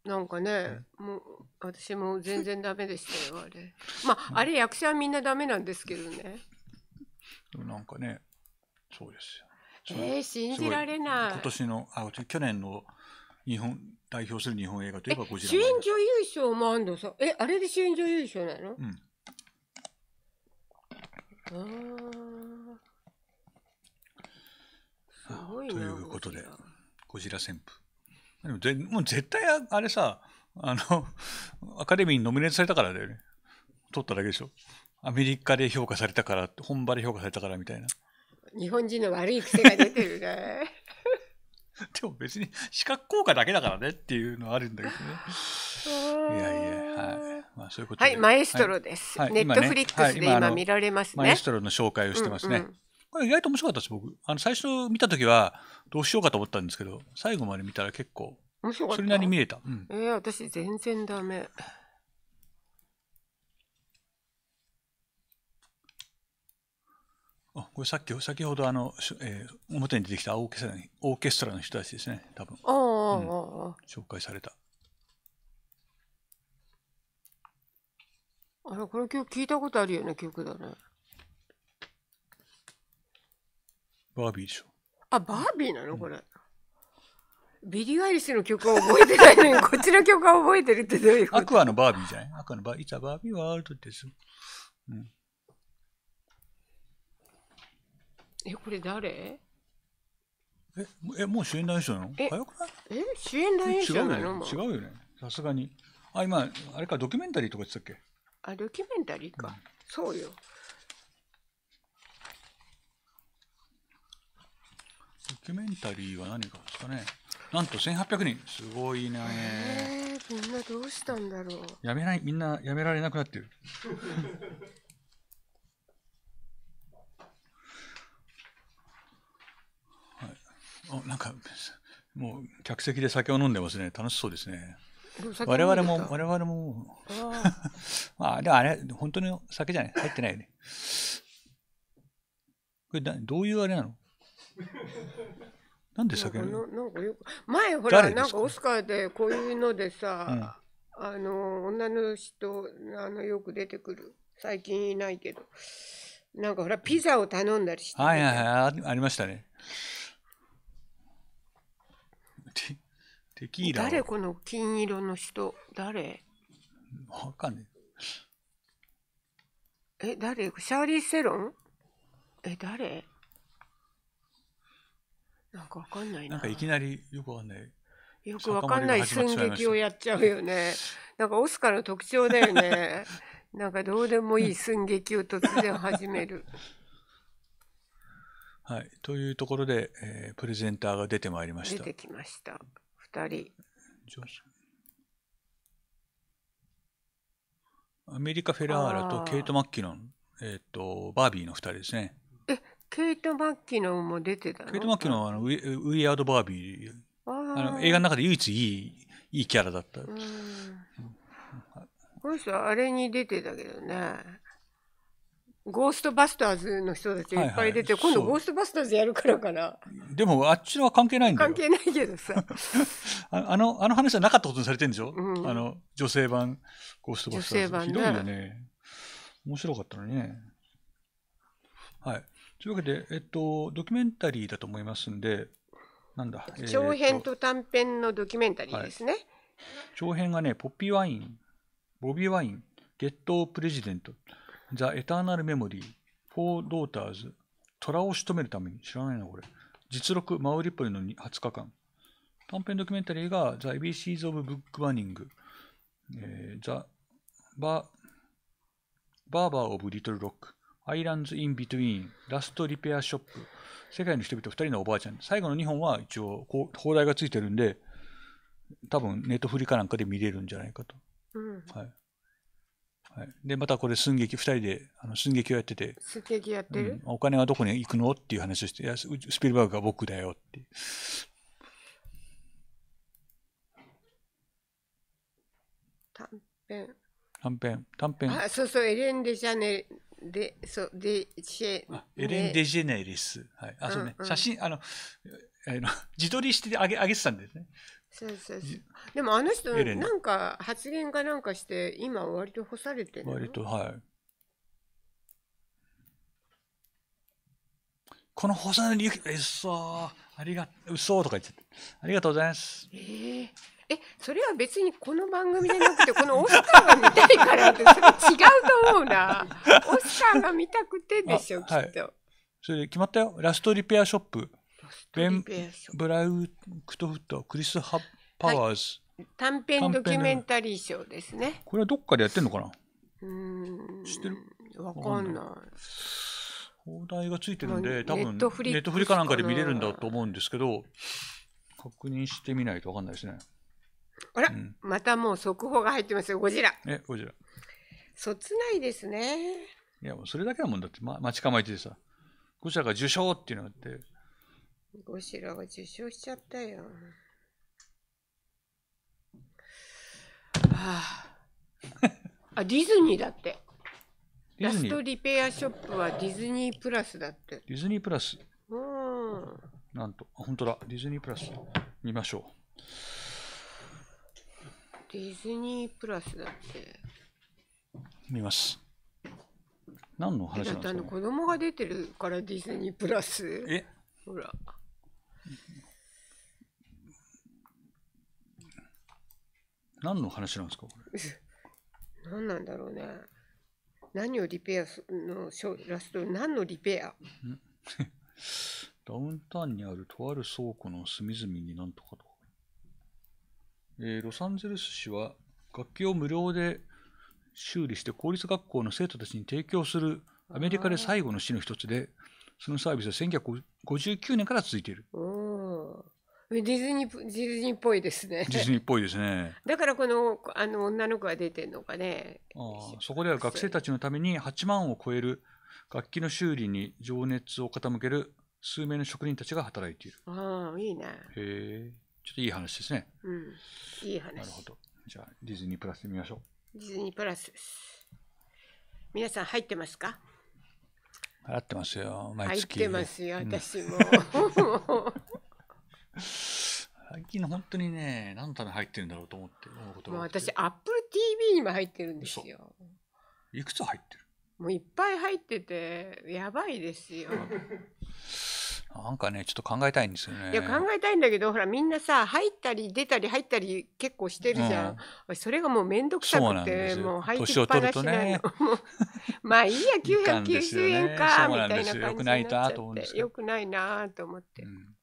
なんかね、もう私も全然ダメでしたよ あれまああれ役者はみんなダメなんですけどねなんかねそうですよえー、信じられない今年のあ去年の日本代表する日本映画といえばこちら主演女優賞もあんのさえあれで主演女優賞なの、うんすごいということで、ゴジラ旋風。でももう絶対あれさ、あの、アカデミーにノミネートされたからだよね。取っただけでしょ。アメリカで評価されたから、本場で評価されたからみたいな。日本人の悪い癖が出てるね。でも別に視覚効果だけだからねっていうのはあるんだけどね。いやいや、はい。まあ、そういうことはい、マエストロです。はい、ネットフリックスで今見られますね。マエストロの紹介をしてますね。うんうん、これ意外と面白かったです、僕。あの最初見た時はどうしようかと思ったんですけど、最後まで見たら結構、それなりに見えた。うん、えー、私全然ダメ。あこれさっき先ほどあの、えー、表に出てきたオーケストラオーケストラの人たちですね、多分、うん、紹介された。あれ、この曲聞いたことあるよね、曲だね。バービーでしょ。あ、バービーなのこれ。ビリー・アイリスの曲は覚えてないのに、こっちの曲は覚えてるってどういうことアクアのバービーじゃないアクアのバービー、いつはバービーワールドです。うん、え、これ誰え、え、もう主演男優賞なのえ、主演男優賞なの違うよね。さすがに。あ、今、あれか、ドキュメンタリーとか言ってたっけあドキュメンタリーか、うん、そうよドキュメンタリーは何かですかねなんと千八百人すごいねえみんなどうしたんだろうやめないみんなやめられなくなってる はいあなんかもう客席で酒を飲んでますね楽しそうですね我々も、我々も、あ まあ、でもあれ、本当の酒じゃない入ってないよね。これだ、どういうあれなのなんで酒なんかよく前ほら、なんかオスカーでこういうのでさ、うん、あの、女の人、あの、よく出てくる。最近いないけど。なんかほら、ピザを頼んだりして、ね。はいはいはい、ありましたね。テキーラ誰この金色の人誰わかんねえ。え、誰シャーリー・セロンえ、誰なんかわかんないな。なんかいきなりよくわかんない。よくわかんない寸劇をやっちゃうよね。なんかオスカーの特徴だよね。なんかどうでもいい寸劇を突然始める。はい、というところで、えー、プレゼンターが出てまいりました。出てきました。2人。アメリカ・フェラーラとケイト・マッキノン、えっ、ー、と、バービーの2人ですね。え、ケイト・マッキノンも出てたケイト・マッキノンはあのウィウィアード・バービーあの映画の中で唯一いいいいキャラだった。この人あれに出てたけどね。ゴーストバスターズの人たちがいっぱい出て、はいはい、今度ゴーストバスターズやるからかな。でもあっちのは関係ないんだよ。関係ないけどさ。あの、あの話はなかったことにされてるんでしょ、うん、あの、女性版ゴーストバスターズ。女性版、ね、ひどいよね。面白かったのにね。はい。というわけで、えっと、ドキュメンタリーだと思いますんで、なんだ。長編と短編のドキュメンタリーですね。はい、長編がね、ポッピーワイン、ボビーワイン、ゲットプレジデント。The Eternal Memory Four Daughters 虎を仕留めるために知らないな、これ。実録マウリポリの20日間。短編ドキュメンタリーが The ABCs of Book Burning、えー、The Bar Barber of Little Rock Islands in Between Last Repair Shop 世界の人々2人のおばあちゃん。最後の2本は一応、放題がついてるんで、多分ネットフリかなんかで見れるんじゃないかと。うん、はいはい、でまたこれ寸劇2人であの寸劇をやってて寸劇やってる、うん、お金はどこに行くのっていう話をしていやスピルバーグが僕だよって短編短編短編あそうそうエレン・デジャネでそうデシェエレン・デジェネリス、はいあそうね、うんうん、写真あのあの自撮りしてあげあげてたんですねそうそうそうでもあの人なんか発言かなんかして今割と干されてる割とはいこの干される勇気うっそありがうそとか言ってありがとうございます、えー、えそれは別にこの番組じゃなくてこのオスカーが見たいからってそれ違うと思うな オスカーが見たくてでしょ、きっと、それ決まったよラストリペアショップベン・ブラウクトフット、クリス・ハッパワーズ、はい、短編ドキュメンタリー賞ですね。これはどっかでやってんのかなうん知ってるわかんない。放題がついてるんで、多分ネットフリかなんかで見れるんだと思うんですけど、確認してみないとわかんないですね。あら、うん、またもう速報が入ってますよ、ゴジラ。え、ゴジラ。そつないですね。いや、もうそれだけだもんだって、ま、待ち構えててさ、ゴジラが受賞っていうのがあって。ゴジラが受賞しちゃったよ。はあ、あ、ディズニーだって。ラストリペアショップはディズニープラスだって。ディズニープラス。うん。なんと、本当だ、ディズニープラス。見ましょう。ディズニープラスだって。見ます。何の話なんですか、ね、子供が出てるからディズニープラス。えほら。何の話なんですかこれ 何なんだろうね何をリペアのラスト何のリペア ダウンタウンにあるとある倉庫の隅々になんとかと、えー、ロサンゼルス市は楽器を無料で修理して公立学校の生徒たちに提供するアメリカで最後の市の一つでそのサービスは1959年から続いている。ディズニー、ディズニーっぽいですね。ディズニーっぽいですね。だからこの、あの、女の子が出てるのかね。ああ、そこでは学生たちのために8万を超える楽器の修理に情熱を傾ける数名の職人たちが働いている。ああ、いいね。へえ。ちょっといい話ですね。うん。いい話。なるほど。じゃあ、ディズニープラスで見ましょう。ディズニープラスです。皆さん入ってますか払ってますよ、毎月。入ってますよ、私も。最近の本当にね、何のために入ってるんだろうと思って思うことがもう私、Apple TV にも入ってるんですよ。いくつ入ってるもういっぱい入ってて、やばいですよ。なんかね、ちょっと考えたいんですよね。いや、考えたいんだけど、ほら、みんなさ、入ったり出たり入ったり結構してるじゃん。うん、それがもう面倒くさくて、もう入ってっぱなしなの。ね、まあいいや、990円か、みたいな感じになっちゃよくないなと思って。よくないなと思って。うん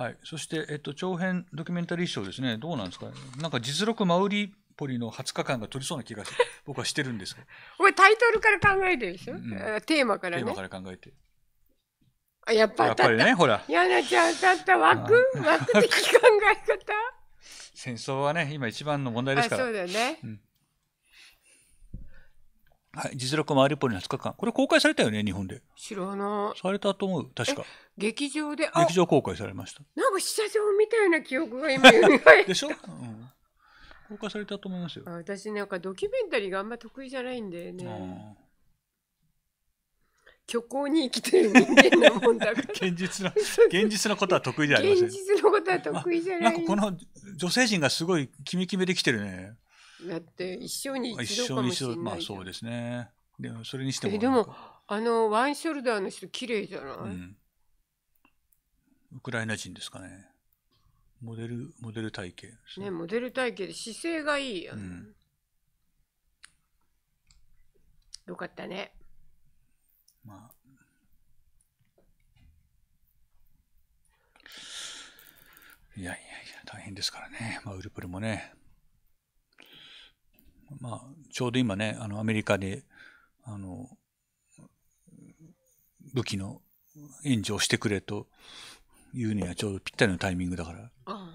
はい、そして、えっと、長編ドキュメンタリー賞ですね、どうなんですか、なんか実録マウリポリの20日間が取りそうな気がし 僕はしてるんですが。これタイトルから考えてるでしょ、うん、テーマからね。テーマから考えて。あやっぱやっぱりね、ほら。やなちゃん、たった枠、枠的考え方。戦争はね、今一番の問題ですから。そうだよね。うんはい、実力マリウポリの20日間。これ公開されたよね、日本で。知らない。されたと思う、確か。劇場で、劇場公開されました。なんか試写場みたいな記憶が今、蘇った。でしょ、うん、公開されたと思いますよ。私なんかドキュメンタリーがあんま得意じゃないんだよね。虚構に生きてる人間なもんだから 現実の現実のことは得意じゃありません現実のことは得意じゃない、まこの女性陣がすごいキメキメできてるねだって一生に一度かもしれない。まあそうですね。でもそれにしても。でもあのワンショルダーの人綺麗じゃない、うん、ウクライナ人ですかね。モデルモデル体型ですね。モデル体型で姿勢がいいや、うん。よかったね。まあ。いやいやいや、大変ですからね。まあ、ウルプルもね、まあ、ちょうど今ね、あの、アメリカで、あの、武器の援助をしてくれというにはちょうどぴったりのタイミングだから。ああ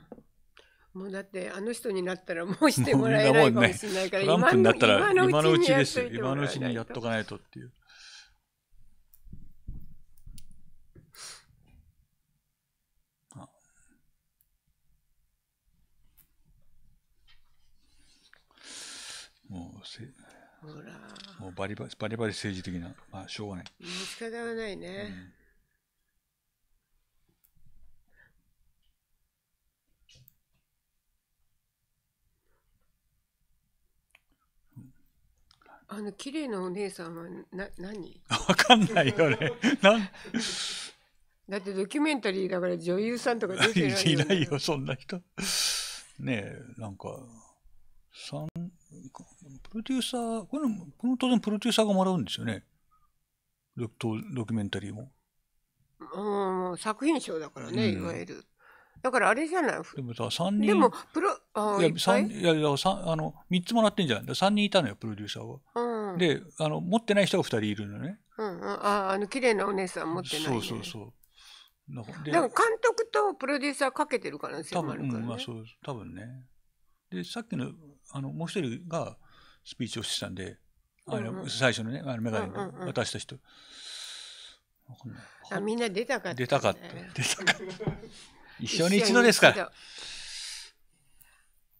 もうだってあの人になったらもうしてもらえないかもしれないから、ね、トランプになったら今のうちです今のうちにやっとかないとっていう。せほら。もうバリバリ、バリバリ政治的な。まあ、しょうがない。仕方がないね。うん、あの綺麗なお姉さんはな何わかんないよね。なんだってドキュメンタリーだから女優さんとか出てないよ、いないよ、そんな人。ねえ、なんか、3、プロデューサー、これも、この当然プロデューサーがもらうんですよね。ドキュメンタリーも。うん、作品賞だからね、うん、いわゆる。だからあれじゃないでもさ、3人。でも、プロ、あいや、三いや、いやあの、三つもらってんじゃん。三人いたのよ、プロデューサーは。うん、で、あの、持ってない人が二人いるのね。うんうん。あ、あの、綺麗なお姉さん持ってない、ね、そうそうそう。だから監督とプロデューサーかけてるるから、ね、多分、うん、まあそう多分ね。で、さっきの、あの、もう一人が、スピーチをしてたんで、あの、うん最初のね、あのメガネ渡した人。あ、みんな出たかった、出たかった。出たかった。一生に一度ですから。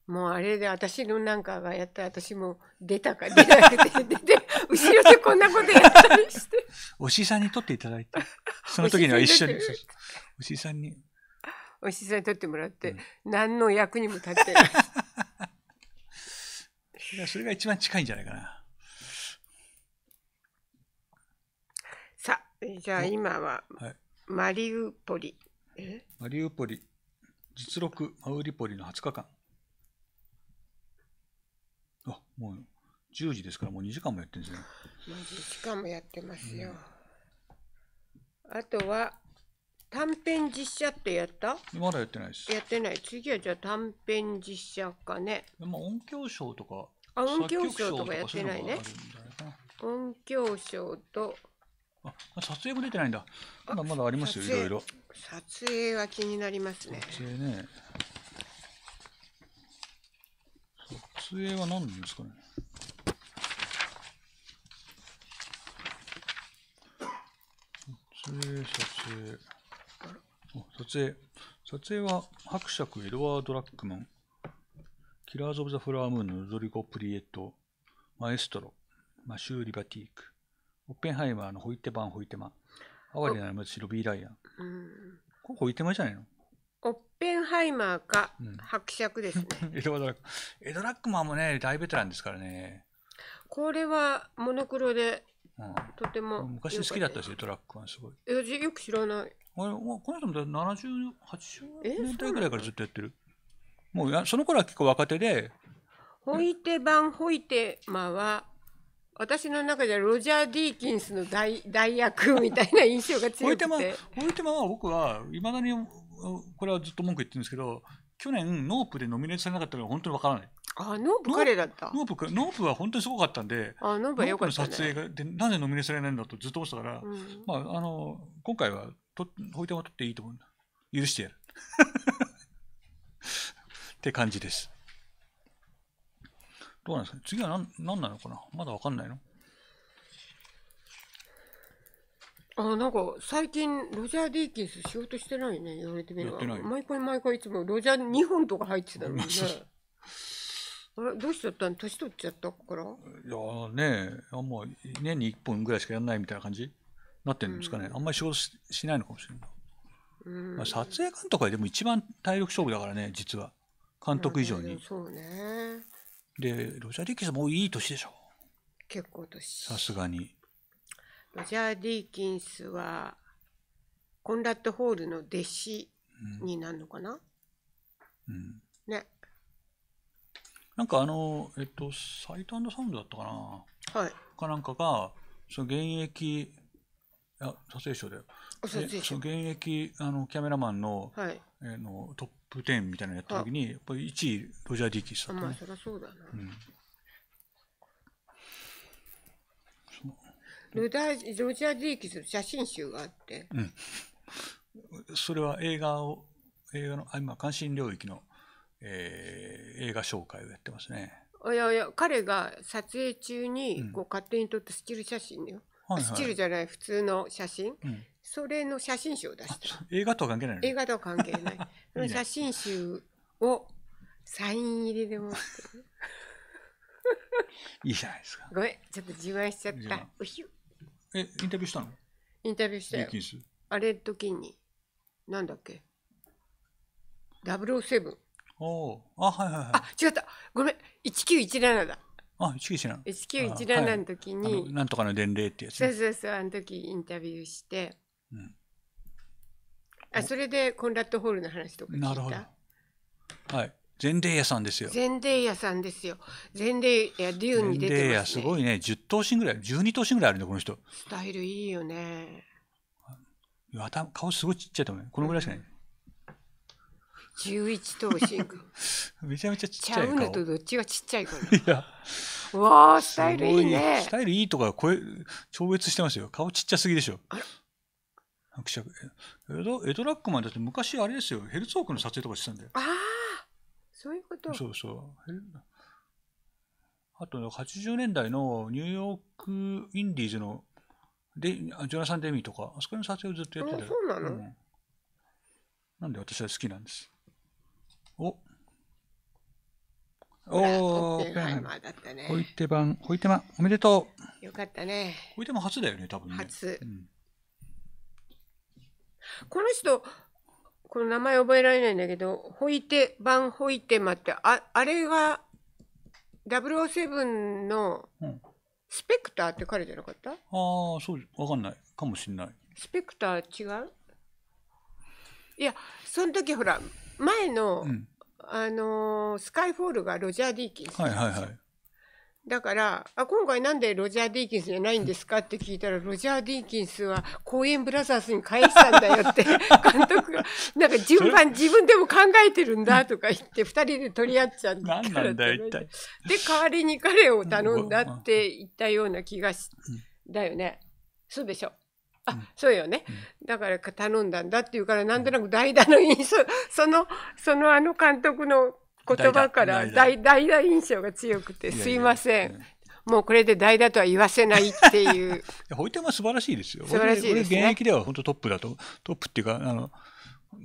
もうあれで私のなんかがやったら私も出たか出なくて出て後ろでこんなことやったりしておしさんに撮っていただいてその時には一緒におしさんにおしさんに撮ってもらって、うん、何の役にも立ってない それがそれが一番近いんじゃないかな。さあ、じゃあ今は、はい、マリウポリ。マリウポリ、実録マウリポリの20日間。あ、もう10時ですから、もう2時間もやってるんですね。もう2時間もやってますよ。うん、あとは、短編実写ってやったまだやってないですやってない次はじゃあ短編実写かねまあ音響賞とかあ音響賞とかやってないね音響賞とあ撮影も出てないんだまだまだありますよいろいろ撮影は気になりますね撮影ね撮影は何ですかね撮影撮影撮影。撮影は、伯爵、エドワード・ラックマン、キラーズ・オブ・ザ・フラームーンのルドリゴ・プリエット、マエストロ、マシュー・リバティーク、オッペンハイマーのホイテバン・ホイテマ、ワリなる虫ロビー・ライアン。うん、これホイテマじゃないのオッペンハイマーか、伯爵ですね。う ん、エドワード・ラックマン。エド・ラックマンもね、大ベテランですからね。これはモノクロで、うん、とても、昔好きだったし、エド・ラックマンすごい。え、よく知らない。あれこの人も70、80年代ぐらいからずっとやってる。もうやその頃は結構若手で。ホイテ版ホイテマは、私の中ではロジャー・ディーキンスの代代役みたいな印象が強くて。ホイテマホイテマは僕はいまだにこれはずっと文句言ってるんですけど、去年ノープでノミネートされなかったのが本当にわからない。あノープ彼だったノープノープは本当にすごかったんであノープはよかった、ね、の撮影がでなぜノミネートされないんだとずっと思ってたから、うん、まあ、あの今回はとほい園は取っていいと思うんだ。許してやる。って感じです。どうなんですか次は何何なのかなまだわかんないのあなんか最近ロジャー・ディーキンス仕事してないね言われてみれば毎回毎回いつもロジャー2本とか入ってたのにね あれどうしちゃったの年取っちゃったからいやねあんま年に1本ぐらいしかやんないみたいな感じなってるんですかね、うん、あんまり仕事しないのかもしれない、うん、まあ、撮影監督はでも一番体力勝負だからね実は監督以上に、そうねでロジャー・ディキンスもういい年でしょ結構年さすがにロジャー・ディキンスはコンラッド・ホールの弟子になるのかな、うん、うん、ねなんかあのえっとサイトサウンドだったかなはいかなんかがその現役いや撮影所でその現役あのキャメラマンの,、はい、えのトップ10みたいなのやった時にやっぱり1位ロジャー・ディーキスだった、ね、まあそりゃそうだな、うんロジャロジャーディーキスの写真集があって、うん、それは映画を映画のあ今関心領域の、えー、映画紹介をやってますねいやいや彼が撮影中にこう、勝手に撮ったスチール写真よ、はいはい、スチールじゃない普通の写真、うん、それの写真集を出した映画とは関係ない、映画とは関係ないその写真集をサイン入りで持っていいじゃないですかごめんちょっと自慢しちゃったえインタビューしたのインタビューしたよあれ時になんだっけ007おおあはいはいはいあ違ったごめん1917だあ、一九一七。一九一七の時に、はい、なんとかの伝令ってやつ、ね、そうそうそう、あの時インタビューして。うん、あ、それでコンラッドホールの話とかなるほど。はい。全霊屋さんですよ。全霊屋さんですよ。全霊屋、デューンに出てます、ね。すごいね。十0頭身ぐらい、十二頭身ぐらいあるんこの人。スタイルいいよね。いや頭顔すごいちっちゃいと思うこのぐらいしかない。うん11頭身がめちゃめちゃちっちゃい顔ちゃうねとどっちがちっちゃいかないやわースタイルいいねスタイルいいとか超超越してますよ顔ちっちゃすぎでしょ伯爵エドエドラックマンだって昔あれですよヘルツォークの撮影とかしてたんだよ。ああそういうことそうそうあと80年代のニューヨークインディーズのでジョナサン・デミーとかあそこの撮影をずっとやってたそうなの、うん、なんで私は好きなんですおおおー、ペンハイマーだったね。ホイテ版、ホイテマ、おめでとう。よかったね。ホイテマ初だよね、多分ね。初うんこの人、この名前覚えられないんだけど、ホイテ、バンホイテマって、ああれが007のうんスペクターって彼じゃなかったああ、そう、わかんない。かもしんない。スペクター違ういや、その時ほら、前の、うん、あのー、スカイフォールがロジャー・ディーキンス。はいはいはい。だからあ、今回なんでロジャー・ディーキンスじゃないんですかって聞いたら、ロジャー・ディーキンスは公園ブラザーズに返したんだよって、監督が、なんか順番自分でも考えてるんだとか言って、二人で取り合っちゃったから。なんだ一体。で、代わりに彼を頼んだって言ったような気がし、だよね。そうでしょ。あ、うん、そうよね、だから頼んだんだっていうからなんとなく代打の印象 そのそのあの監督の言葉から代打印象が強くてすいません。いやいやいやもうこれで代打とは言わせないっていう。いや、テンは素晴らしいですよ。素晴らしいです、ね、現役では本当トップだと、トップっていうか、あの、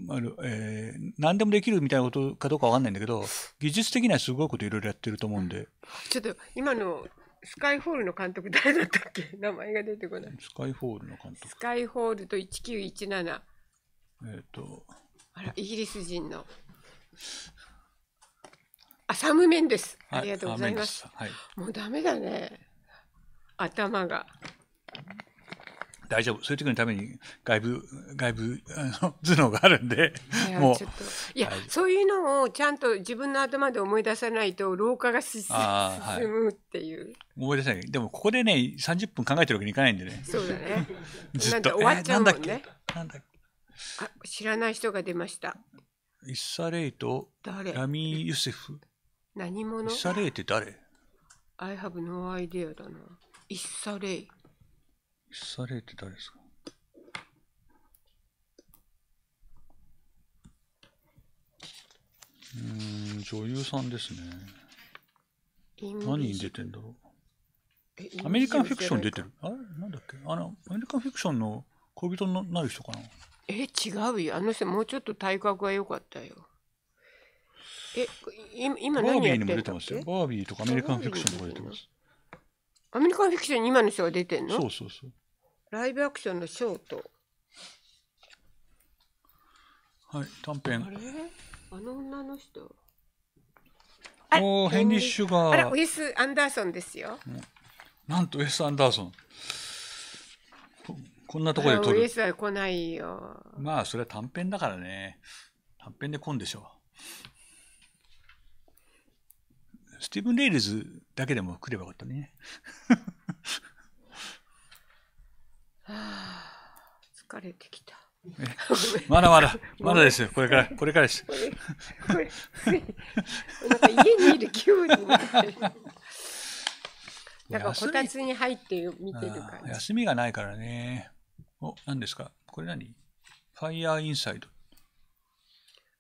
あのえー、何でもできるみたいなことかどうかわかんないんだけど、技術的にはすごいこといろいろやってると思うんで。ちょっと今のスカイホールの監督誰だったっけ 名前が出てこない。スカイホールの監督。スカイホールと1917。えっ、ー、と。あら、イギリス人の。あ、サム・メンです。ありがとうございます。はい、もうダメだね。頭が。大丈夫そういう時のために外部外部あの 頭脳があるんでもういやそういうのをちゃんと自分の頭で思い出さないと老化が進むっていう、はい、思い出せないでもここでね30分考えてるわけにいかないんでねそうだね ずっと終わっちゃうもんね、んだっけあ知らない人が出ましたイッサレイとラミー・ユセフ何者イッサレイって誰 ?I have no idea だなイッサレイされて誰ですかうん、女優さんですね。何に出てんだろう。アメリカンフィクション出てる。あれなんだっけあの、アメリカンフィクションの恋人になる人かなえ、違うよ。あの人、もうちょっと体格が良かったよ。え、今何やってんバービーにも出てますよ。バービーとかアメリカンフィクションとか出てます。アメリカンフィクションに今の人が出てんのそうそうそう。ライブアクションのショート。はい、短編。あれあの女の人。おお、ヘンリー・シュガー。あら、ウエス・アンダーソンですよ。なんとウエス・アンダーソン。こんなところで撮る。ウエスは来ないよ。まあ、それは短編だからね。短編で来んでしょう。スティーブン・レイルズだけでも来ればよかったね。疲れてきた。まだまだ、まだですよ。これから、これからです。なんか家にいる急になんかこたつに入って見てる感じ。休みがないからね。お、何ですかこれ何ファイヤーインサイド。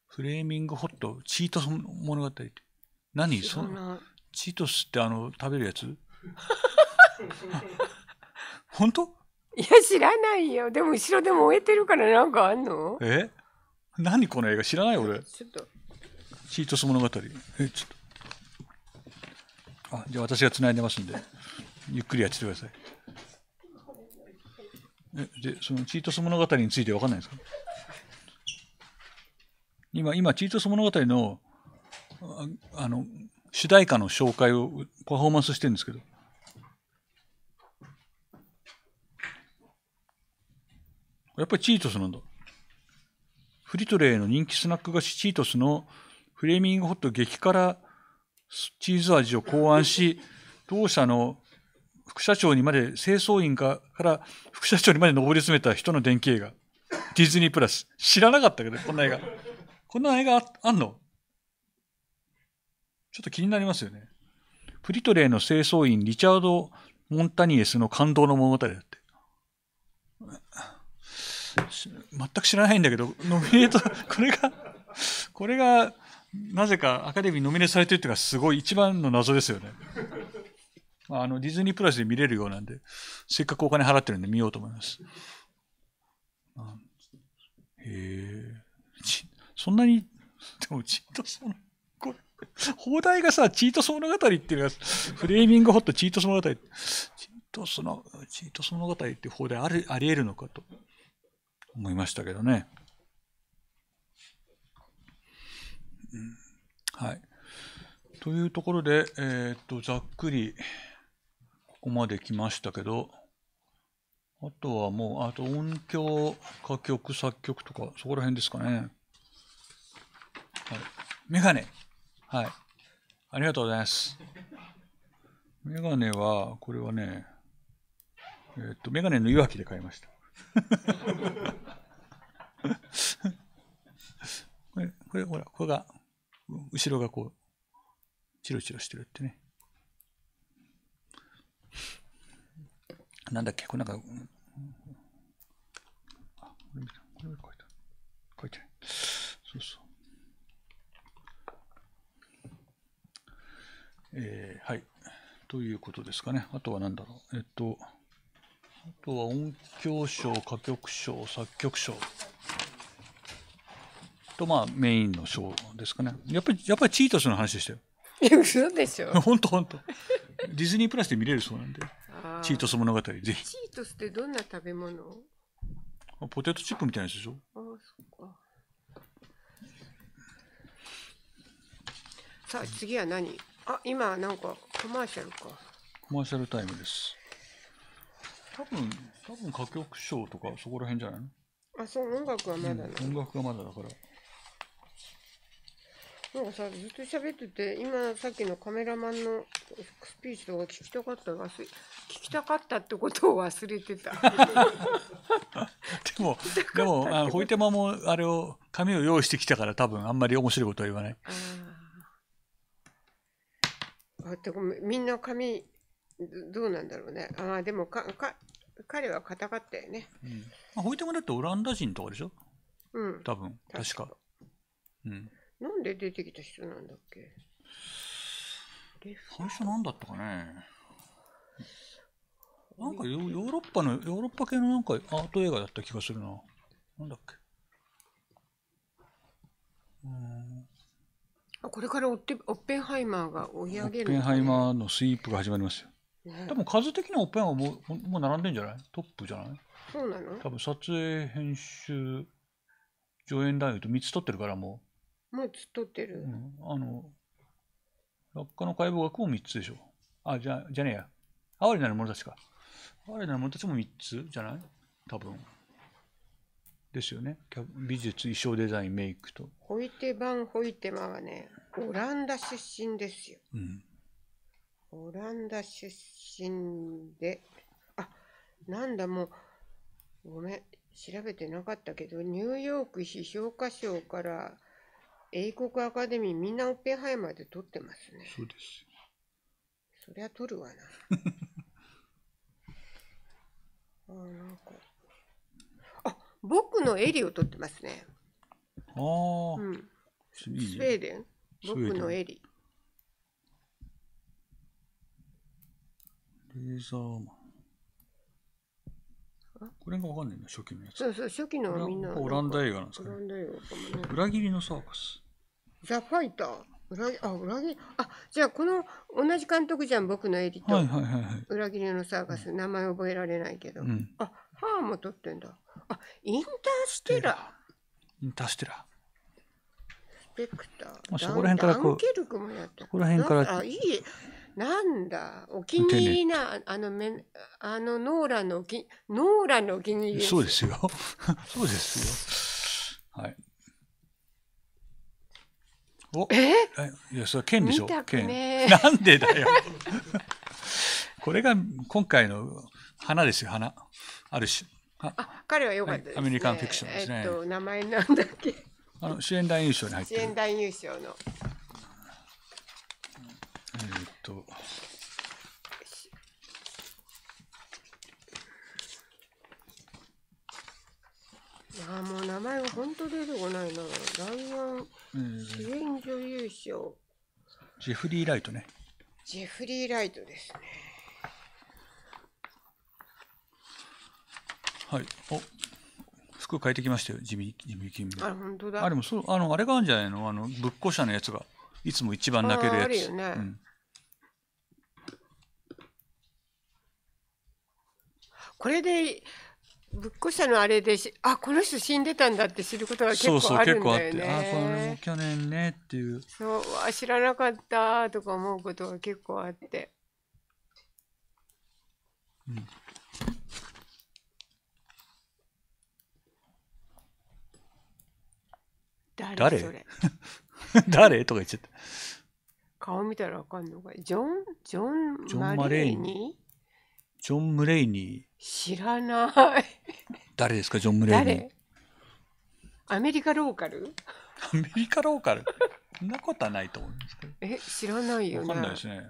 フレーミングホット、チートス物語。何そのチートスってあの、食べるやつ本当いや知らないよでも後ろで燃えてるからなんかあんのえ何この映画知らない俺ちょっとチートス物語えちょっとあじゃあ私がつないでますんでゆっくりやっててくださいえでそのチートス物語について分かんないんですか今今チートス物語のあの主題歌の紹介をパフォーマンスしてるんですけどやっぱりチートスなんだ。フリトレーの人気スナック菓子チートスのフレーミングホット激辛チーズ味を考案し、同社の副社長にまで、清掃員かから副社長にまで上り詰めた人の電気映画。ディズニープラス。知らなかったけど、こんな映画。こんな映画あんのちょっと気になりますよね。フリトレーの清掃員、リチャード・モンタニエスの感動の物語だって。全く知らないんだけど、ノミネート、これが、これが、なぜかアカデミーノミネートされてるっていうのがすごい一番の謎ですよね。あの、ディズニープラスで見れるようなんで、せっかくお金払ってるんで見ようと思います。へえ。そんなに、でもちーとそーこれ、放題がさ、チートソ物語っていうのが、フレーミングホットチートソ物語、チートソの、チ物語っていう放題あり、あり得るのかと。思いましたけどね。はい。というところで、えー、っと、ざっくり、ここまで来ましたけど、あとはもう、あと音響、歌曲、作曲とか、そこら辺ですかね。はい。メガネ。はい。ありがとうございます。メガネは、これはね、えー、っと、メガネのいわきで買いました。これ、これ、ほら、これが、後ろがこう、チロチロしてるってね。なんだっけ、これなんか、あ、これ見た、これ書いた。書いてない。そうそう。えー、はい。ということですかね。あとは何だろう。えっと、あとは音響賞、歌曲賞、作曲賞。と、まあ、メインの賞ですかね。やっぱり、やっぱりチートスの話でしたよ。いや、嘘でしょ。本当本当。ディズニープラスで見れるそうなんで。チートス物語、ぜひ。チートスってどんな食べ物ポテトチップみたいなやつでしょ。ああ、そっか。さあ、次は何あ、今、なんか、コマーシャルか。コマーシャルタイムです。多分多分歌曲賞とかそこら辺じゃないのあそう音楽はまだな、うん、音楽はまだだからなんかさずっと喋ってて今さっきのカメラマンのスピーチとか聞きたかった忘れ聞きたかったってことを忘れてたでもでもあホイテマもあれを紙を用意してきたから多分あんまり面白いことは言わないああみんな紙どうなんだろうね。ああ、でもかか、彼はたかったよね。うんまあ、ホイテムだってオランダ人とかでしょうん。多分、確か。うん。なんで出てきた人なんだっけ最初なんだったかね。なんかヨーロッパの、ヨーロッパ系のなんかアート映画だった気がするな。なんだっけ。うん。あこれからオッペンハイマーが追い上げる、オッペンハイマーのスイープが始まりますよ。多分数的にはオッペンはもうもう並んでんじゃないトップじゃないそうなの多分撮影編集上演男優と3つ取ってるからもうもうつ取ってる、うん、あの落下の解剖学も3つでしょあじゃじゃねえや哀れなる者たちか哀れなる者たちも3つじゃない多分ですよね美術衣装デザインメイクとホイテ版ホイテマはねオランダ出身ですよ、うんオランダ出身で、あ、なんだもう、ごめん、調べてなかったけど、ニューヨーク批評家賞から英国アカデミー、みんなオッペンハイマーで取ってますね。そうです。そりゃ取るわな。あ、なんか。あ、僕のエリを取ってますね。ああ、うん。スウェーデン僕のエリ。レーザーマン。これがわかんないな、初期のやつ。そうそう、初期のみんな。オランダ映画なんですか、ね、オランダ映画かもね。裏切りのサーカス。ザ・ファイター。裏切あ裏切あじゃあこの同じ監督じゃん僕のエリと、はいはいはいはい、裏切りのサーカス名前覚えられないけど、うん、あハーも撮ってんだあインターステラーインターステラースペクター、そこら辺からこうそこら辺からあいいなんだ、お気に入りな、あのめ、あのノーラのおき、ノーラのお気に入りそうですよ。そうですよ。はい。おえいや、それは剣でしょ、剣。なんでだよ。これが今回の花ですよ、花。ある種。あ、彼は良かったです、ねはい、アメリカンフィクションですね。えっと、名前なんだっけ。あの主演男優賞に入ってる。主演男優賞の。と、あもう名前が本当出てこないな。弾丸主演女優賞。ジェフリー・ライトね。ジェフリー・ライトですね。はい。お服変えてきましたよ、地味地味金あ、本当だ。あれもそう、あの、あれがあるんじゃないのあの、ぶっこしゃのやつが。いつも一番泣けるやつ。ああるよね。うんこれでぶっこしたのあれでしあこの人死んでたんだって知ることが結構あるんだよね。そうそうあってあこれも去年ねっていう。そうあ知らなかったとか思うことが結構あって。うん、誰それ 誰とか言っちゃった。顔見たらわかんのかジョン・ジョン・マレーニージョン・ムレイニー。知らない。誰ですか、ジョン・ムレイニーアメリカローカルアメリカローカル。そんなことはないと思うんですけど。え、知らないよわかんないですね。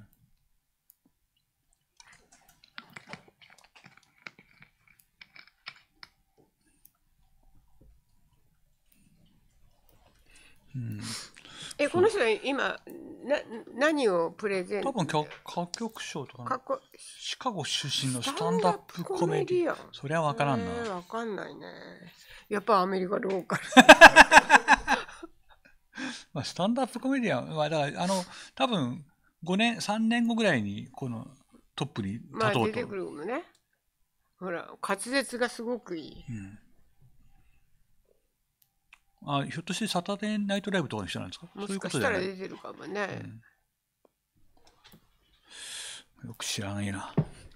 うん、えこの人は今な何をプレゼン多分歌曲賞とか、ね、シカゴ出身のスタンダップコメディアンそりゃ分からんな、分かんないねやっぱアメリカローカル まあスタンダップコメディアンは、だからあの多分5年3年後ぐらいにこのトップに立とうと、まあ、出てくるもんねほら滑舌がすごくいい、うんあひょっとしてサタデーナイトライブとかの人なんですかもしかしたら出てるかもね、うん、よく知らないな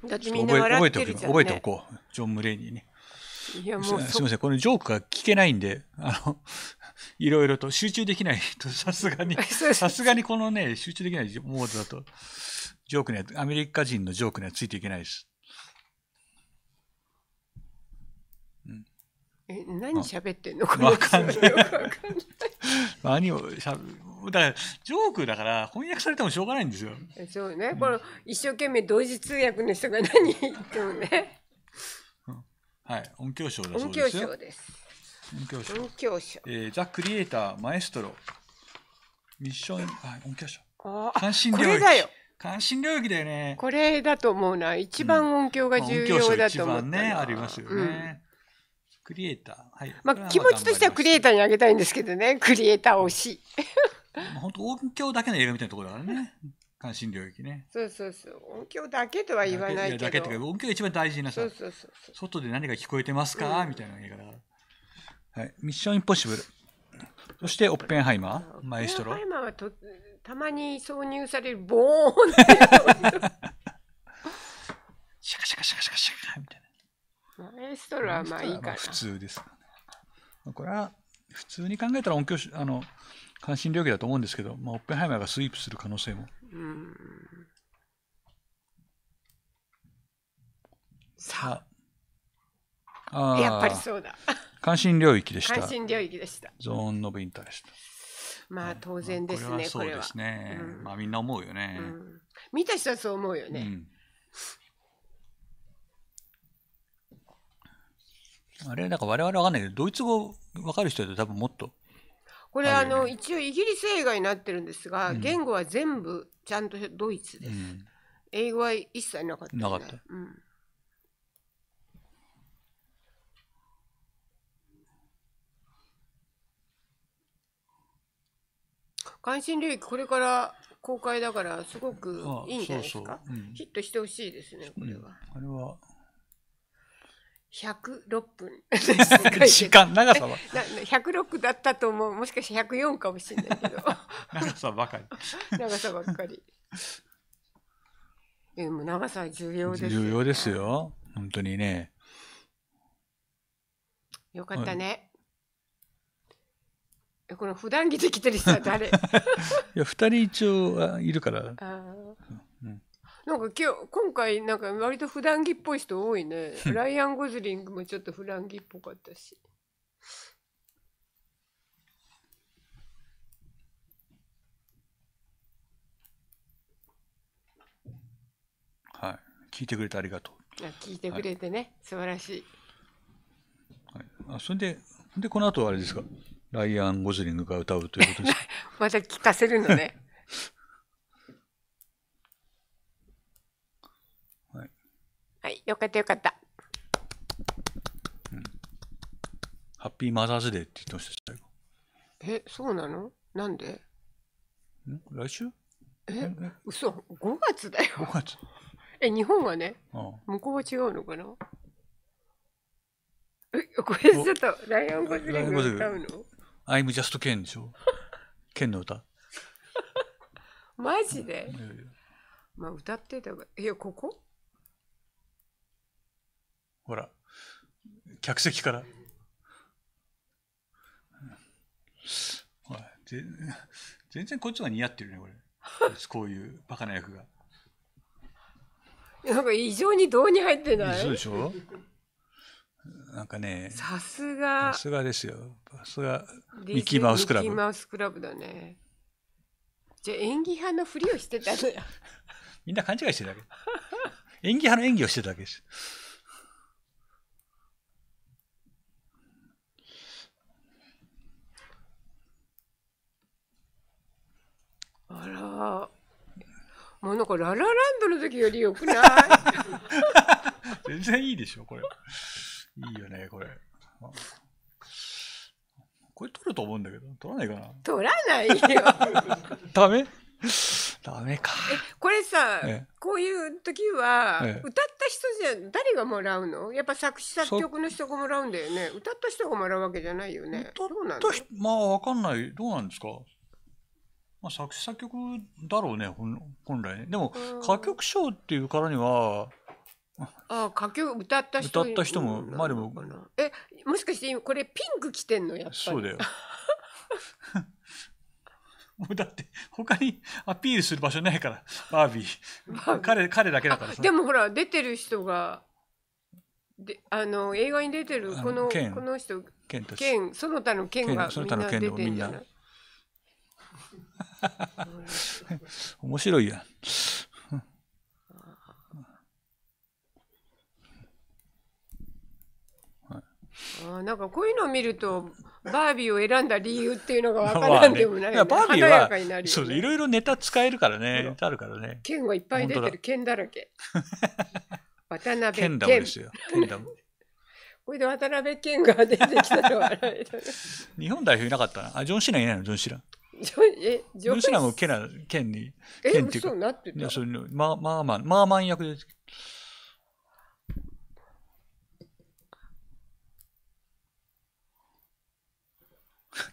だってみんな笑ってるじゃん、ね、覚えておこうジョン・ムレーニーに。いやもうすみませんこのジョークが聞けないんであの いろいろと集中できないと さすがに さすがにこのね集中できないモードだとジョークにはアメリカ人のジョークにはついていけないですえ何喋ってんの このわかんない。何をしゃべだからジョークだから翻訳されてもしょうがないんですよ。そうね、この一生懸命同時通訳の人が何言ってもね。はい音響賞だそうですよ。音響賞です。音響賞。音響賞。えー、ザクリエイターマエストロミッションあ音響賞。ああこれだよ。関心領域だよね。これだと思うな。一番音響が重要だと思う、んあ、音響賞一番ねありますよね。うんクリエイター。はい。まあ、気持ちとしてはクリエイターにあげたいんですけどね、クリエイター推し。本当音響だけの映画みたいなところだからね。関心領域ね。そうそうそう。音響だけとは言わないけど。だけだか、音響が一番大事なさ。そうそうそう外で何が聞こえてますか、うん、みたいな映画だから。はい。ミッションインポッシブル。そしてオッペンハイマー、マエストロ。オッペンハイマーはとたまに挿入されるボーンって。シャカシャカシャカシャカシャカみたいな。まあ、エストールはまあいいかな。普通ですかね。これは普通に考えたら音響あの関心領域だと思うんですけど、まあ、オッペンハイマーがスイープする可能性も。うんさああやっぱりそうだ。関心領域でした。関心領域でした。ゾーンのブインターでした。まあ当然ですね、まあ、これはそうですね。まあみんな思うよね、うん、見た人はそう思うよね。うんあれ、んか我々わかんないけど、ドイツ語わかる人だと多分もっと。これあの、一応イギリス映画になってるんですが、うん言語は全部ちゃんとドイツです。ん。英語は一切なかったね、なかったうん。関心領域これから公開だからすごくいいんじゃないですかヒットしてほしいですねこれは、あれは、106分 時間長さは106 だったと思うもしかして104かもしれないけど 長さばかり長さばっかりでも長さ重要です重要ですよ本当にねよかったね、この普段着で来てる人は誰いや2人一応いるからああなんか今日今回なんか割と普段着っぽい人多いねライアン・ゴズリングもちょっと普段着っぽかったしはい聞いてくれてありがとうあ聞いてくれてね、はい、素晴らしい、はい、あそれででこの後はあれですかライアン・ゴズリングが歌うということです また聞かせるのね はい、よかったよかった。うん、ハッピーマザーズデーって言ってました、最後。え、そうなのなんでん来週え、嘘、5月だよ。5月。え、日本はね、ああ向こうは違うのかなえ、これちょっと、ライオン・ゴズリング歌うの ?I'm just Ken でしょ ?Ken の歌。マジで、まあ歌ってたが、いや、ここほら、客席から。全然こっちが似合ってるね、これ。こういうバカな役が。なんか異常に胴に入ってないそうでしょなんかね。さすが。さすがですよ。さすが。ミッキーマウスクラブ。ミッキーマウスクラブだね。じゃあ演技派のふりをしてたのよ。みんな勘違いしてるだけ。演技派の演技をしてたわけです。もうなんかララランドの時よりよくない 全然いいでしょこれいいよねこれこれ取ると思うんだけど取らないかな取らないよ ダメダメかこれさ、こういう時は、歌った人じゃ誰がもらうのやっぱ作詞作曲の人がもらうんだよね歌った人がもらうわけじゃないよねどうなんまあわかんないどうなんですかまあ、作詞作曲だろうね本来ねでも歌曲賞っていうからにはあ歌曲歌った人歌った人も、うでもえもしかして今これピンク着てんのやっぱりそうだよもう だってほかにアピールする場所ないからバービー彼彼だけだからでもほら出てる人がであの映画に出てるこのこの人ケンその他のケンがみんな出てるんじゃない面白いやん。あなんかこういうのを見るとバービーを選んだ理由っていうのが分からん でもない、ねね、バービーはね、そういろいろネタ使えるからねネタあるからね剣いっぱい出てる剣だらけ 渡辺剣ダムですよ剣ダムこれで渡辺謙が出てきたら笑えた。日本代表いなかったな。あ、ジョン・シナいないの、ジョン・シナ。え、ルシラもケに、ケっていうか、なっていやそれマーマーマン、マーマン役です。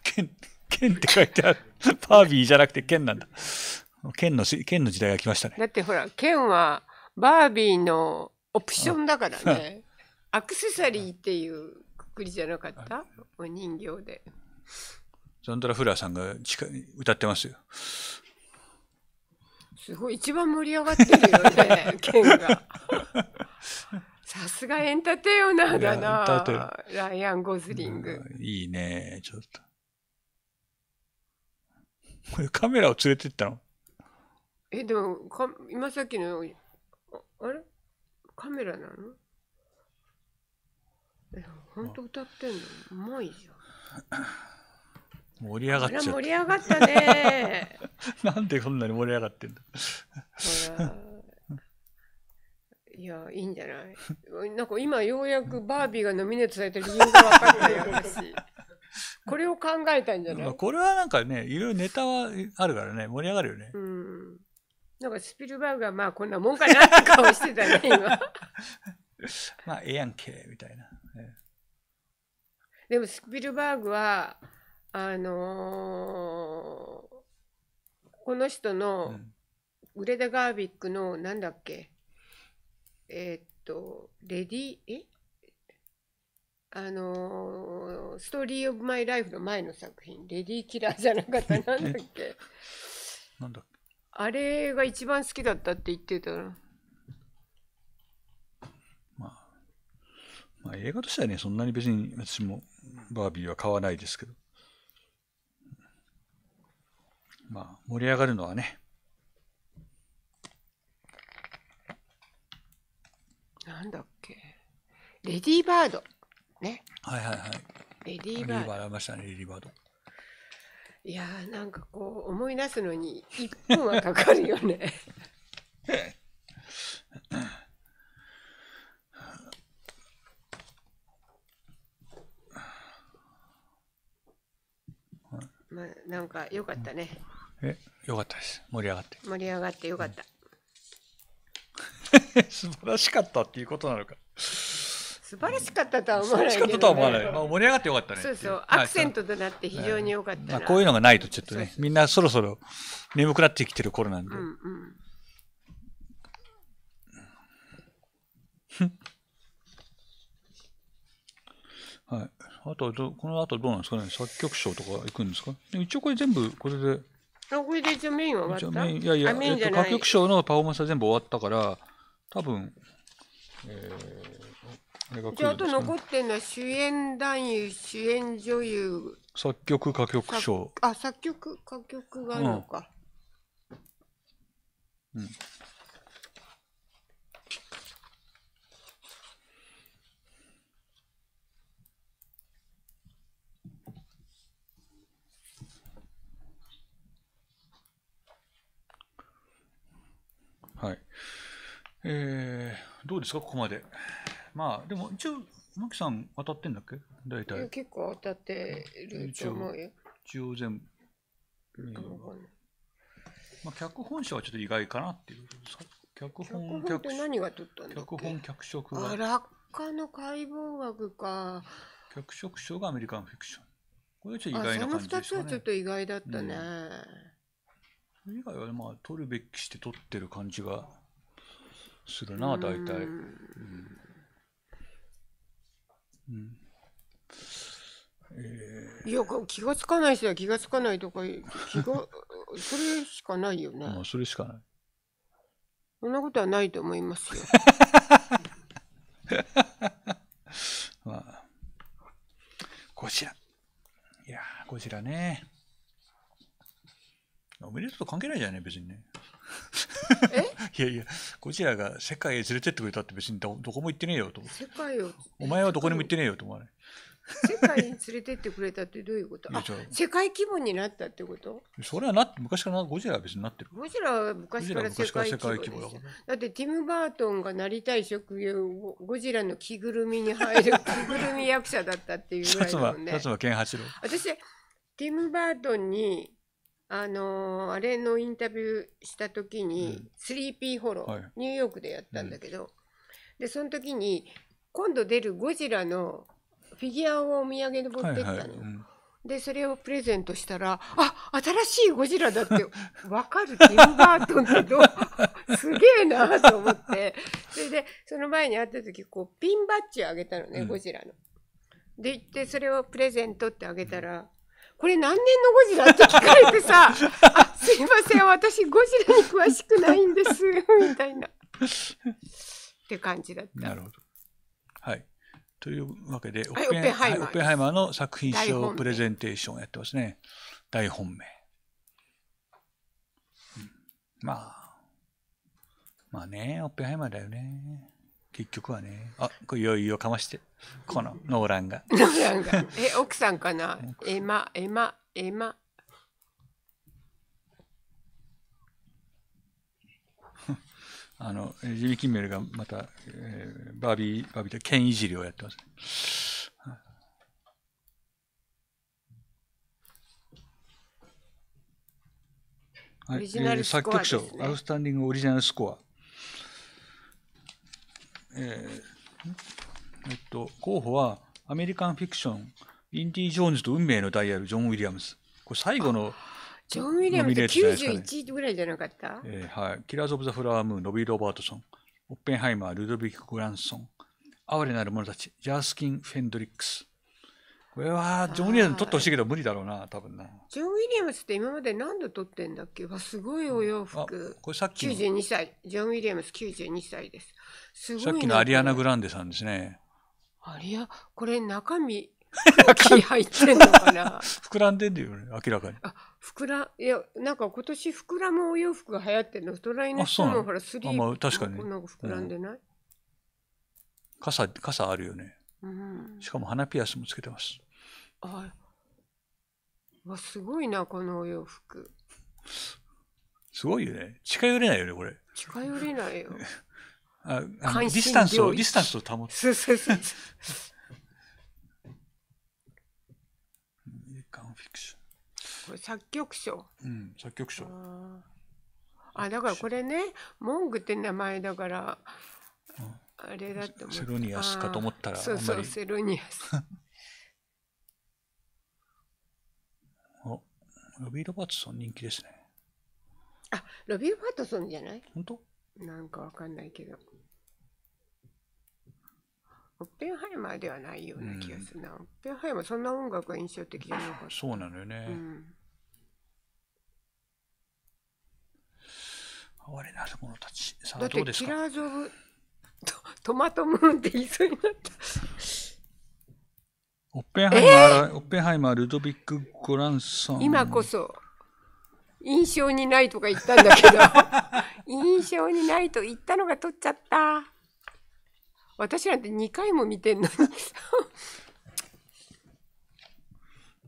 ケン、って書いてある。バービーじゃなくて剣なんだ。剣の、ケの時代が来ましたね。だってほら、剣はバービーのオプションだからね。アクセサリーっていうくくりじゃなかったお人形で。ザンドラ・フラーさんが近歌ってますよ。すごい、一番盛り上がってるよね、剣 が。さすがエンターテイオナーだな。ライアン・ゴズリング。いいね、ちょっと。これカメラを連れてったのえ、でも、か今さっきの、あれカメラなのえ、ほんと歌ってんのうまいじゃん。盛り上がっちゃ盛り上がったね なんでこんなに盛り上がってんだいやいいんじゃないなんか今ようやくバービーがノミネートされて理由が分かったよこれを考えたんじゃない、これはなんかねいろいろネタはあるからね盛り上がるよねうんなんかスピルバーグはまあこんなもんかなって顔してたね今 まあええやんけみたいな、ね、でもスピルバーグはあのー、この人の、グレダ・ガービックのなんだっけえー、っとレディえあのー、ストーリー・オブ・マイ・ライフの前の作品レディキラーじゃなかったなんだっけ なんだっけあれが一番好きだったって言ってたなまあ、まあ、映画としてはねそんなに別に私もバービーは買わないですけどまあ、盛り上がるのはね。なんだっけ。レディーバード。ね。はいはいはい。レディーバード。ありましたね、レディーバード。いやーなんかこう思い出すのに一分はかかるよね まあ、なんか良かったね。え、よかったです。盛り上がって。盛り上がってよかった。うん、素晴らしかったっていうことなのか。素晴らしかったとは思わない、ね、素晴らしかったとは思わない。まあ、盛り上がってよかったね。そうそう。アクセントとなって非常によかった、はいまあ、こういうのがないとちょっとね、みんなそろそろ眠くなってきてる頃なんで。うんうんはい。あとど、この後どうなんですかね作曲賞とか行くんですか一応これ全部、これであ、これで一応メインは終わったいやいや、えっと、歌曲賞のパフォーマンスは全部終わったから、多分、えー、ね、じゃあ、あと残ってるのは主演男優、主演女優。作曲、歌曲賞。あ、作曲、歌曲があるのか。うん、うんえー、どうですか、ここまで。まあ、でも一応、マキさん当たってんだっけ大体。結構当たってると思うよ。一応全部。まあ、脚本者はちょっと意外かなっていうこと脚本、脚本何が取ったんだ脚本、脚色が。あ、落下の解剖学か。脚色賞がアメリカンフィクション。これはちょっと意外な感じですね。その2つはちょっと意外だったね。うん、それ以外は、まあ、取るべきして取ってる感じが。するな、大体。うん。うん、えー、いや気がつかない人は気がつかないとか気が それしかないよね。もうそれしかない。そんなことはないと思いますよ。まあ、ゴジラ。いや、ゴジラね。おめでとうと関係ないじゃんね、別にね。いやいやゴジラが世界へ連れてってくれたって別にどこも行ってねえよと世界をお前はどこにも行ってねえよと思わない世界に連れてってくれたってどういうこと 世界規模になったってことそれはなって昔からゴジラは別になってるゴジラは昔から世界規模だからだってティム・バートンがなりたい職業ゴジラの着ぐるみに入る 着ぐるみ役者だったっていうぐらいだもんね薩摩健八郎私ティム・バートンにあのー、あれのインタビューした時に「スリーピーホロー」ニューヨークでやったんだけど、でその時に今度出るゴジラのフィギュアをお土産に持ってったの。でそれをプレゼントしたら「あ新しいゴジラだ」って分 かるティム・バートンだどすげえなと思ってそれでその前に会った時こうピンバッジあげたのね、うん、ゴジラの。で行ってそれをプレゼントってあげたらこれ何年のゴジラ?」って聞かれてさ「あすいません私ゴジラに詳しくないんです」みたいな。って感じだった。なるほど。はい。というわけで、オッペンハイマー,、マーの作品賞プレゼンテーションやってますね。大本命。まあ、まあね、オッペンハイマーだよね。結局はねあこれ余裕をかましてこのノーランが ノーランがえ奥さんかなエマエマエマ あのジミキンメルがまた、えー、バービーバービーと剣いじりをやってますはい、オリジナルスコア、ねえー、作曲賞、アウスタンディングオリジナルスコア。えー、えっと、候補は、アメリカンフィクション、インディ・ジョーンズと運命のダイヤル、ジョン・ウィリアムズ。これ最後の、ジョン・ウィリアムズ91位ぐらいじゃなかった、えー、はい。キラーズ・オブ・ザ・フラワームーン、ロビー・ロバートソン、オッペンハイマー、ルドビック・グランソン、哀れなる者たち、ジャースキン・フェンドリックス、これはジョン・ウィリアム取ってほしいけど無理だろうな多分なジョン・ウィリアムスって今まで何度取ってんだっけわすごいお洋服、これさっき92歳ジョン・ウィリアムス92歳ですすごいさっきのアリアナ・グランデさんですねありゃこれ中身空気 入ってんのかな膨らんでんだよね明らかにあ膨らいやなんか今年膨らむお洋服が流行ってるのトライの人もほらスリーあ、まあ、確かにこんな膨らんでない、うん、傘傘あるよね、うん、しかも花ピアスもつけてますあわすごいなこのお洋服すごいよね。近寄れないよね、これ。近寄れないよ ああのディスタンスを、ディスタンスを保つ。そうそうそうこれ作曲賞うん、作曲賞。ああだからこれね文グって名前だからあれだと思セロニアスかと思ったらそうそうセロニアスロビー・ロバートソン人気ですね。あ、ロビー・ロバートソンじゃない本当なんかわかんないけど。オッペンハイマーではないような気がするな。うん、オッペンハイマーそんな音楽が印象的じゃなかった。そうなのよね。うん、哀れなる者たち。さあ、どうですかだってキラーズ・オブトマトムーンって言いそうになった。オッペンハイマー、えー、オッペンハイマー、ルドビック・ゴランソン。今こそ、印象にないとか言ったんだけど、印象にないと言ったのが取っちゃった。私なんて2回も見てんのに。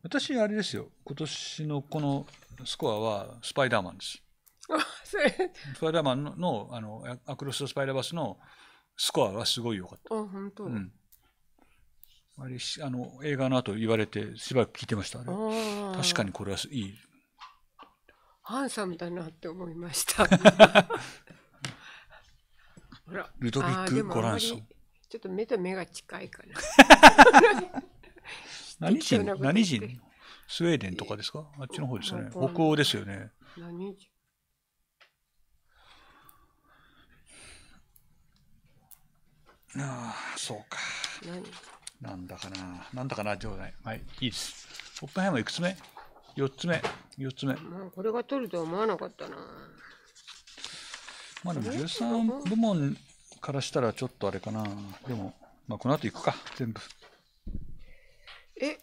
私、あれですよ。今年のこのスコアは、スパイダーマンです。スパイダーマンのあのアクロス・スパイダーバスのスコアはすごい良かった。あ本当、うんあれあの映画の後言われてしばらく聞いてました確かにこれはいいハンサムだなって思いました ルドビック・ゴランソンちょっと目と目が近いかな 何人何人スウェーデンとかですかあっちの方ですよね北欧ですよね何人ああそうか何なんだかな。なんだかな、じゃはい、いいです。オッペンハマーいくつ目 ?4 つ目。4つ目。まあ、これが取るとは思わなかったな。まあでも13部門からしたらちょっとあれかな。でも、まあこの後行くか、全部。え、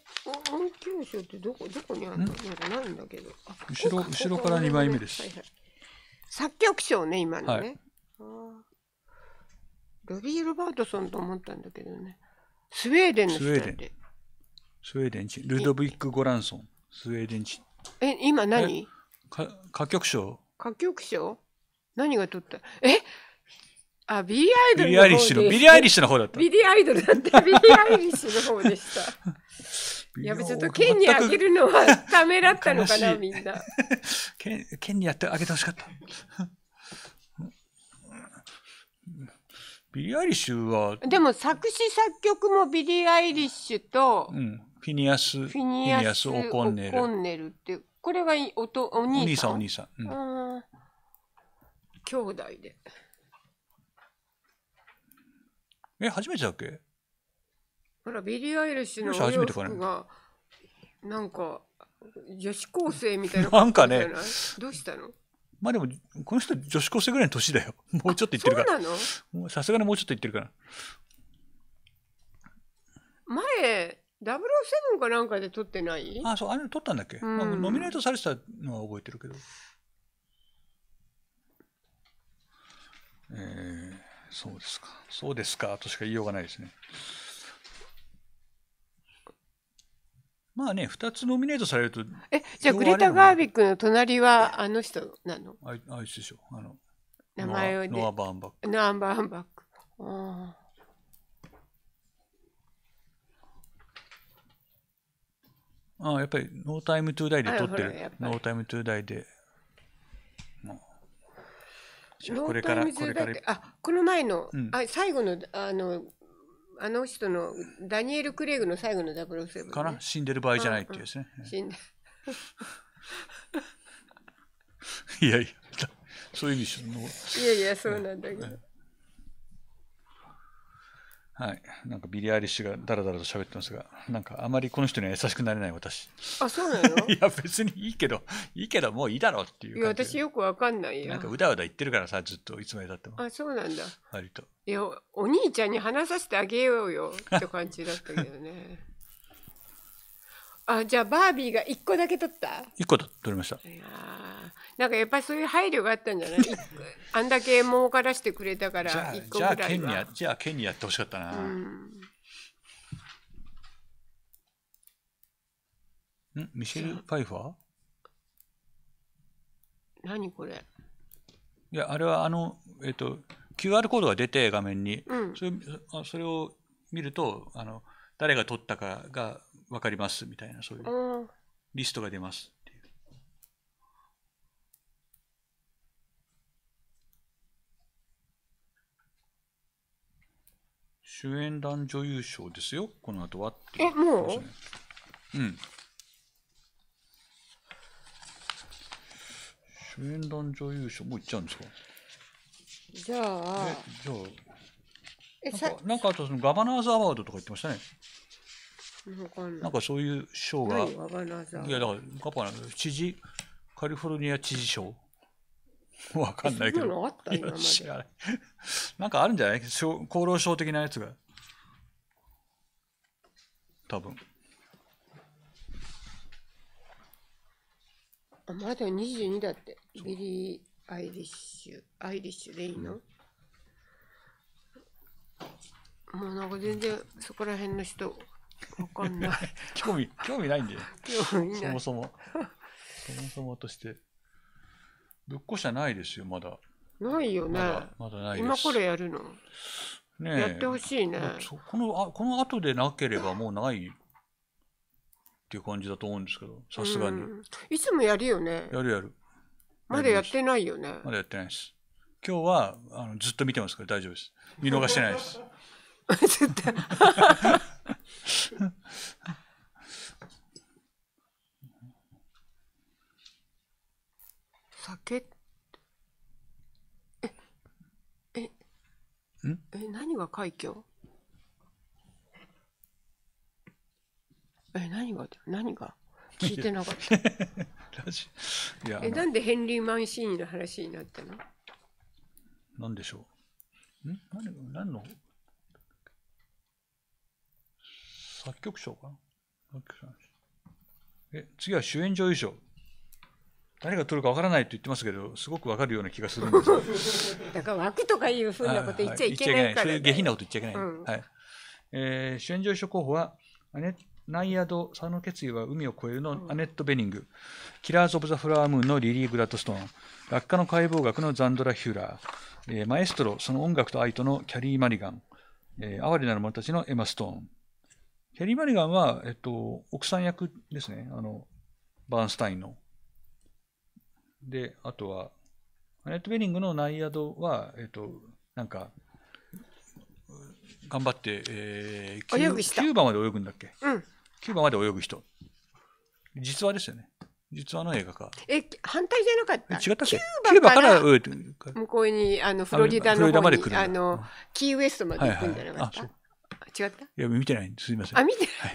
音響賞ってどこどこにあるのなんかないんだけど。後ろ後ろから2枚目です。はいはい、作曲賞ね、今のね。はい、ロビー・ロバートソンと思ったんだけどね。スウェーデンの人スウェーデン。スウェーデン人。ルドビック・ゴランソン。スウェーデン人。え、今何か歌曲賞。歌曲賞何が取ったえあ、ビリー・アイドルビリー・ッシュビリー・アイリッシュの方だった。ビリー・アイドルだった。ビリー・アイリッシュの方でした。いや、ちょっと剣にあげるのはためらったのかな、みんな。剣、剣にやってあげてほしかった。ビリー・アイリッシュは、でも作詞作曲もビリー・アイリッシュと、うんフィニアス・フィニアス・オコンネル。オコンネルって、これがおとお兄さん。お兄さん、お兄さん。うん、兄弟で。え、初めてだっけほら、ビリー・アイリッシュのお洋服が、なんか、女子高生みたいな。なんかね、どうしたのまあでも、この人、女子高生ぐらいの年だよ。もうちょっと言ってるから。さすがにもうちょっと言ってるから。前、007かなんかで撮ってないあ、そう、あれ撮ったんだっけ、うん、まあ、ノミネートされてたのは覚えてるけど。えー、そうですか。そうですか、としか言いようがないですね。まあね、2つノミネートされると。え、じゃあ、グレタ・ガービックの隣はあの人なのあいあいつでしょ。あの名前を、ノア・バーンバック。ノア・バーンバック。ああ、やっぱりノータイムトゥーダイで撮ってる。ノータイムトゥーダイで。まあ、これから、これから。あ、この前の、うん、あ最後の、あの、あの人のダニエル・クレイグの最後の0ブ7ね、かな死んでる場合じゃないっていうですね、死んで いやいやそういう意味でしょいやいやそうなんだけど、はい、なんかビリー・アイリッシュがだらだらと喋ってますが、なんかあまりこの人には優しくなれない私。あ、そうなの いや、別にいいけど、いいけど、もういいだろうっていう。いや、私よくわかんないよ。なんかうだうだ言ってるからさ、ずっといつまでたっても。あ、そうなんだ。割と。いや、お兄ちゃんに話させてあげようよって感じだったけどね。あじゃあバービーが1個だけ取った1個取りましたいやなんかやっぱりそういう配慮があったんじゃない あんだけ儲からしてくれたから1個ぐらいじゃあケニアじゃあケニやってほしかったな、うんんミシェル・パイファー何これいやあれはあのえっと QR コードが出て画面に、うん、それそれを見るとあの誰が撮ったかがわかりますみたいな、そういうリストが出ますっていう。主演男女優賞ですよ、この後はっていう、え、もううん。主演男女優賞、もういっちゃうんですかじゃあ。じゃあ。なんか、なんかあとそのガバナーズアワードとか言ってましたね。なんかそういう賞が、いや、だから、パパだ知事、カリフォルニア知事賞。わかんないけど。ななんかあるんじゃない厚労省的なやつが。多分。あ、まだ22だって。ビリー・アイリッシュ。アイリッシュでいいの、うん、もうなんか全然そこら辺の人わかんない。興味、興味ないんで。興味ない。そもそも。そもそもとして。ぶっこしゃないですよ、まだ。ないよね。まだない今かやるのねやってほしいね。この、あこの後でなければもうないっていう感じだと思うんですけど、さすがに。いつもやるよね。やるやる。まだやってないよね。まだやってないです。今日はあのずっと見てますから大丈夫です。見逃してないです。絶 対。酒えええ何が快挙え何が何が聞いてなかった えなんでヘンリー・マンシーニの話になったのなんでしょうん何何の作曲賞かな作曲賞え、次は主演女優賞。誰が取るかわからないと言ってますけど、すごくわかるような気がするんです だから枠とかいうふうなこと言っちゃいけないから、ねはいい、そういう下品なこと言っちゃいけない。うん、はい。えー、主演女優賞候補は、アネナイアド、その決意は海を越えるの、アネット・ベニング、うん、キラーズ・オブ・ザ・フラワームーンのリリー・グラッドストーン、落下の解剖学のザンドラ・ヒューラー、えー、マエストロ、その音楽と愛とのキャリー・マリガン、えー、哀れなる者たちのエマ・ストーン、キャリー・マリガンは、えっと、奥さん役ですね。あの、バーンスタインの。で、あとは、アネット・ベリングのナイアドは、えっと、なんか、頑張って、えー、9, 番まで泳ぐんだっけ、うん、ー番まで泳ぐ人。実話ですよね。実話の映画か。え、反対じゃなかった違ったっけキューバから向こうに、あの、フロリダのあの、キーウエストまで行くんじゃなかった、はいはい違ったいや、見てないんです。みいません。あ、見てない。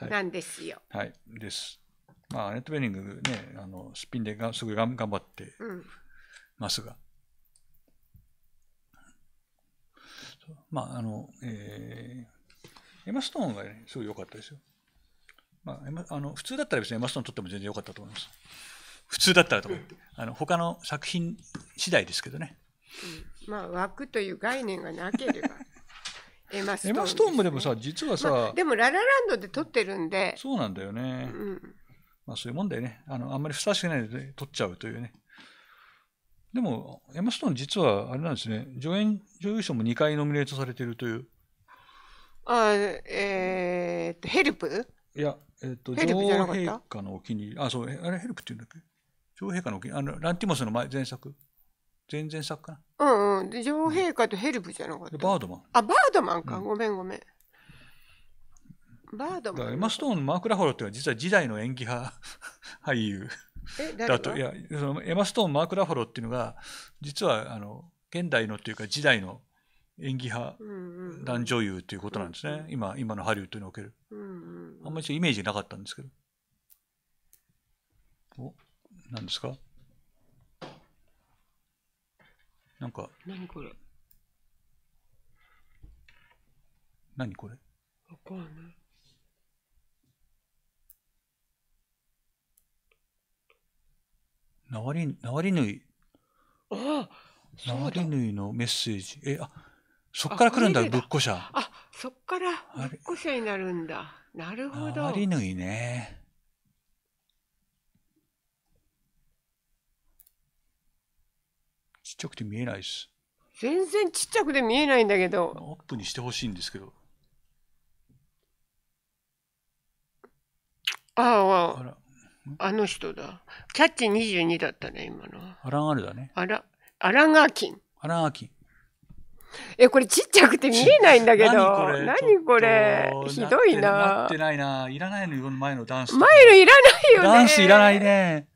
はい、なんですよ。はい、です。まあ、ネット・ベリングね、あのすっぴんでがすごい頑張ってますが。うん、まあ、あの、えー、エマ・ストーンが、ね、すごい良かったですよ。まあ、あの普通だったら別にエマ・ストーン撮っても全然良かったと思います。普通だったらと思って。あの他の作品次第ですけどね。うん、まあ、枠という概念がなければ。エマストーン、ね、エマストーンもでもさ実はさ、までもララランドで撮ってるんでそうなんだよね、うん、まあそういうもんだよねあのあんまりふさわしくないで撮っちゃうというねでもエマストーン実はあれなんですね助演女優賞も2回ノミネートされてるというあえー、っとヘルプいや、えー、っと、女王陛下のお気に入り、あ、そう、あれ、ヘルプって言うんだっけ女王陛下のお気に入り、あの、ランティモスの前前作、前々作かな。うんうん。で、女王陛下とヘルプじゃなかった。バードマン。あ、バードマンか。ごめんごめん。バードマン。エマ・ストーンマーク・ラファロっていうのは実は時代の演技派 俳優え、誰だといやそのエマ・ストーンマーク・ラファロっていうのが実はあの現代のっていうか時代の演技派男女優ということなんですね、今今のハリウッドにおけるうんうんあんまりそイメージなかったんですけどお何ですかなんか。何これ何これわかんない。ナワリ、ナワリヌイ。ああナワリヌイのメッセージ。え、あ、そっから来るんだ、ぶっこしゃ。あ、そっから、ぶっこしゃになるんだ。なるほど。ナワリヌイね。ちっちゃくて見えないです。全然ちっちゃくて見えないんだけど。アップにしてほしいんですけど。ああ、ああの人だ。キャッチ22だったね、今の。アランアルだね。あら、アランアーキン。アランアーキン。え、これちっちゃくて見えないんだけど。何これひどいな。なってないな。いらないの、前のダンス。前のいらないよね。ダンスいらないね。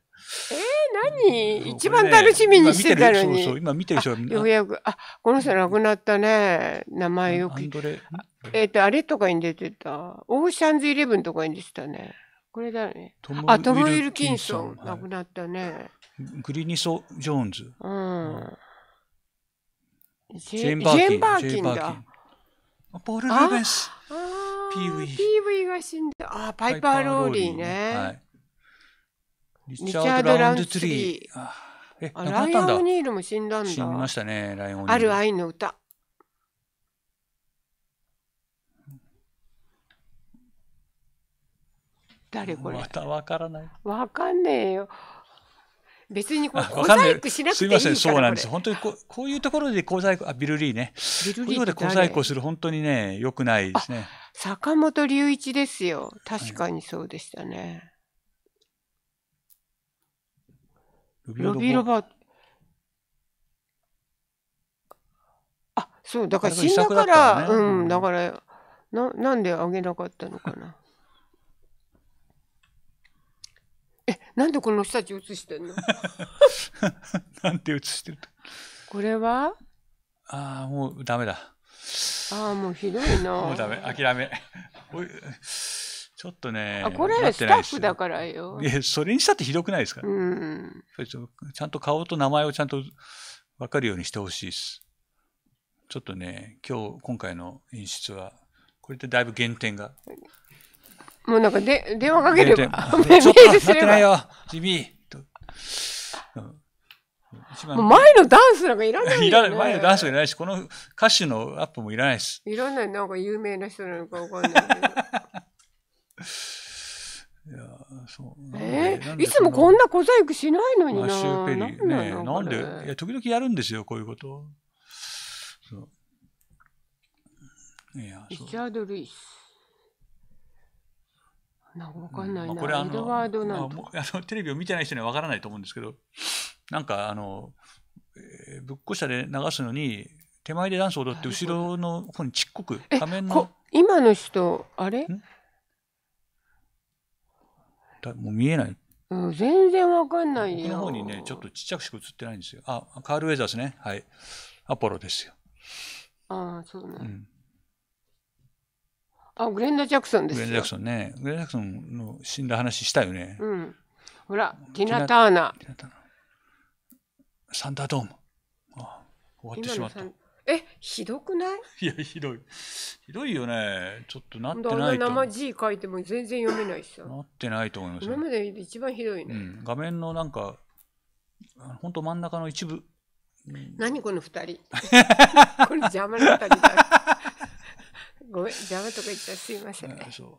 え何一番楽しみにしてたのに。今見てる人ようやく、あ、この人亡くなったね。名前よく。えっ、と、あれとかに出てた。オーシャンズイレブンとかに出てたね。これだね。トあ、トム・ウィルキンソン、亡くなったね。グリニソ・ジョーンズ。うん。ジェン・バーキンだ。ポール・ラベス。ピーウィー。ピーウィーが死んだ。あ、パイパー・ローリーね。はいリチャード・ラウンドツリー。あライオン・オニールも死んだんだ。死にましたね、ライオン・オニール。ある愛の歌。誰これ。またわからない。わかんねえよ。別にこれ小細工しなくていいからすみません、そうなんです。本当にここういうところで小細工、あ、ビルリーね。ビルリーこういうところで小細工する本当にね、よくないですね。坂本龍一ですよ。確かにそうでしたね。ルビーローロバーあ、そう、だから死んだから、ね、うん、だから、な、なんであげなかったのかな。え、なんでこの人たち映してんの なんで映してるこれはああ、もうダメだ。ああ、もうひどいな。もうダメ、諦め。おいちょっとね。あ、これスタッフだからよ。いや、それにしたってひどくないですか、うん、ちゃんと顔と名前をちゃんと分かるようにしてほしいです。ちょっとね、今日、今回の演出は、これでだいぶ減点が。もうなんかで電話かければ。ちょっと、待ってないよ、ジビー。とうん前のダンスなんかいらない、ね、いら前のダンスいらないし、この歌手のアップもいらないです。いらない、なんか有名な人なのか分かんないけど。いやそうえー、いつもこんな小細工しないのにな。シュペリーね。なんでいや、時々やるんですよ、こういうこと。そう。いや、リチャード・ルイス。なんかわかんないな、うんまあ、これあの、まあ、あのテレビを見てない人にはわからないと思うんですけどなんかあの、えー、ぶっこしたで流すのに手前でダンス踊って後ろの方にちっこく仮面の今の人あれもう見えない。うん、全然わかんないよ。この方にね、ちょっとちっちゃくしか映ってないんですよ。あ、カール・ウェザーですね。はい。アポロですよ。ああ、そうね。うんあ、グレンダ・ジャクソンですグレンダ・ジャクソンね。グレンダ・ジャクソンの死んだ話したよね。うん。ほら、ティナ・ターナ。ティナ・ターナ。サンダードーム。ああ終わってしまった。えひどくないいやひどいひどいよねちょっとなってないと生字書いても全然読めないしさなってないと思います今まで一番ひどいね、うん、画面のなんか本当真ん中の一部、うん、何この二人 これ邪魔な二人だごめん邪魔とか言ったらすいません、ね、そう、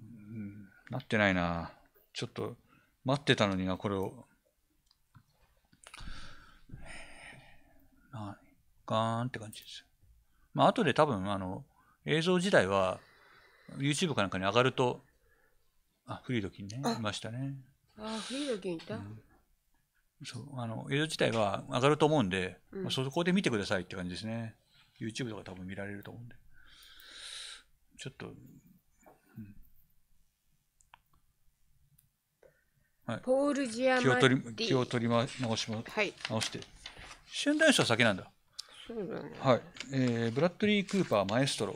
うん、なってないなちょっと待ってたのになこれをなガーンって感じです。まあ、後で多分、あの、映像自体は、YouTube かなんかに上がると、あ、フリードキンね、いましたね。あ、フリードキンいた、うん、そう、あの、映像自体は上がると思うんで、うん、まあ、そこで見てくださいって感じですね。YouTube とか多分見られると思うんで。ちょっと、はい、ポール・ジアマティ気を取り気を取り直し、はい、直して春伝書は先なんだはいえー、ブラッドリー・クーパー、マエストロ、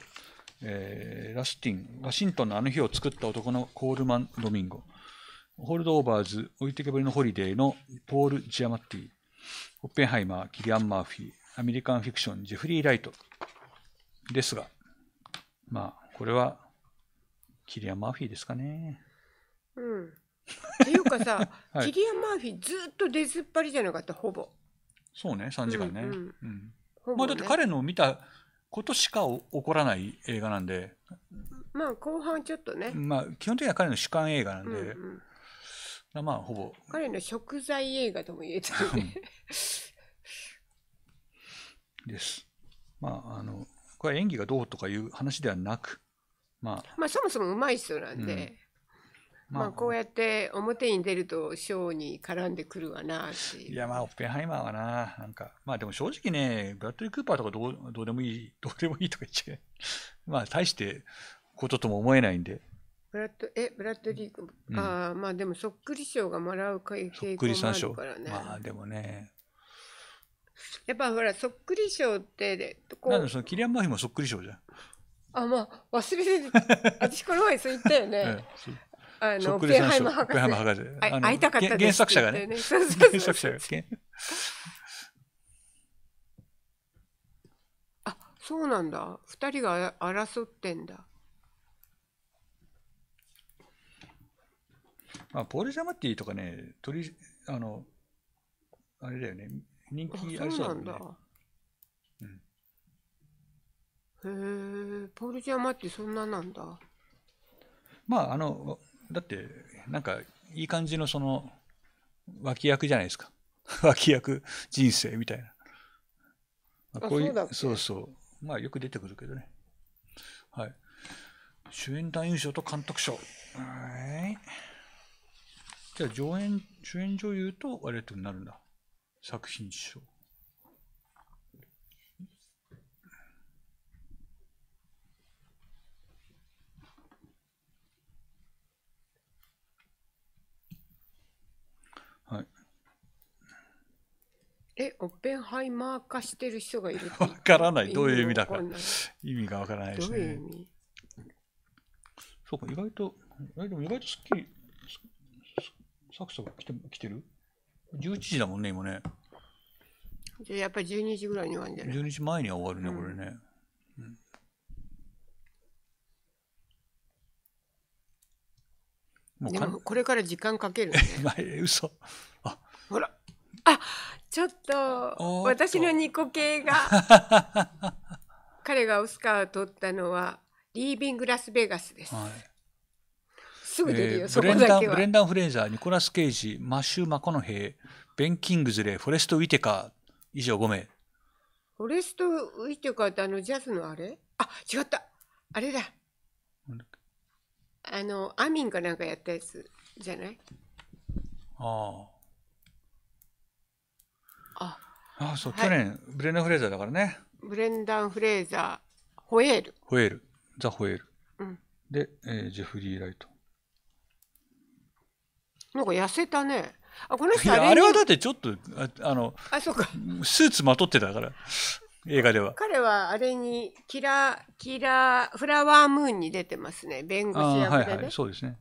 えー、ラスティン、ワシントンのあの日を作った男のコールマン・ドミンゴ、ホールドオーバーズ、置いてけぼりのホリデーのポール・ジアマッティ、オッペンハイマー、キリアン・マーフィー、アメリカン・フィクション、ジェフリー・ライトですが、まあ、これはキリアン・マーフィーですかね。うん、っていうかさ、はい、キリアン・マーフィーずっと出ずっぱりじゃなかった、ほぼ。そうね、3時間ね。うん、うんうんね、まあだって彼の見たことしか起こらない映画なんでまあ後半ちょっとねまあ基本的には彼の主観映画なんで、うんうん、まあほぼ彼の食材映画とも言えたゃねですまああのこれ演技がどうとかいう話ではなくまあ、まあそもそもうまい人なんで、まあ、こうやって表に出るとショーに絡んでくるわなっていう。いやまあオッペンハイマーはな、なんか、まあでも正直ね、ブラッドリー・クーパーとかどうどうでもいい、どうでもいいとか言っちゃまあ大してこととも思えないんで。ブラッドえブラッドリー・クーパー、うん、まあでもそっくり賞がもらう傾向もあるからね。まあでもね。やっぱほらそっくり賞ってこう。なんでそのキリアン・マーフィーもそっくり賞じゃん。あまあ忘れて私この前そう言ったよね。うんあの、ペンハイム博士。ペンハイム博士。会いたかったです、原作者がね。原作者が。あ、そうなんだ。二人が争ってんだ。まあ、ポール・ジャマティとかね、取り、あの、あれだよね、人気ありそうだんだ。うん、へえ、ポール・ジャマティそんななんだ。まあ、あの、だって、なんか、いい感じのその、脇役じゃないですか。脇役人生みたいな。まあ、こういうそうそう。まあ、よく出てくるけどね。はい。主演男優賞と監督賞。はい。じゃあ、上演、主演女優と、あれとなるんだ。作品賞。え、オッペンハイマー化してる人がいる わからない。どういう意味だか。意味がわからないですね。どういう意味そうか、意外と、えでも意外とすっきり、サクサク来て来てる ?11 時だもんね、今ね。じゃやっぱり12時ぐらいに終わるんじゃない ?12 時前には終わるね、うん、これね。うんもうこれから時間かけるね。嘘。あほら。あちょっと私のニコ系が 彼がオスカーを取ったのは「リービング・ラスベガス」です。はいすぐ出るよ、えー、ブレンダン・ブレンダン・フレーザー、ニコラス・ケイジ、マッシュ・マコノヘイ、ベン・キングズレー、フォレスト・ウィテカー、以上5名。フォレスト・ウィテカーってあのジャズのあれあ、違った。あれだ。あの、アミンかなんかやったやつじゃないああ。ああそう、はい、去年ブレンダン・フレーザーだからねブレンダン・フレーザーホエールホエールザ・ホエール、うん、で、えー、ジェフリー・ライトなんか痩せたねあこの人あれはだってちょっとああのあそうかスーツまとってたから映画では彼はあれにキラキラフラワームーンに出てますね弁護士役で、ね、はいはいそうですね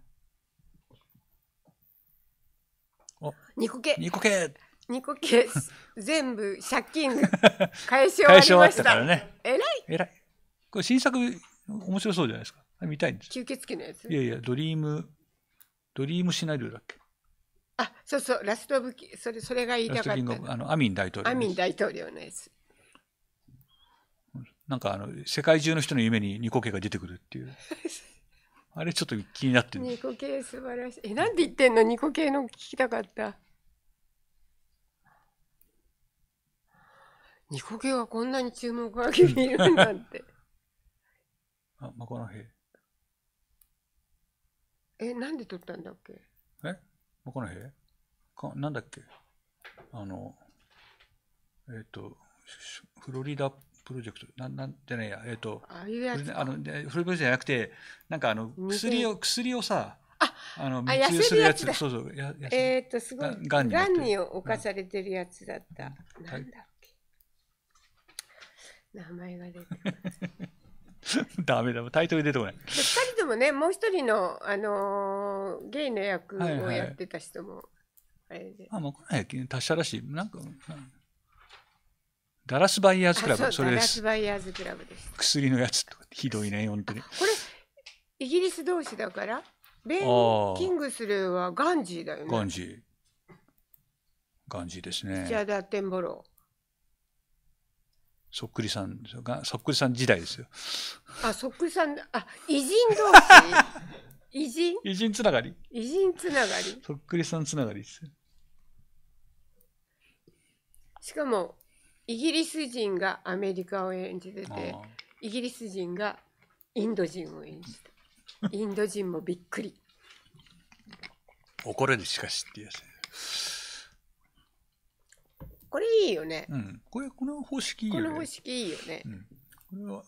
お肉系肉系二個ケ全部借金返し終わりました。返し終たからね。えらい。えらい。これ新作面白そうじゃないですか。見たいんです。吸血鬼のやつ。いやいやドリームドリームシナリオだっけ。あそうそうラストブキそれそれが言いたかったあのアミン大統領。アミン大統領のやつ。なんかあの世界中の人の夢にニコケが出てくるっていう。あれちょっと気になってる。ニコ系素晴らしい。え、なんで言ってんのニコ系の聞きたかった。ニコゲはこんなに注目が君いるんだって。あ、マコナヘイ。え、なんで撮ったんだっけえマコナヘイかなんだっけあの、えっ、ー、と、フロリダプロジェクト、なんなんじねなや、えっ、ー、と、ああいうやつあのフロリダプロジェクトじゃなくて、なんかあの、薬を、薬をさ、あ、あの、密輸するやつ、やつそうそう、やえっ、ー、と、すごい、がんにに侵されてるやつだった。うん、なんだっけ名前が出てこ ダメだ、タイトル出てこない。2人ともね、もう一人の、あのー、ゲイの役をやってた人も、あれで。はいはい、あ、まあ、この達者らしい。なんか、ダラスバイヤーズクラブ、それです。ダラスバイヤーズクラブです。薬のやつとか、ひどいね、本当に。これ、イギリス同士だから、ベン・キングスルーはガンジーだよね。ガンジー。ガンジーですね。リチャード・アテンボロー。そっくりさんが、そっくりさん時代ですよ。あ、そっくりさん、あ、偉人同士 偉人偉人つながり。偉人つながり。そっくりさんつながりですしかも、イギリス人がアメリカを演じてて、イギリス人がインド人を演じた。インド人もびっくり。怒れるしかしってやつ。これいいよね。うん。これ、この方式いいよね。この方式いいよね。うん。これは。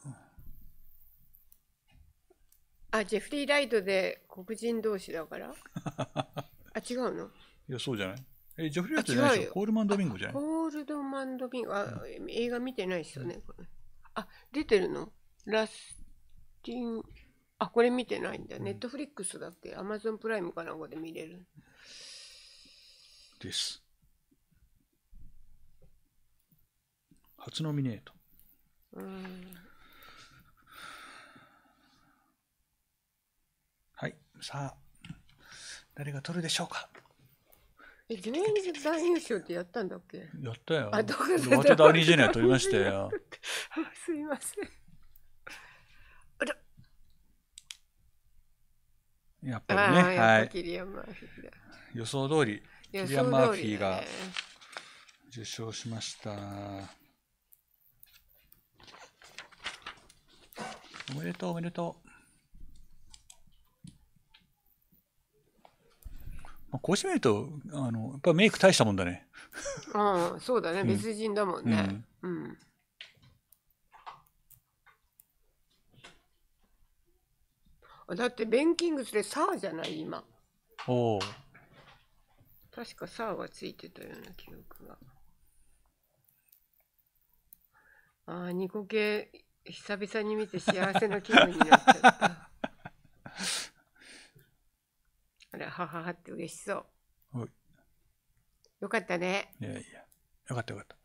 あ、ジェフリー・ライトで黒人同士だから あ、違うのいや、そうじゃないえ、ジェフリー・ライトじゃないでしょコールマン・ドミンゴじゃないコールドマン・ドミンゴ。あ、うん、映画見てないですよね、これ。あ、出てるのラスティン。あ、これ見てないんだ。ネットフリックスだっけアマゾンプライムかなんかで見れる。です。初ノミネート。はい、さあ、誰が取るでしょうか。え、ジュニア男優賞ってやったんだっけやったよ。あ、どうでまたダーリー・ジェア取りましたよ。すいません。あら。やっぱりね、はい。予想通り、キリアン・マーフィーが受賞しました。おめでとう、おめでとう。まあ、こうしてみると、あの、やっぱメイク大したもんだね。ああ、そうだね。別人だもんね。うん。うん、うん、だってベンキングスでサーじゃない今おお確かサーがついてたような記憶がああニコ系久々に見て幸せの気分になっちゃった あれはははって嬉しそうよかったねいやいやよかったよかった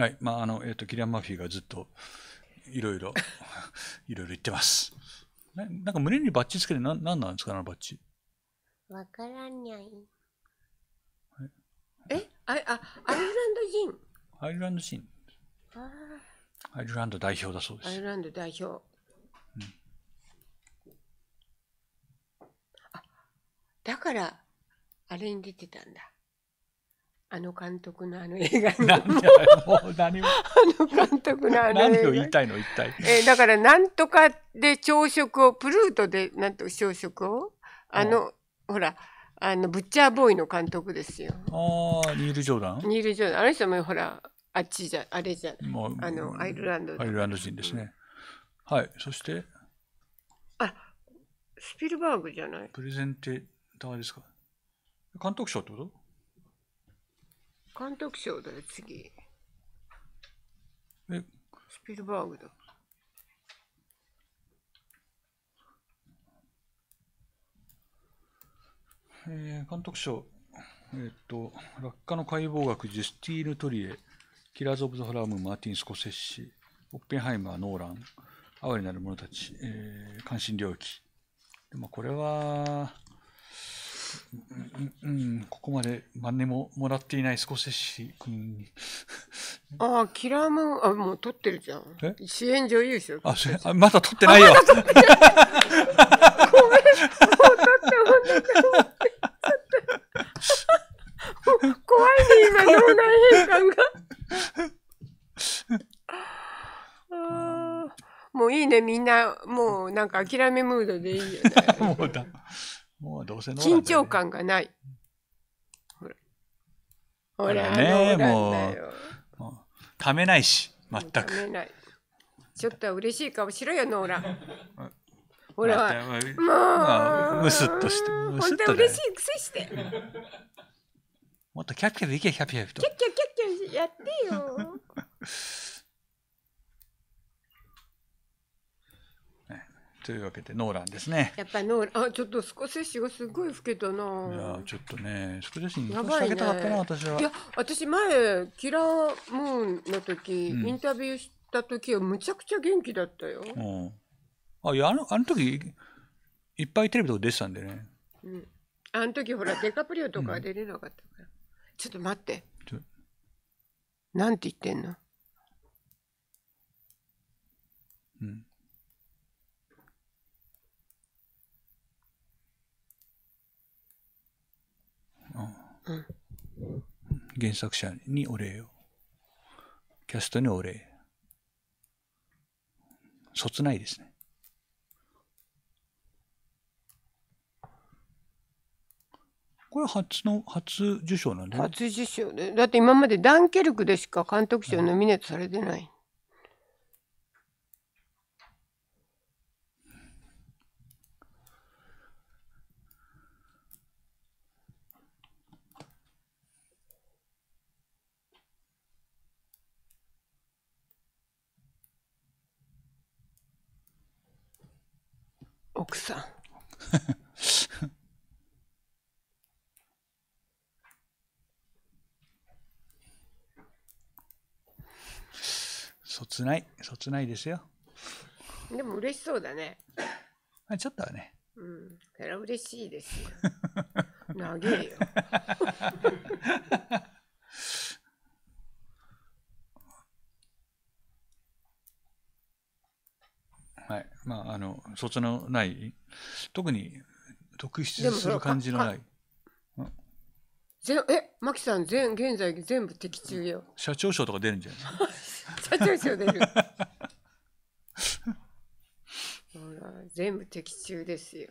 はい。まあ、あの、えっ、ー、と、キリアン・マフィーがずっと、いろいろ、いろいろ言ってます。ななんか胸にバッチつけてな、なんなんですか、あのバッチ。わからんにゃい。えあ、あ、アイルランド人。アイルランド人。アイルランド代表だそうです。アイルランド代表。うん、あ、だから、あれに出てたんだ。あの監督のあの映画に。もう何も。あの監督のあの映画。何を言いたいの、一体。えー、だから、なんとかで朝食を、プルートで、なんと朝食を、あの、ほら、あの、ブッチャーボーイの監督ですよ。ああ、ニール・ジョーダンニール・ジョーダン。あの人もほら、あっちじゃ、あれじゃない。あの、アイルランドアイルランド人ですね。うん、はい、そして。あ、スピルバーグじゃない。プレゼンテーターですか。監督賞ってこと監督賞だよ、次。えスピルバーグだ。えー、監督賞、えー、っと、落下の解剖学、ジュスティール・トリエ、キラーズ・オブ・ザ・フラム、マーティン・スコセッシ、オッペンハイマー、ノーラン、哀れなる者たち、えー、関心領域。まあ、これは、うん、ここまで真似ももらっていない少しし君に。ああ、キラームーン、あ、もう撮ってるじゃん。主演女優賞。あ、主演、あまだ撮ってないよ。ま、撮ってごめん、もう撮って、もう撮って。怖いね、今、脳内変換が。あもういいね、みんな、もうなんか諦めムードでいいよね。もうだ。うせ緊張感がない。ほら。ほらねもうためないし、全く。ないちょっと嬉しい顔しろよ、ノーラン。ほら、もう、むすっとして本当嬉しいくせして。もっとキャッキャでいけ、キャピキャピとキャ。ッキャッキャッキャやってよ。というわけでノーランですね。やっぱノーラン、あ、ちょっとスコセッシがすごい老けたな。いや、ちょっとね、スコセッシに少しあげたかったな、ね、私は。いや、私前、キラームーンの時、うん、インタビューした時はむちゃくちゃ元気だったよ。うん、あ、いや、あの、あの時、いっぱいテレビとか出てたんでね。うん。あの時ほら、デカプリオとか出れなかったから。うん、ちょっと待って。なんて言ってんのうん。原作者にお礼を。キャストにお礼。そつないですね。これ初の、初受賞なんで、ね。初受賞だって今までダンケルクでしか監督賞ノミネートされてない。奥さん。そつない、そつないですよ。でも嬉しそうだね。まあちょっとはね。うん、それは嬉しいですよ。長えよ。はい。まあ、あの、そつのない、特に特筆する感じのない。ぜえ、マキさん、全、現在全部的中よ。社長賞とか出るんじゃない 社長賞出る。ほら、全部的中ですよ。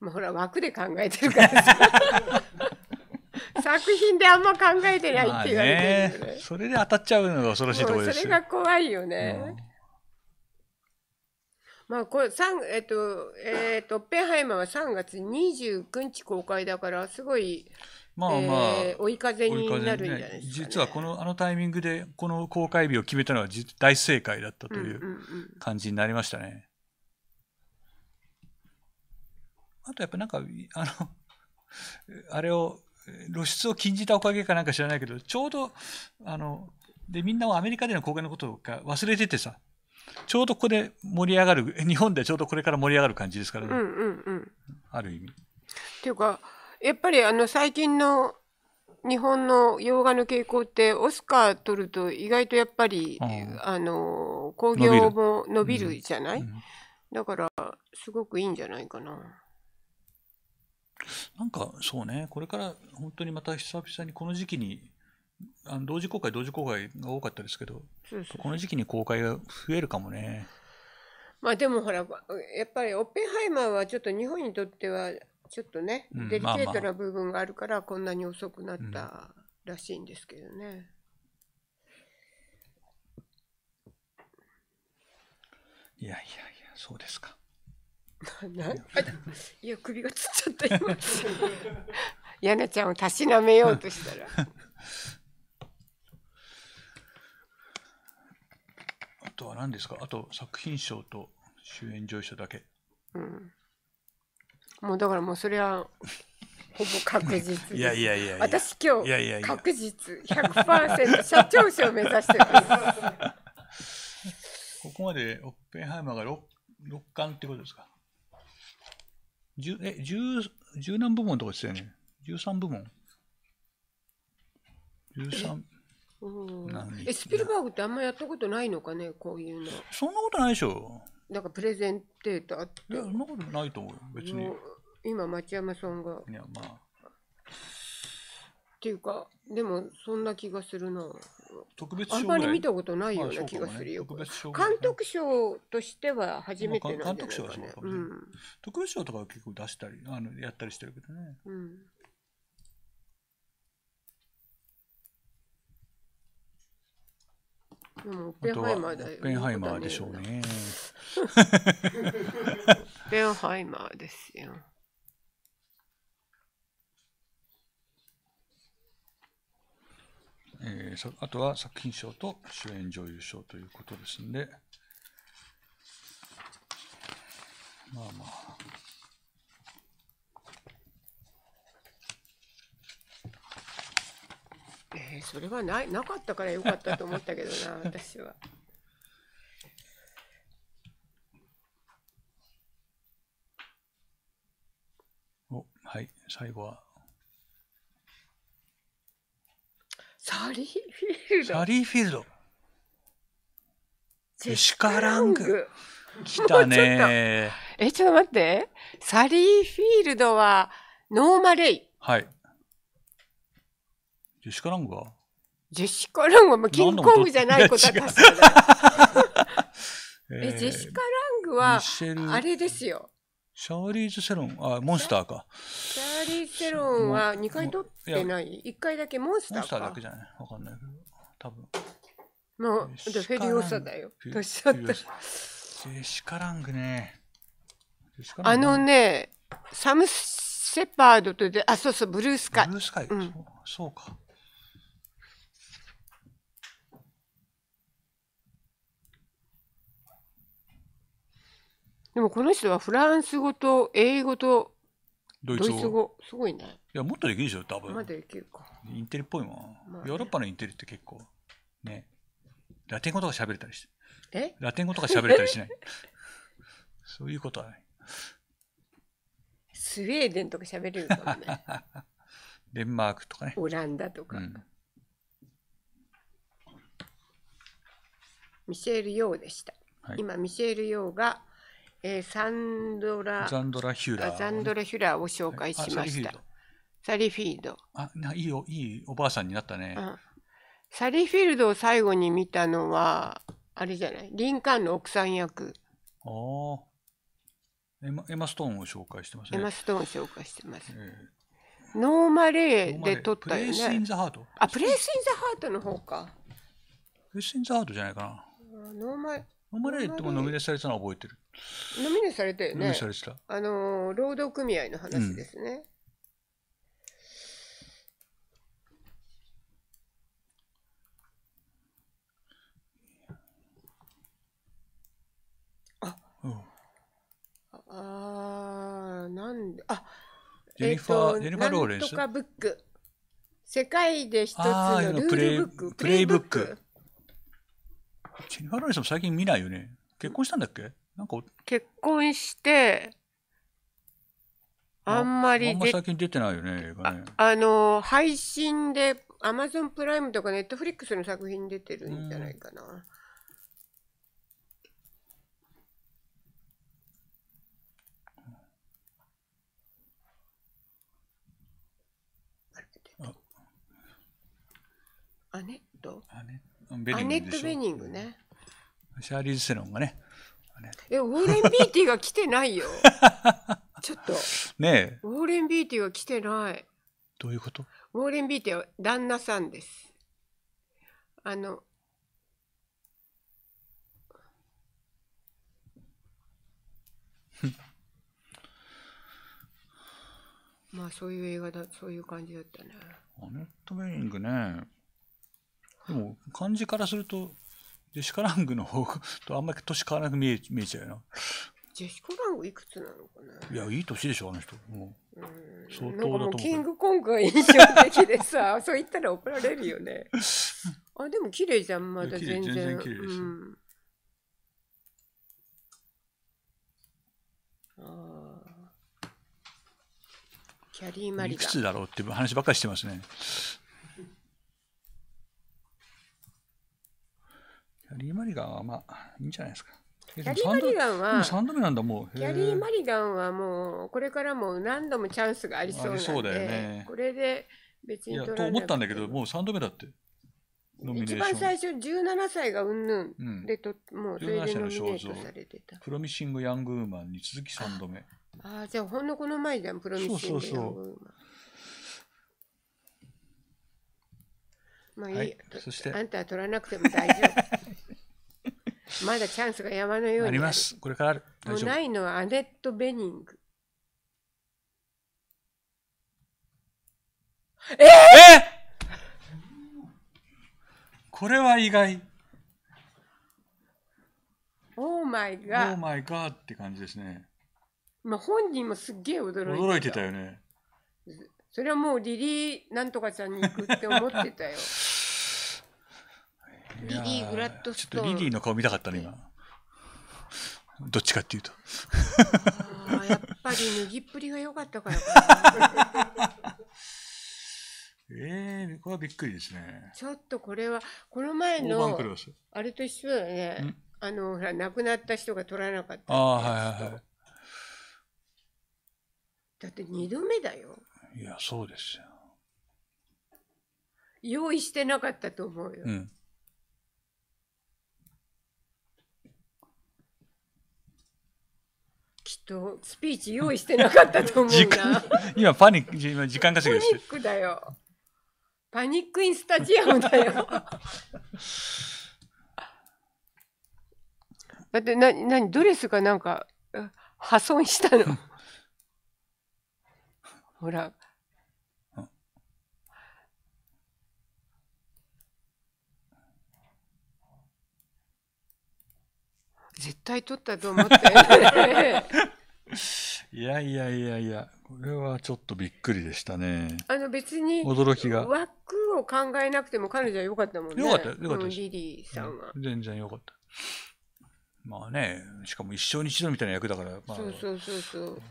もうほら、枠で考えてるから 作品であんま考えてないって言われてる、ね、それで当たっちゃうのが恐ろしいところですよ。それが怖いよね。うんまあこれ三えっとえっとオッペンハイマーは3月29日公開だからすごいまあまあ、えー、追い風になるんじゃないですか、ねね、実はこのあのタイミングでこの公開日を決めたのは大正解だったという感じになりましたね。うんうんうんあとやっぱなんか、あの、あれを、露出を禁じたおかげかなんか知らないけど、ちょうど、あの、で、みんなはアメリカでの公開のことを忘れててさ、ちょうどここで盛り上がる、日本でちょうどこれから盛り上がる感じですからね。うんうんうん、ある意味。っていうか、やっぱりあの最近の日本の洋画の傾向ってオスカー取ると意外とやっぱり、うん、あの興行も伸びるじゃない、うんうん、だからすごくいいんじゃないかな。なんかそうねこれから本当にまた久々にこの時期にあの同時公開、同時公開が多かったですけど、そうそうこの時期に公開が増えるかもね。まあでもほら、やっぱりオッペンハイマーはちょっと日本にとっては、ちょっとね、デリケートな部分があるから、こんなに遅くなったらしいんですけどね。いやいやいや、そうですか。なんあいや、首がつっちゃった、今。ヤナちゃんをたしなめようとしたら。とは何ですかあと作品賞と主演女優賞だけ。うん。もうだからもうそれは ほぼ確実いやいやいやいや私今日いやいやいや確実100%社長賞を目指してるここまでオッペンハイマーが 6, 六巻ってことですか十え、十十何部門とかですてよね。13部門 ?13、なえスピルバーグってあんまやったことないのかねこういうのそんなことないでしょなんかプレゼンテーターっていやそんなことないと思うよ別に今町山さんがいやまあっていうかでもそんな気がするな特別賞あんまり見たことないような気がするよ、まあね、監督賞としては初めてなんじゃないかね、監督賞はそうかもうん、特別賞とか結構出したりあのやったりしてるけどね、うん、でもオッペンオッペンハイマーでしょうね。オッペンハイマーですよ。えー、あとは作品賞と主演女優賞ということですんで、まあまあ、えー、それはないなかったからよかったと思ったけどな 私は。おはい最後はサリーフィールドサリーフィールドジェシカ・ラング来たね えちょっと待ってサリーフィールドはノーマレイはいジェシカ・ラングはジェシカ・ラングは、まあ、キングコングじゃない子だかだ。えー、ジェシカ・ラングは、あれですよ。シャーリーズ・セロン、あ、モンスターか。シャーリーズ・セロンは2回撮ってない。1回だけモンスターモンスターだけじゃないわかんないけど、多分。もう、フェリオサだよ。年取ったジェシカ・ラングね。あのね、サム・セパードとで、あ、そうそう、ブルースカイ。ブルースカイ、うん、そうか。でもこの人はフランス語と英語とドイツ語すごいねいやもっとできるでしょ多分まだできるかインテリっぽいもん、まあね、ヨーロッパのインテリって結構ねラテン語とか喋れたりしてえラテン語とか喋れたりしない そういうことはないスウェーデンとか喋れるかもね デンマークとかねオランダとか、うん、ミシェル・ヨーでした、はい、今ミシェル・ヨーがえー、サンドラ・ザンドラヒュラー、ザンドラヒュラーを紹介しました。サリフィード。あいいよ、いいおばあさんになったね、うん、サリフィールドを最後に見たのは、あれじゃない、リンカーンの奥さん役。ああ。エマエマストーンを紹介してますね。エマストーンを紹介してます。えー、ノーマレーで撮ったよね。プレイス・イン・ザ・ハート。あ、プレイス・イン・ザ・ハートの方か。プレイス・イン・ザ・ハートじゃないかな。ノーマレー。マレーとかノミネされたのは覚えてる。ノミネされたよね。ノミネされた。あの、労働組合の話ですね。うん、あ、うん、ああ、なんで、あ、ジェニファー、ジェニファー・ローレンス。とかブック。世界で一つのルールブック。プレイブック。ジェニファー・ロレンスも最近見ないよね。結婚したんだっけなんか結婚して、あんまりあんま最近出てないよね、映画ね。あの、配信で、アマゾンプライムとかネットフリックスの作品出てるんじゃないかな。アネットアネットベニングアネット・ベニングね。シャーリーズ・セロンがね。え、ウォーレン・ビーティーが来てないよ。ちょっと。ねえ。ウォーレン・ビーティーが来てない。どういうことウォーレン・ビーティーは旦那さんです。あの、まあそういう映画だそういう感じだったね。アネット・ベリングねでも、漢字からすると、ジェシカ・ラングの方とあんまり年変わらなく見え見えちゃうよな。ジェシカ・ラングいくつなのかないや、いい年でしょ、あの人。もう相当だと思う。キングコングが印象的でさ、そう言ったら怒られるよね。あ、でも綺麗じゃん、まだ全然。全然綺麗です、うん、ああ。キャリー・マリいくつだろうっていう話ばっかりしてますね。リー・マリガンはまあいいんじゃないですか。キャリー・マリガンは、3度目なんだもう。キャリー・マリガンはもう、これからも何度もチャンスがありそうなんで、そうだよね、これで別にと思ったんだけど、もう3度目だって。一番最初、17歳がうんぬんでと、うん、もうそれでノミネートされてた。プロミシング・ヤング・ウーマンに続き3度目。ああ、じゃあほんのこの前じゃん、プロミシング・ヤング・ウーマン。そうそうそうまあいい、はい、そしてあんたは取らなくても大丈夫。まだチャンスが山のようにあります。これからある。もうないのはアネット・ベニング。えー、えこれは意外。オーマイガー。オーマイガーって感じですね。まあ本人もすっげえ驚いてた。驚いてたよね。それはもうリリーなんとかちゃんに行くって思ってたよ。リリー・グラッドストーン。ちょっとリリーの顔見たかったね、今。どっちかっていうと。やっぱり脱ぎっぷりが良かったからかな。え えー、これはびっくりですね。ちょっとこれは、この前の、あれと一緒だよね。あの、ほら、亡くなった人が取らなかったああ、はいはいはい。だって2度目だよ。いや、そうですよ。用意してなかったと思うよ。うんとスピーチ用意してなかったと思う 今パニック今時間稼ぎですパニックだよパニックインスタジアムだよだ ってな何ドレスがなんか破損したの ほら絶対取ったと思って。いやいやいやいや、これはちょっとびっくりでしたね。あの別に、驚きが。枠を考えなくても彼女は良かったもんね。良かったよ、良かったリリーさんが。全然良かった。まあね、しかも一生に一度みたいな役だから、まあ、そうそうそうそう。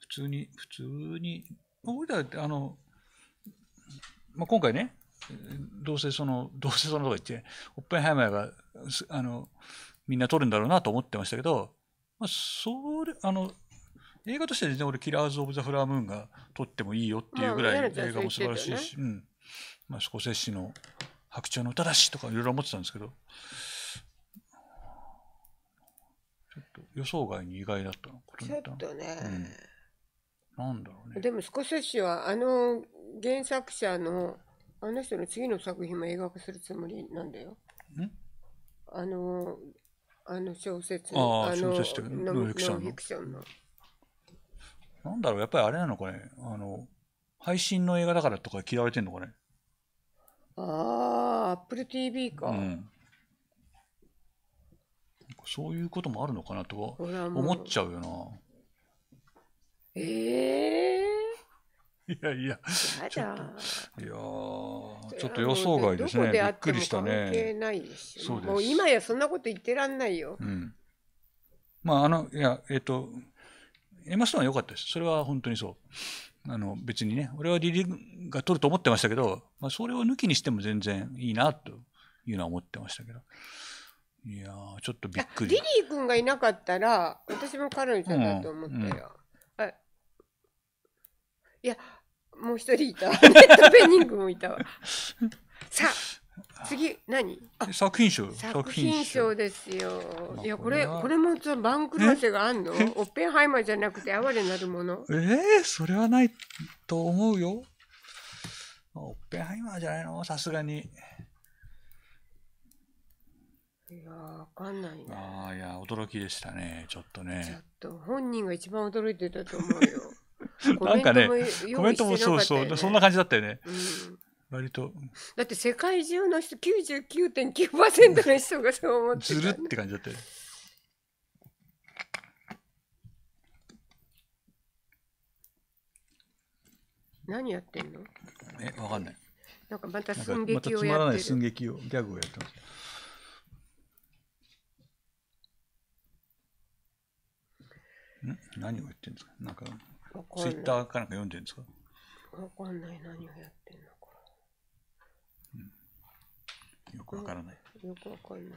普通に、普通に、僕だってあの、まあ、今回ね、どうせその、どうせそのとか言って、オッペンハイマーが、あの、みんな取るんだろうなと思ってましたけど、まあ、それあの映画としては全然俺「キラーズ・オブ・ザ・フラームーン」が撮ってもいいよっていうぐらい映画も素晴らしいし、まあうんまあ、スコセッシの「白鳥の歌だし」とかいろいろ思ってたんですけどちょっと予想外に意外だったのちょっとね、うん、なんだろうねでもスコセッシはあの原作者のあの人の次の作品も映画化するつもりなんだよ。んあのあの小説ああ小説ってノンフィクションのなんだろうやっぱりあれなのかねあの配信の映画だからとか嫌われてんのかねああアップル TV か、うん、そういうこともあるのかなとは思っちゃうよなええーいやいや。やだ。いやちょっと予想外ですね。びっくりしたね。関係ないですよ。もう今やそんなこと言ってらんないよ。うん。まあ、あの、いや、えっ、ー、と、エマストンは良かったです。それは本当にそう。あの、別にね、俺はリリーが取ると思ってましたけど、まあ、それを抜きにしても全然いいな、というのは思ってましたけど。いやちょっとびっくり。リリー君がいなかったら、私も彼女だと思ったよ。うんうん、いや、もう一人いたわ。ネットペニングもいたわ。さあ、次、何作品賞作品賞ですよ。いや、これ、これもさ、ンクわセがあんのオッペンハイマーじゃなくて、哀れなるもの。え えー、それはないと思うよ。オッペンハイマーじゃないのさすがに。いやわかんないね。ああ、いや、驚きでしたね、ちょっとね。ちょっと、本人が一番驚いてたと思うよ。なんかね、コメントもそうそう、そんな感じだったよね。割と。だって世界中の人、99.9%の人がそう思ってずるって感じだったよ何やってんのえ、わかんない。なんかまた寸劇をやってる。またつまらない寸劇を、ギャグをやってます。ん何を言ってるんですかなんか。ツイッターかなんか読んでるんですかわかんない何をやってんのか、うん、よくわからない、うん、よくわかんない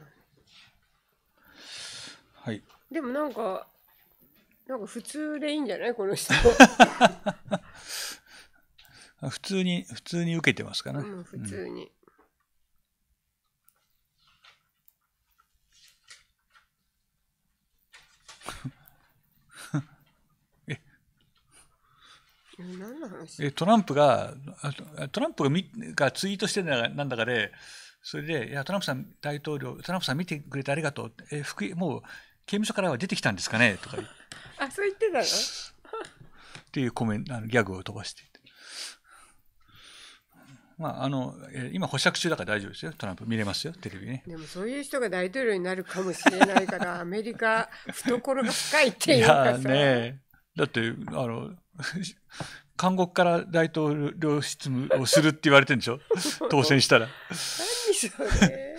はいでもなんかなんか普通でいいんじゃないこの人 普通に普通に受けてますかね、うん、普通に、トランプが、トランプがツイートしてるなんだかで、それで、いや、トランプさん大統領、トランプさん見てくれてありがとう。え、福もう刑務所からは出てきたんですかねとか言って。あ、そう言ってたの っていうコメント、あのギャグを飛ばしてて。まあ、あの、今保釈中だから大丈夫ですよ。トランプ見れますよ、テレビね。でもそういう人が大統領になるかもしれないから、アメリカ、懐が深いっていうかさ。いやね。だって、あの、監 獄から大統領執務をするって言われてるんでしょ 当選したら。何それ、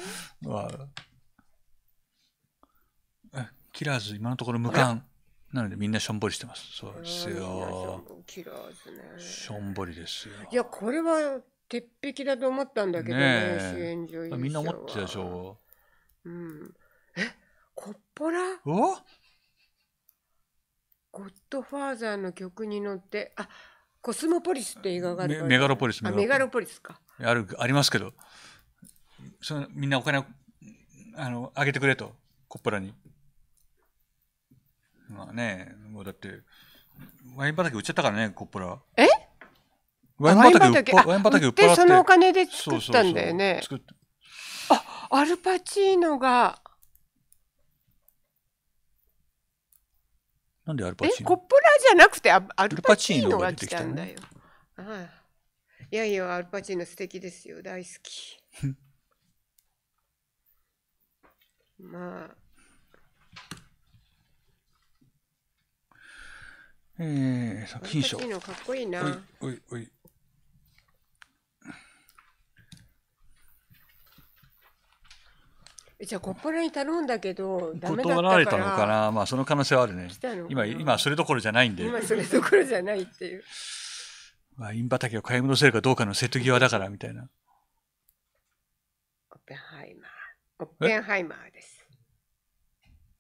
キラーズ、今のところ無冠。なのでみんなしょんぼりしてます。そうですよ。キラーズね。しょんぼりですよ。いや、これは鉄壁だと思ったんだけどね、主演女優みんな思ってたでしょう。うん。え、コッポラおゴッドファーザーの曲に乗って、あコスモポリスって映画があるメガロポリスメガロポリスか。ある、ありますけど、そのみんなお金を、あの、あげてくれと、コッポラに。まあね、もうだって、ワイン畑売っちゃったからね、コッポラ。えワイン畑売っワイン畑売っ払って。そのお金で作ったんだよね。そうそうそうあ、アルパチーノが。なんでアルパチーノコップラじゃなくてアアルパチーノが来たんだよ。ああいやいや、アルパチーノ素敵ですよ。大好き。まあ。えー、作品賞。アルパチーノかっこいいな。おいおいおいじゃあコップラに頼んだけど断られたのかなまあその可能性はあるね今今それどころじゃないんで今それどころじゃないっていうまあイン畑を買い戻せるかどうかの瀬戸際だからみたいなオッペンハイマーオッペンハイマーです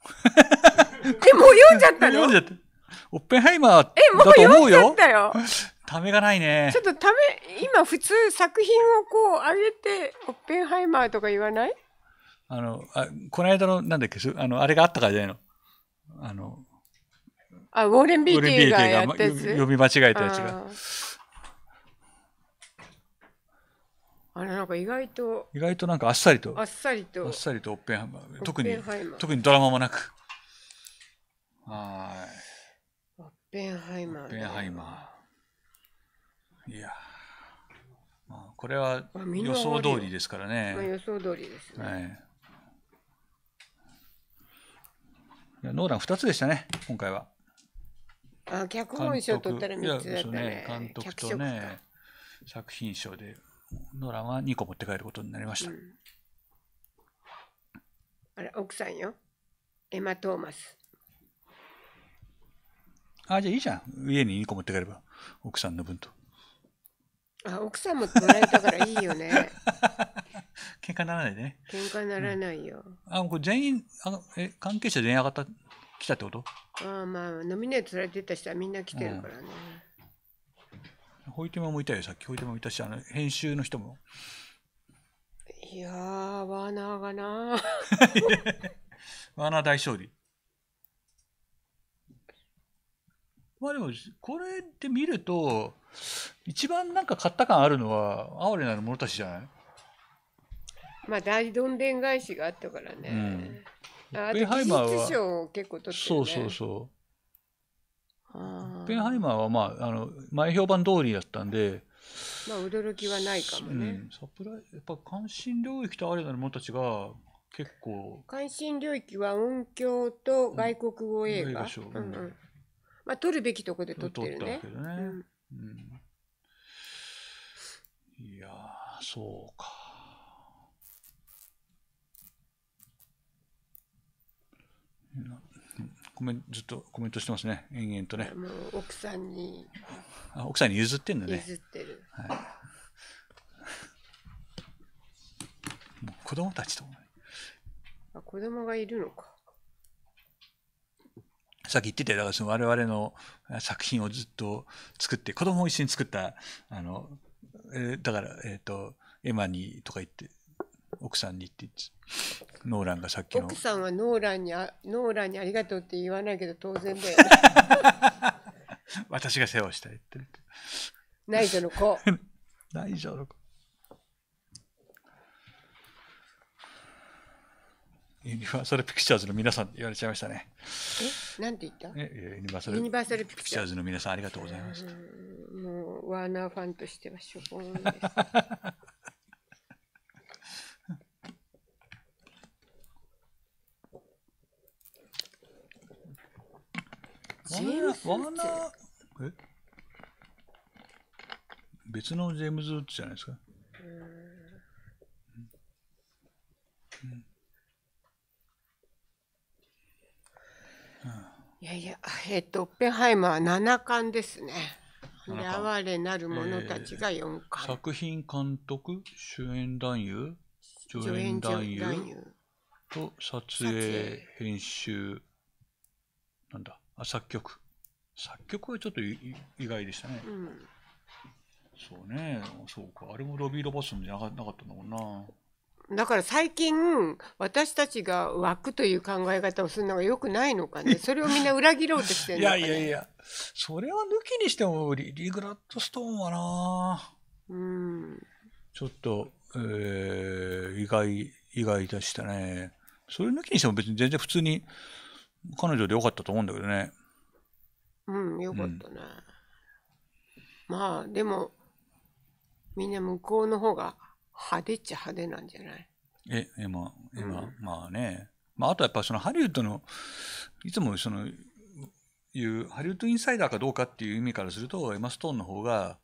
えもう読んじゃったのオッペンハイマーだと思うよ。え、もう読んじゃったよ。ためがないね。ちょっとため、今普通作品をこう上げて、オッペンハイマーとか言わないあの、あこの間の、なんだっけ、あの、あれがあったからじゃないの。あの、あ、ウォーレン・ビーティーがやったやつ読み間違えたやつが。あれなんか意外と。意外となんかあっさりと。あっさりと。あっさりとオッペンハンマー。特に、特にドラマもなく。はい。オッペンハイマー、ね。オッペンハイマー。いや。まあ、これは予想通りですからね。まあ、予想通りですね。はいノーラン2つでしたね、今回は。あ脚本賞取ったら3つだったね。ね監督とね、作品賞で、ノーランは2個持って帰ることになりました。うん、あれ、奥さんよ。エマ・トーマス。あ、じゃあいいじゃん。家に2個持って帰れば、奥さんの分と。あ、奥さんも取られたからいいよね。喧嘩ならないね。喧嘩ならないよ。あ、これ全員、あの、え、関係者全員上がった、来たってことあまあ、飲みネートされてた人はみんな来てるからね。ほいテマもいたよ、さっき。ホイテマもいたし、あの、編集の人も。いやワーナがな ワーナ大勝利。まあでも、これで見ると、一番なんか買った感あるのは、哀れなる者たちじゃないまあ大どんでん返しがあったからね。うん、あと技術賞を結構取って、ね、そうそうそう。ペンハイマーはまああの前評判通りやったんで。まあ驚きはないかもね。うん、サプライやっぱ関心領域とあれな者たちが結構。関心領域は音響と外国語映画。うん、まあ取るべきとこで取ってるね。取ったけどね。うん、いやそうか。コメンずっとコメントしてますね、延々とね。もう奥さんに。あ奥さんに譲ってんのね。譲ってる。はい、もう子供たちと。あ子供がいるのか。さっき言ってたよ、だからその我々の作品をずっと作って、子供を一緒に作った、あの、えー、だから、えっ、ー、と、エマニーとか言って、奥さんにって言ってノーランがさっきの奥さんはノーランにあノーランにありがとうって言わないけど当然だよ、私が世話したいって内助の子 内助の子ユニバーサル・ピクチャーズの皆さん言われちゃいましたね。え、なんて言ったえ、ユニバーサル・ピクチャーズの皆さんありがとうございました。もう、ワーナーファンとしてはしょぼんです。ジェームズ・ワーナえ別のジェームズ・ウッズじゃないですか。いやいや、えっ、と、オッペンハイマー7巻ですね。哀れなる者たちが4巻、えー、作品監督、主演男優、助演男優と撮影、編集、なんだ、あ作曲作曲はちょっと意外でしたね、うん、そうねそうかあれもロビー・ロバーソンじゃなかったのかなだから最近私たちが枠という考え方をするのがよくないのかね それをみんな裏切ろうとしてるのか、ね、いやいやいやそれは抜きにしてもリリグラッドストーンはなうんちょっと、えー、意外意外でしたねそれ抜きにしても別に全然普通に彼女でよかったと思うんだけどね。うん、よかったね。まあ、でも、みんな向こうの方が派手っちゃ派手なんじゃないえ、今まあ、今、うんまあね。まあ、あとやっぱそのハリウッドの、いつもその、いうハリウッドインサイダーかどうかっていう意味からすると、エマ・ストーンの方が、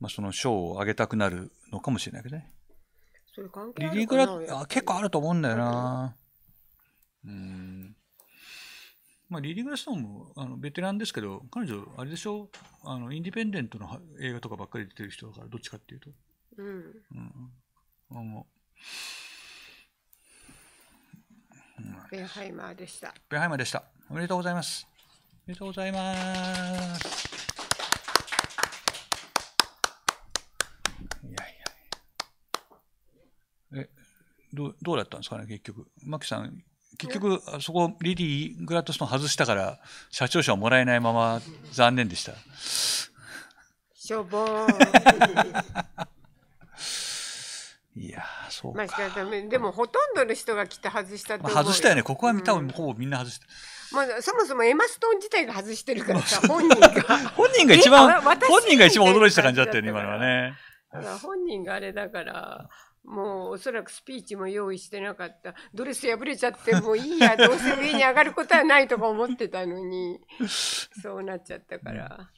まあ、その賞をあげたくなるのかもしれないけどね。それ関係リリー・グラッあ結構あると思うんだよな。うん。まあ、リリー・グラストーンもあのベテランですけど、彼女、あれでしょあの、インディペンデントの映画とかばっかり出てる人だから、どっちかっていうと。うん。うん、あのベンハイマーでした。ベンハイマーでした。おめでとうございます。おめでとうございます。いやいや。え、どう、どうだったんですかね、結局。マキさん、結局そこリリー・グラッドストーン外したから社長賞はもらえないまま残念でした。しょぼー いやそうまあ、でもほとんどの人が来て外したと思う、まあ、外したよねここは見た、うん、ほぼみんな外した、まあ、そもそもエマ・ストーン自体が外してるからさ 本人が 本人が一番本人が一番驚いてた感じだったよね今のはね本人があれだからもうおそらくスピーチも用意してなかったドレス破れちゃってもういいや どうせ上に上がることはないとか思ってたのに そうなっちゃったから、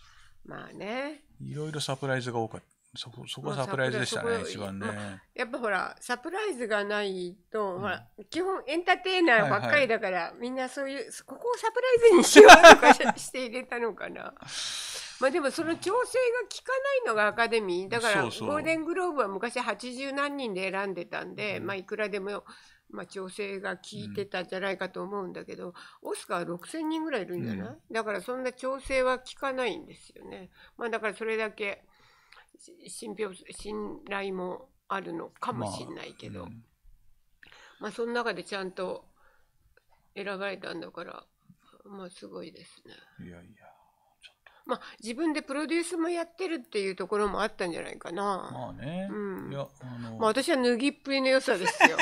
まあねいろいろサプライズが多かっそこそこサプライズでしたね、一番ね。やっぱほら、サプライズがないと、うん、ほら、基本エンターテイナーばっかりだから、はいはい、みんなそういう、ここをサプライズにしようとかして入れたのかな。まあでもその調整が効かないのがアカデミー。だから、ゴールデングローブは昔80何人で選んでたんで、うん、まあいくらでも、まあ、調整が効いてたんじゃないかと思うんだけど、うん、オスカーは6000人ぐらいいるんじゃない、うん、だからそんな調整は効かないんですよね。まあだからそれだけ信憑信頼もあるのかもしれないけど、まあ、うんまあ、その中でちゃんと選ばれたんだから、まあ、すごいですね。いやいやまあ、自分でプロデュースもやってるっていうところもあったんじゃないかな。まあね。うん。いや、あのまあ、私は脱ぎっぷりの良さですよ。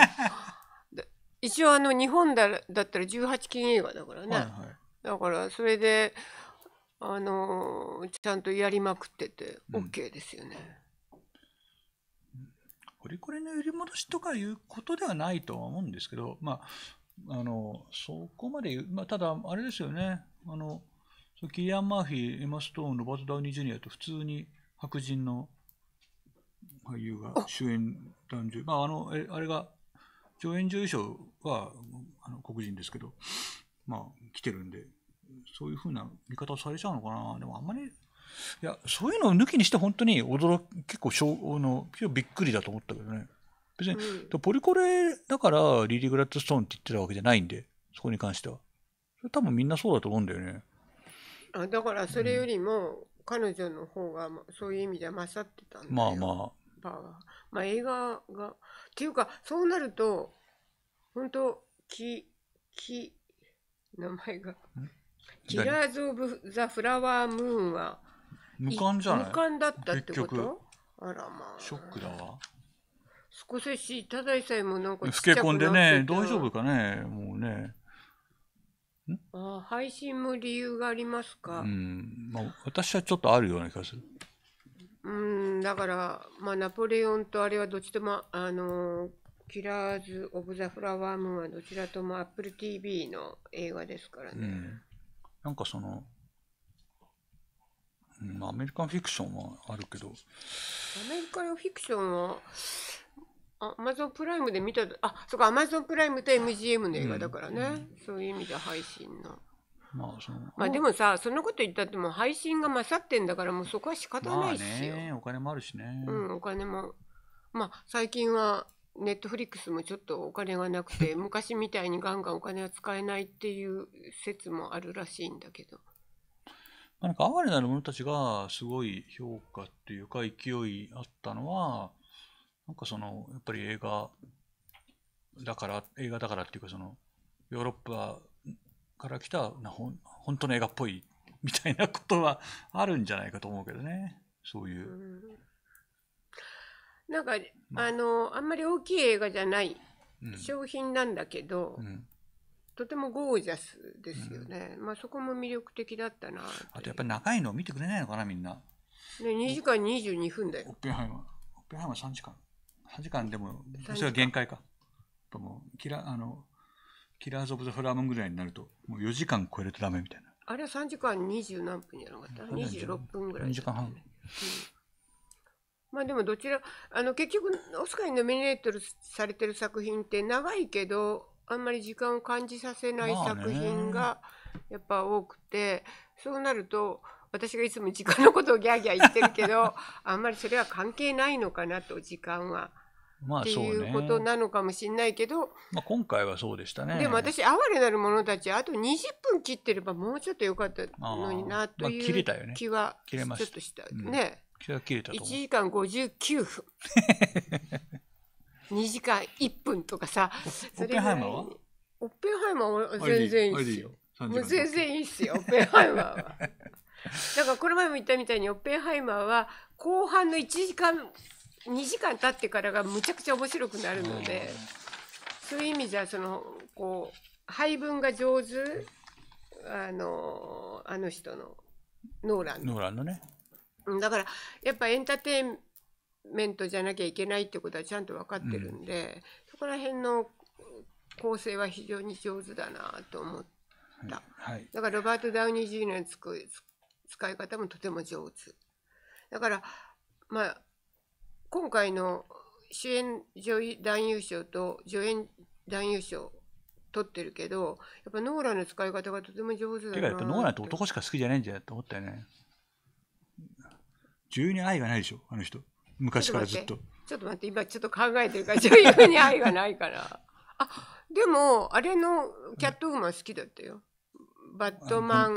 一応、あの、日本だだったら18禁映画だからね。はいはい、だから、それで、あのちゃんとやりまくってて OK ですよね。こうん、れの売り戻しとかいうことではないとは思うんですけど、まあ、あのそこまで、まあ、ただ、あれですよね、あのキリアン・マーフィー、エマ・ストーン、ロバート・ダウニー・ジュニアと普通に白人の俳優が主演男女、まあ、あのあれが上演女優賞はあの黒人ですけど、まあ、来てるんで、そういうふうな見方をされちゃうのかな。でもあんまり、いや、そういうのを抜きにして本当に驚き、結構しょの、びっくりだと思ったけどね。別に、うん、ポリコレだからリリー・グラッドストーンって言ってたわけじゃないんで、そこに関しては。それ多分みんなそうだと思うんだよね。あだからそれよりも、彼女の方がそういう意味では勝ってたんだまあまあ。まあ映画が。っていうか、そうなると、本当き、き、名前が。キラーズ・オブ・ザ・フラワームーンは無冠じゃない無冠だったってことあらまあショックだわ少しし、ただいさえもなんかけ込んでね大丈夫かねもうねあ配信も理由がありますかうんまあ私はちょっとあるような気がするうんだからまあナポレオンとあれはどっちともあのーキラーズ・オブ・ザ・フラワームーンはどちらとも Apple TV の映画ですからね。うんなんかその、アメリカンフィクションはあるけど。アメリカンフィクションは、アマゾンプライムで見た、あ、そっか、アマゾンプライムと MGM の映画だからね、うんうん、そういう意味で配信の。まあ、そのまあでもさそんなこと言ったっても配信が勝ってんだからもうそこは仕方ないしよ、まあ、ね、お金もあるしねうんお金もまあ最近はネットフリックスもちょっとお金がなくて、昔みたいにガンガンお金は使えないっていう説もあるらしいんだけど。なんか哀れなる者たちがすごい評価っていうか勢いあったのは、なんかその、やっぱり映画だから、映画だからっていうかその、ヨーロッパから来たなほ本当の映画っぽいみたいなことはあるんじゃないかと思うけどね。そういう。うんなんか、あのあんまり大きい映画じゃない商品なんだけど、とてもゴージャスですよね、まあそこも魅力的だったなあとやっぱり長いの見てくれないのかなみんな、ね、2時間22分だよオッペンハイマーオッペンハイマー3時間3時間でもそれは限界かもうキラあのキラーズ・オブ・ザ・フラムぐらいになるともう4時間超えるとダメみたいなあれは3時間20何分じゃなかった26分ぐらい、ね、2時間半、うんまあでもどちらあの結局オスカーにノミネートされてる作品って長いけどあんまり時間を感じさせない作品がやっぱ多くて、そうなると私がいつも時間のことをギャーギャー言ってるけど あんまりそれは関係ないのかなと時間は。まあ、っていうことなのかもしれないけど、まあ、今回はそうでしたねでも私哀れなる者たちあと20分切ってればもうちょっとよかったのになという気はちょっとしたね、気切れたと1思う時間59分2時間1分とかさオッペンハイマーはオッペンハイマーは全然いいですよもう全然いいっすよオッペンハイマーはだからこの前も言ったみたいにオッペンハイマーは後半の1時間2時間経ってからがむちゃくちゃ面白くなるので、そういう意味じゃそのこう配分が上手あのあの人のノーランのノーランのねだからやっぱエンターテインメントじゃなきゃいけないってことはちゃんと分かってるんで、うん、そこら辺の構成は非常に上手だなと思った、はいはい、だからロバート・ダウニー・ジーのつく使い方もとても上手だからまあ今回の主演女優男優賞と助演男優賞取ってるけどやっぱノーランの使い方がとても上手だなてかやっぱノーランって男しか好きじゃないんじゃと思ったよね女優に愛がないでしょあの人昔からずっとちょっと待って今ちょっと考えてるから女優に愛がないから あでもあれのキャットウーマン好きだったよバットマンう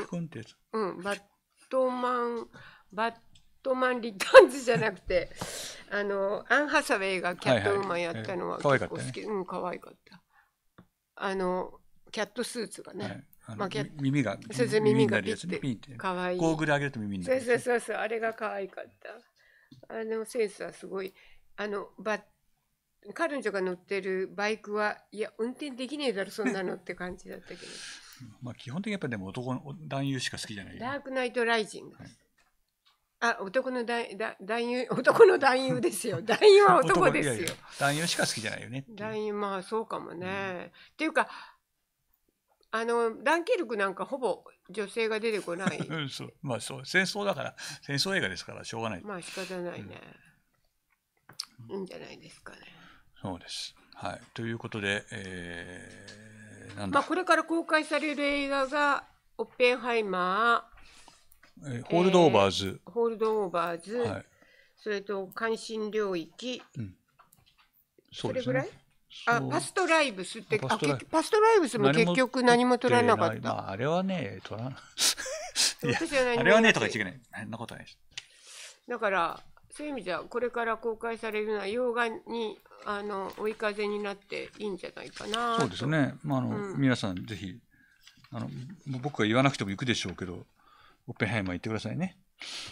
んバットマンバットマンリターンズじゃなくて あのアン・ハサウェイがキャットウーマンやったのは結構好き、はいはいえー、かわいかった、ね、うんかったあのキャットスーツがね、はいあの、まあ、耳が先生耳がビッてビッてかわいいゴーグル上げると耳になるそうそうそうあれが可愛かったあのセンスはすごいあのバ彼女が乗ってるバイクはいや運転できねえだろそんなのって感じだったけどまあ基本的にやっぱでも男の男優しか好きじゃないダークナイトライジング、はい、あ男の男優男の男優ですよ 男優は男ですよ男優しか好きじゃないよね男優まあそうかもね、うん、っていうかあのダンケルクなんかほぼ女性が出てこない そうまあそう戦争だから戦争映画ですからしょうがないまあ仕方ないね、うん、いいんじゃないですかねそうですはいということで、えー、まあ、これから公開される映画が「オッペンハイマー」えー、ホールドオーバーズ」えー、ホールドオーバーズ」はい、それと「関心領域」うんそそれぐらいあパストライブスってパスパストライブスも結局何も取らなかった。まあ、あれはね、取らな あれはねとか言っちゃいけない。ことないです。だから、そういう意味じゃ、これから公開されるのは洋画にあの追い風になっていいんじゃないかなそうですね、まああの、うん、皆さん、ぜひあの、僕は言わなくても行くでしょうけど、オッペンハイマー行ってくださいね。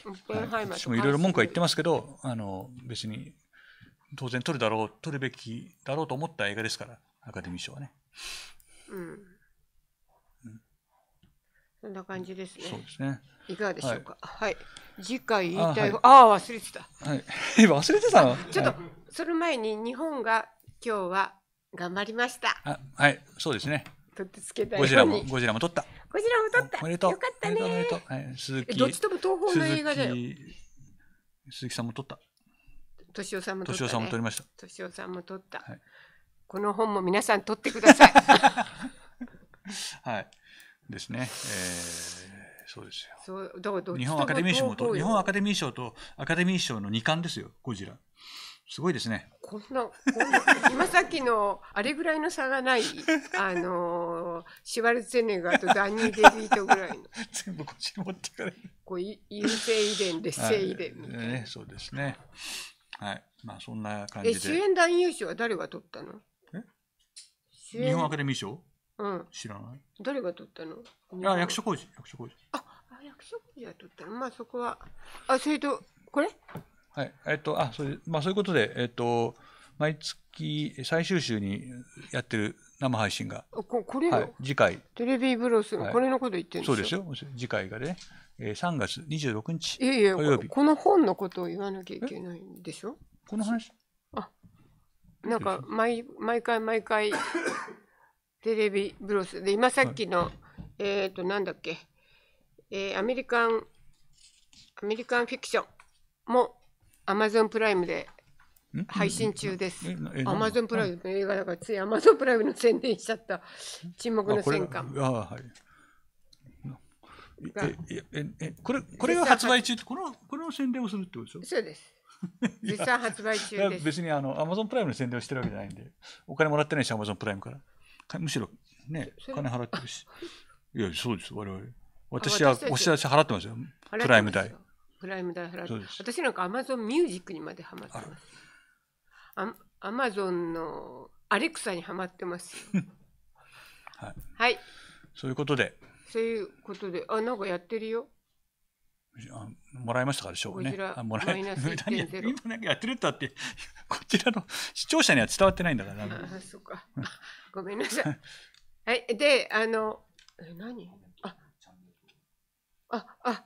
オッペンハイマー、はい、もいろいろ文句は言ってますけど、あの別に当然取るだろう取るべきだろうと思った映画ですからアカデミー賞はねうん、そんな感じですねそうですねいかがでしょうかはい、はい、次回言いたいあ、はい、あ忘れてたはい 忘れてたのちょっと、はい、その前に日本が今日は頑張りましたあはいそうですね取ってつけたゴジラもゴジラも取ったゴジラも取ったおめでとうよかったねおめでとう、はい、鈴木どっちとも東方の映画だよ鈴木さんも取った敏夫さんも取った、ね、さんもりました敏夫さんも取った、はい、この本も皆さん取ってくださいはい ですね、えー、そうですよそうどうどう日本アカデミー賞もと日本アカデミー賞とアカデミー賞の2冠ですよゴジラすごいですね。こんな、こんな今さっきのあれぐらいの差がない、あのー、シュワルツェネガーとダニー・デビートぐらいの。全部こっちに持ってかれる。こう、優勢遺伝、劣勢遺伝みたいな、はいね。そうですね。はい。まあそんな感じで。主演男優賞は誰が取ったのえ日本アカデミー賞うん。知らない。誰が取ったのあ、役所広司、役所広司。あ、あ役所広司は取ったの。まあそこは。あ、それと、これはい。えっと、あ、それ、まあそういうことで、えっと、毎月最終週にやってる生配信が。ここれ、はい、次回。テレビブロス、はこれのこと言ってるんですよ。そうですよ。次回がね、えー、3月26日火曜日。いやいや、この本のことを言わなきゃいけないんでしょこの話あ、なんか毎、毎回毎回、テレビブロスで、今さっきの、はい、えっ、ー、と、なんだっけ、えー、アメリカン、アメリカンフィクションも、アマゾンプライムで配信中です。アマゾンプライムの映画だからついアマゾンプライムの宣伝しちゃった沈黙の戦艦。あはいえええこれこれが発売中ってこのこの宣伝をするってことでしょそうです。実際発売中です。別にあのアマゾンプライムの宣伝をしてるわけじゃないんで、お金もらってないし、アマゾンプライムから。むしろね、お金払ってるし。いや、そうです、我々。私は、お知らせ払ってますよ。プライム代。プライム代払って私なんかアマゾンミュージックにまでハマってます。アアマゾンのアレクサにはまってます はい、はい、そういうことでそういうことであなんかやってるよあもらいましたからしょうね。あもらえました。無駄なやってるったって こちらの視聴者には伝わってないんだから。あそうか。ごめんなさい。はい。であのえ何あああ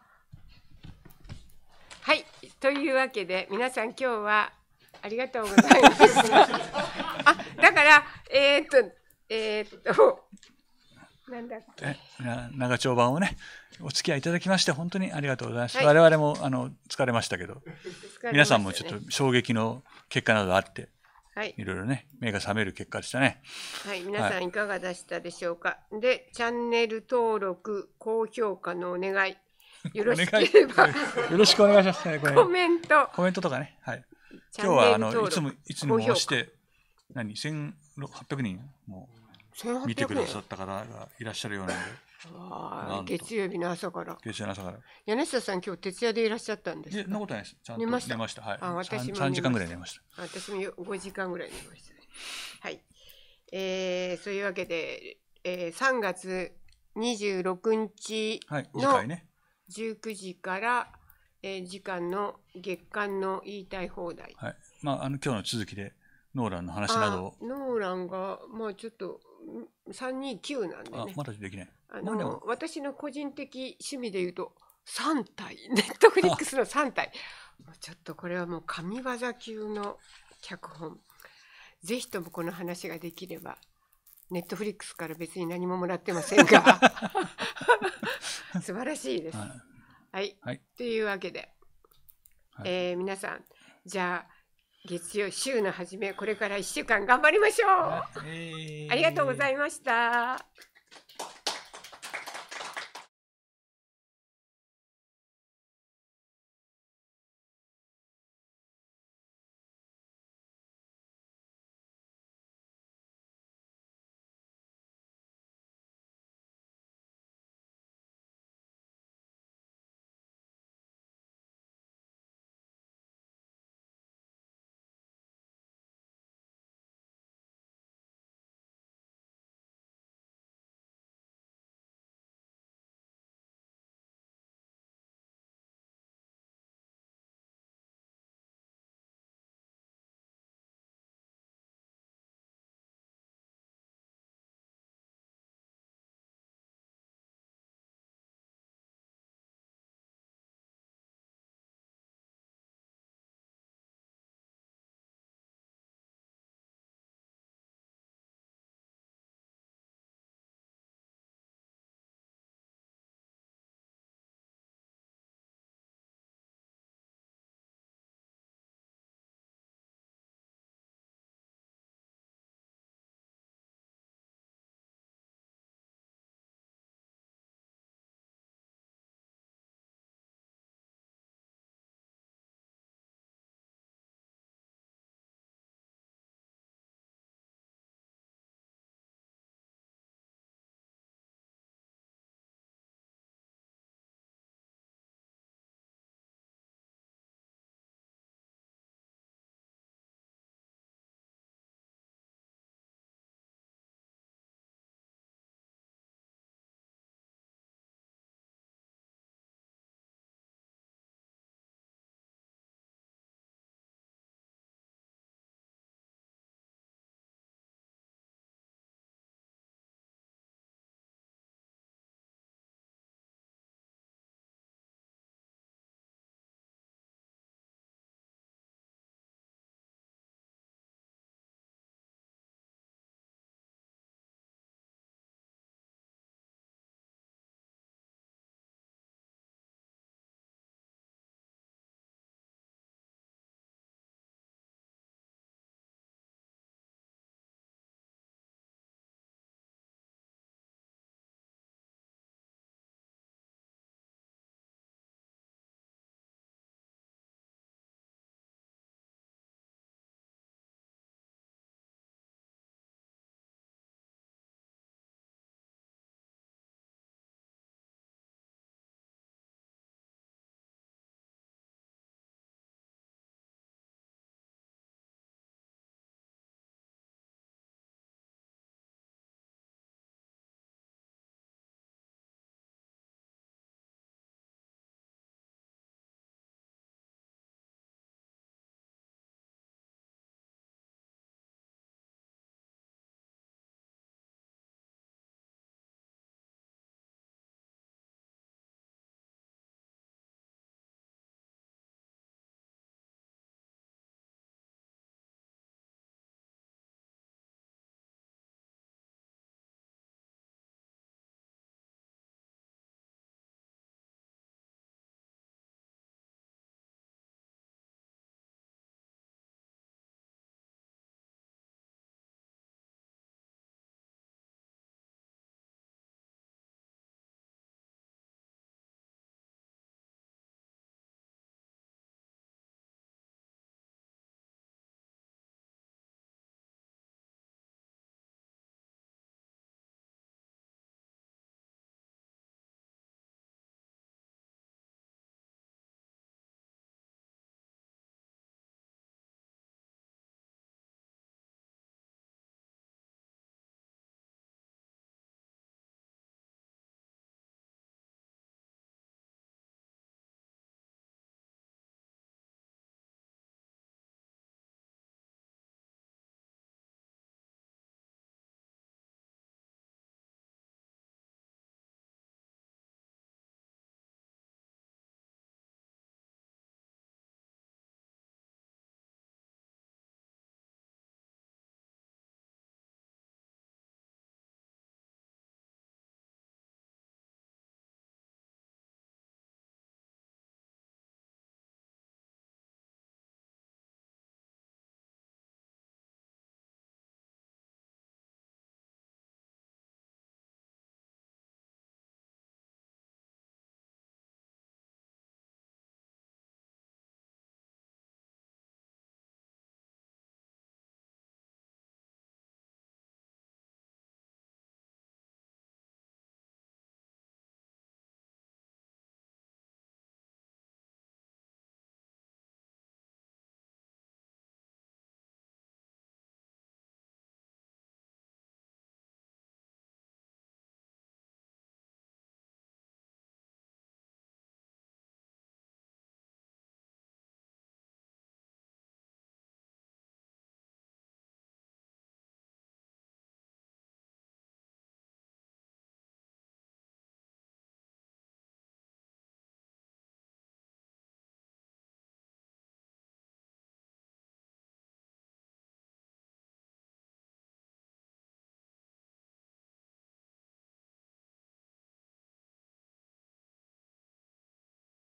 はいというわけで皆さん今日はありがとうございます。あ、だから、えー、っと、えー、っと、なんだっけ。長丁場をね、お付き合いいただきまして、本当にありがとうございます。はい、我々も、あの、疲れましたけど、ね、皆さんもちょっと衝撃の結果などあって、はい、いろいろね、目が覚める結果でしたね。はい、皆さんいかがでしたでしょうか。はい、で、チャンネル登録、高評価のお願い。よろしければよろしくお願いします、ね、コメント。コメントとかね。はい。今日はあのいつもいつも押して、何、1800人も見てくださった方がいらっしゃるようなので。月曜日の朝から。月曜の朝から。柳下さん、今日徹夜でいらっしゃったんですそんなことないです。ちゃんと寝ました。寝ました。はい。あ、私も。3時間ぐらい寝ました。私も5時間ぐらい寝ました、はい。えー、そういうわけで、えー、3月26日の19時から、はいえー、時間の月間の言いたい放題。はい。まあ、あの、今日の続きで、ノーランの話などを。ノーランが、まあ、ちょっと、329なんで、ね、あ、まだできない。あの、私の個人的趣味で言うと、3体、ネットフリックスの3体。ちょっとこれはもう神業級の脚本。ぜひともこの話ができれば、ネットフリックスから別に何ももらってませんが、素晴らしいです。はいはい、はい、というわけで、はい、えー、皆さんじゃあ月曜週の初めこれから1週間頑張りましょう、はいえー、ありがとうございました。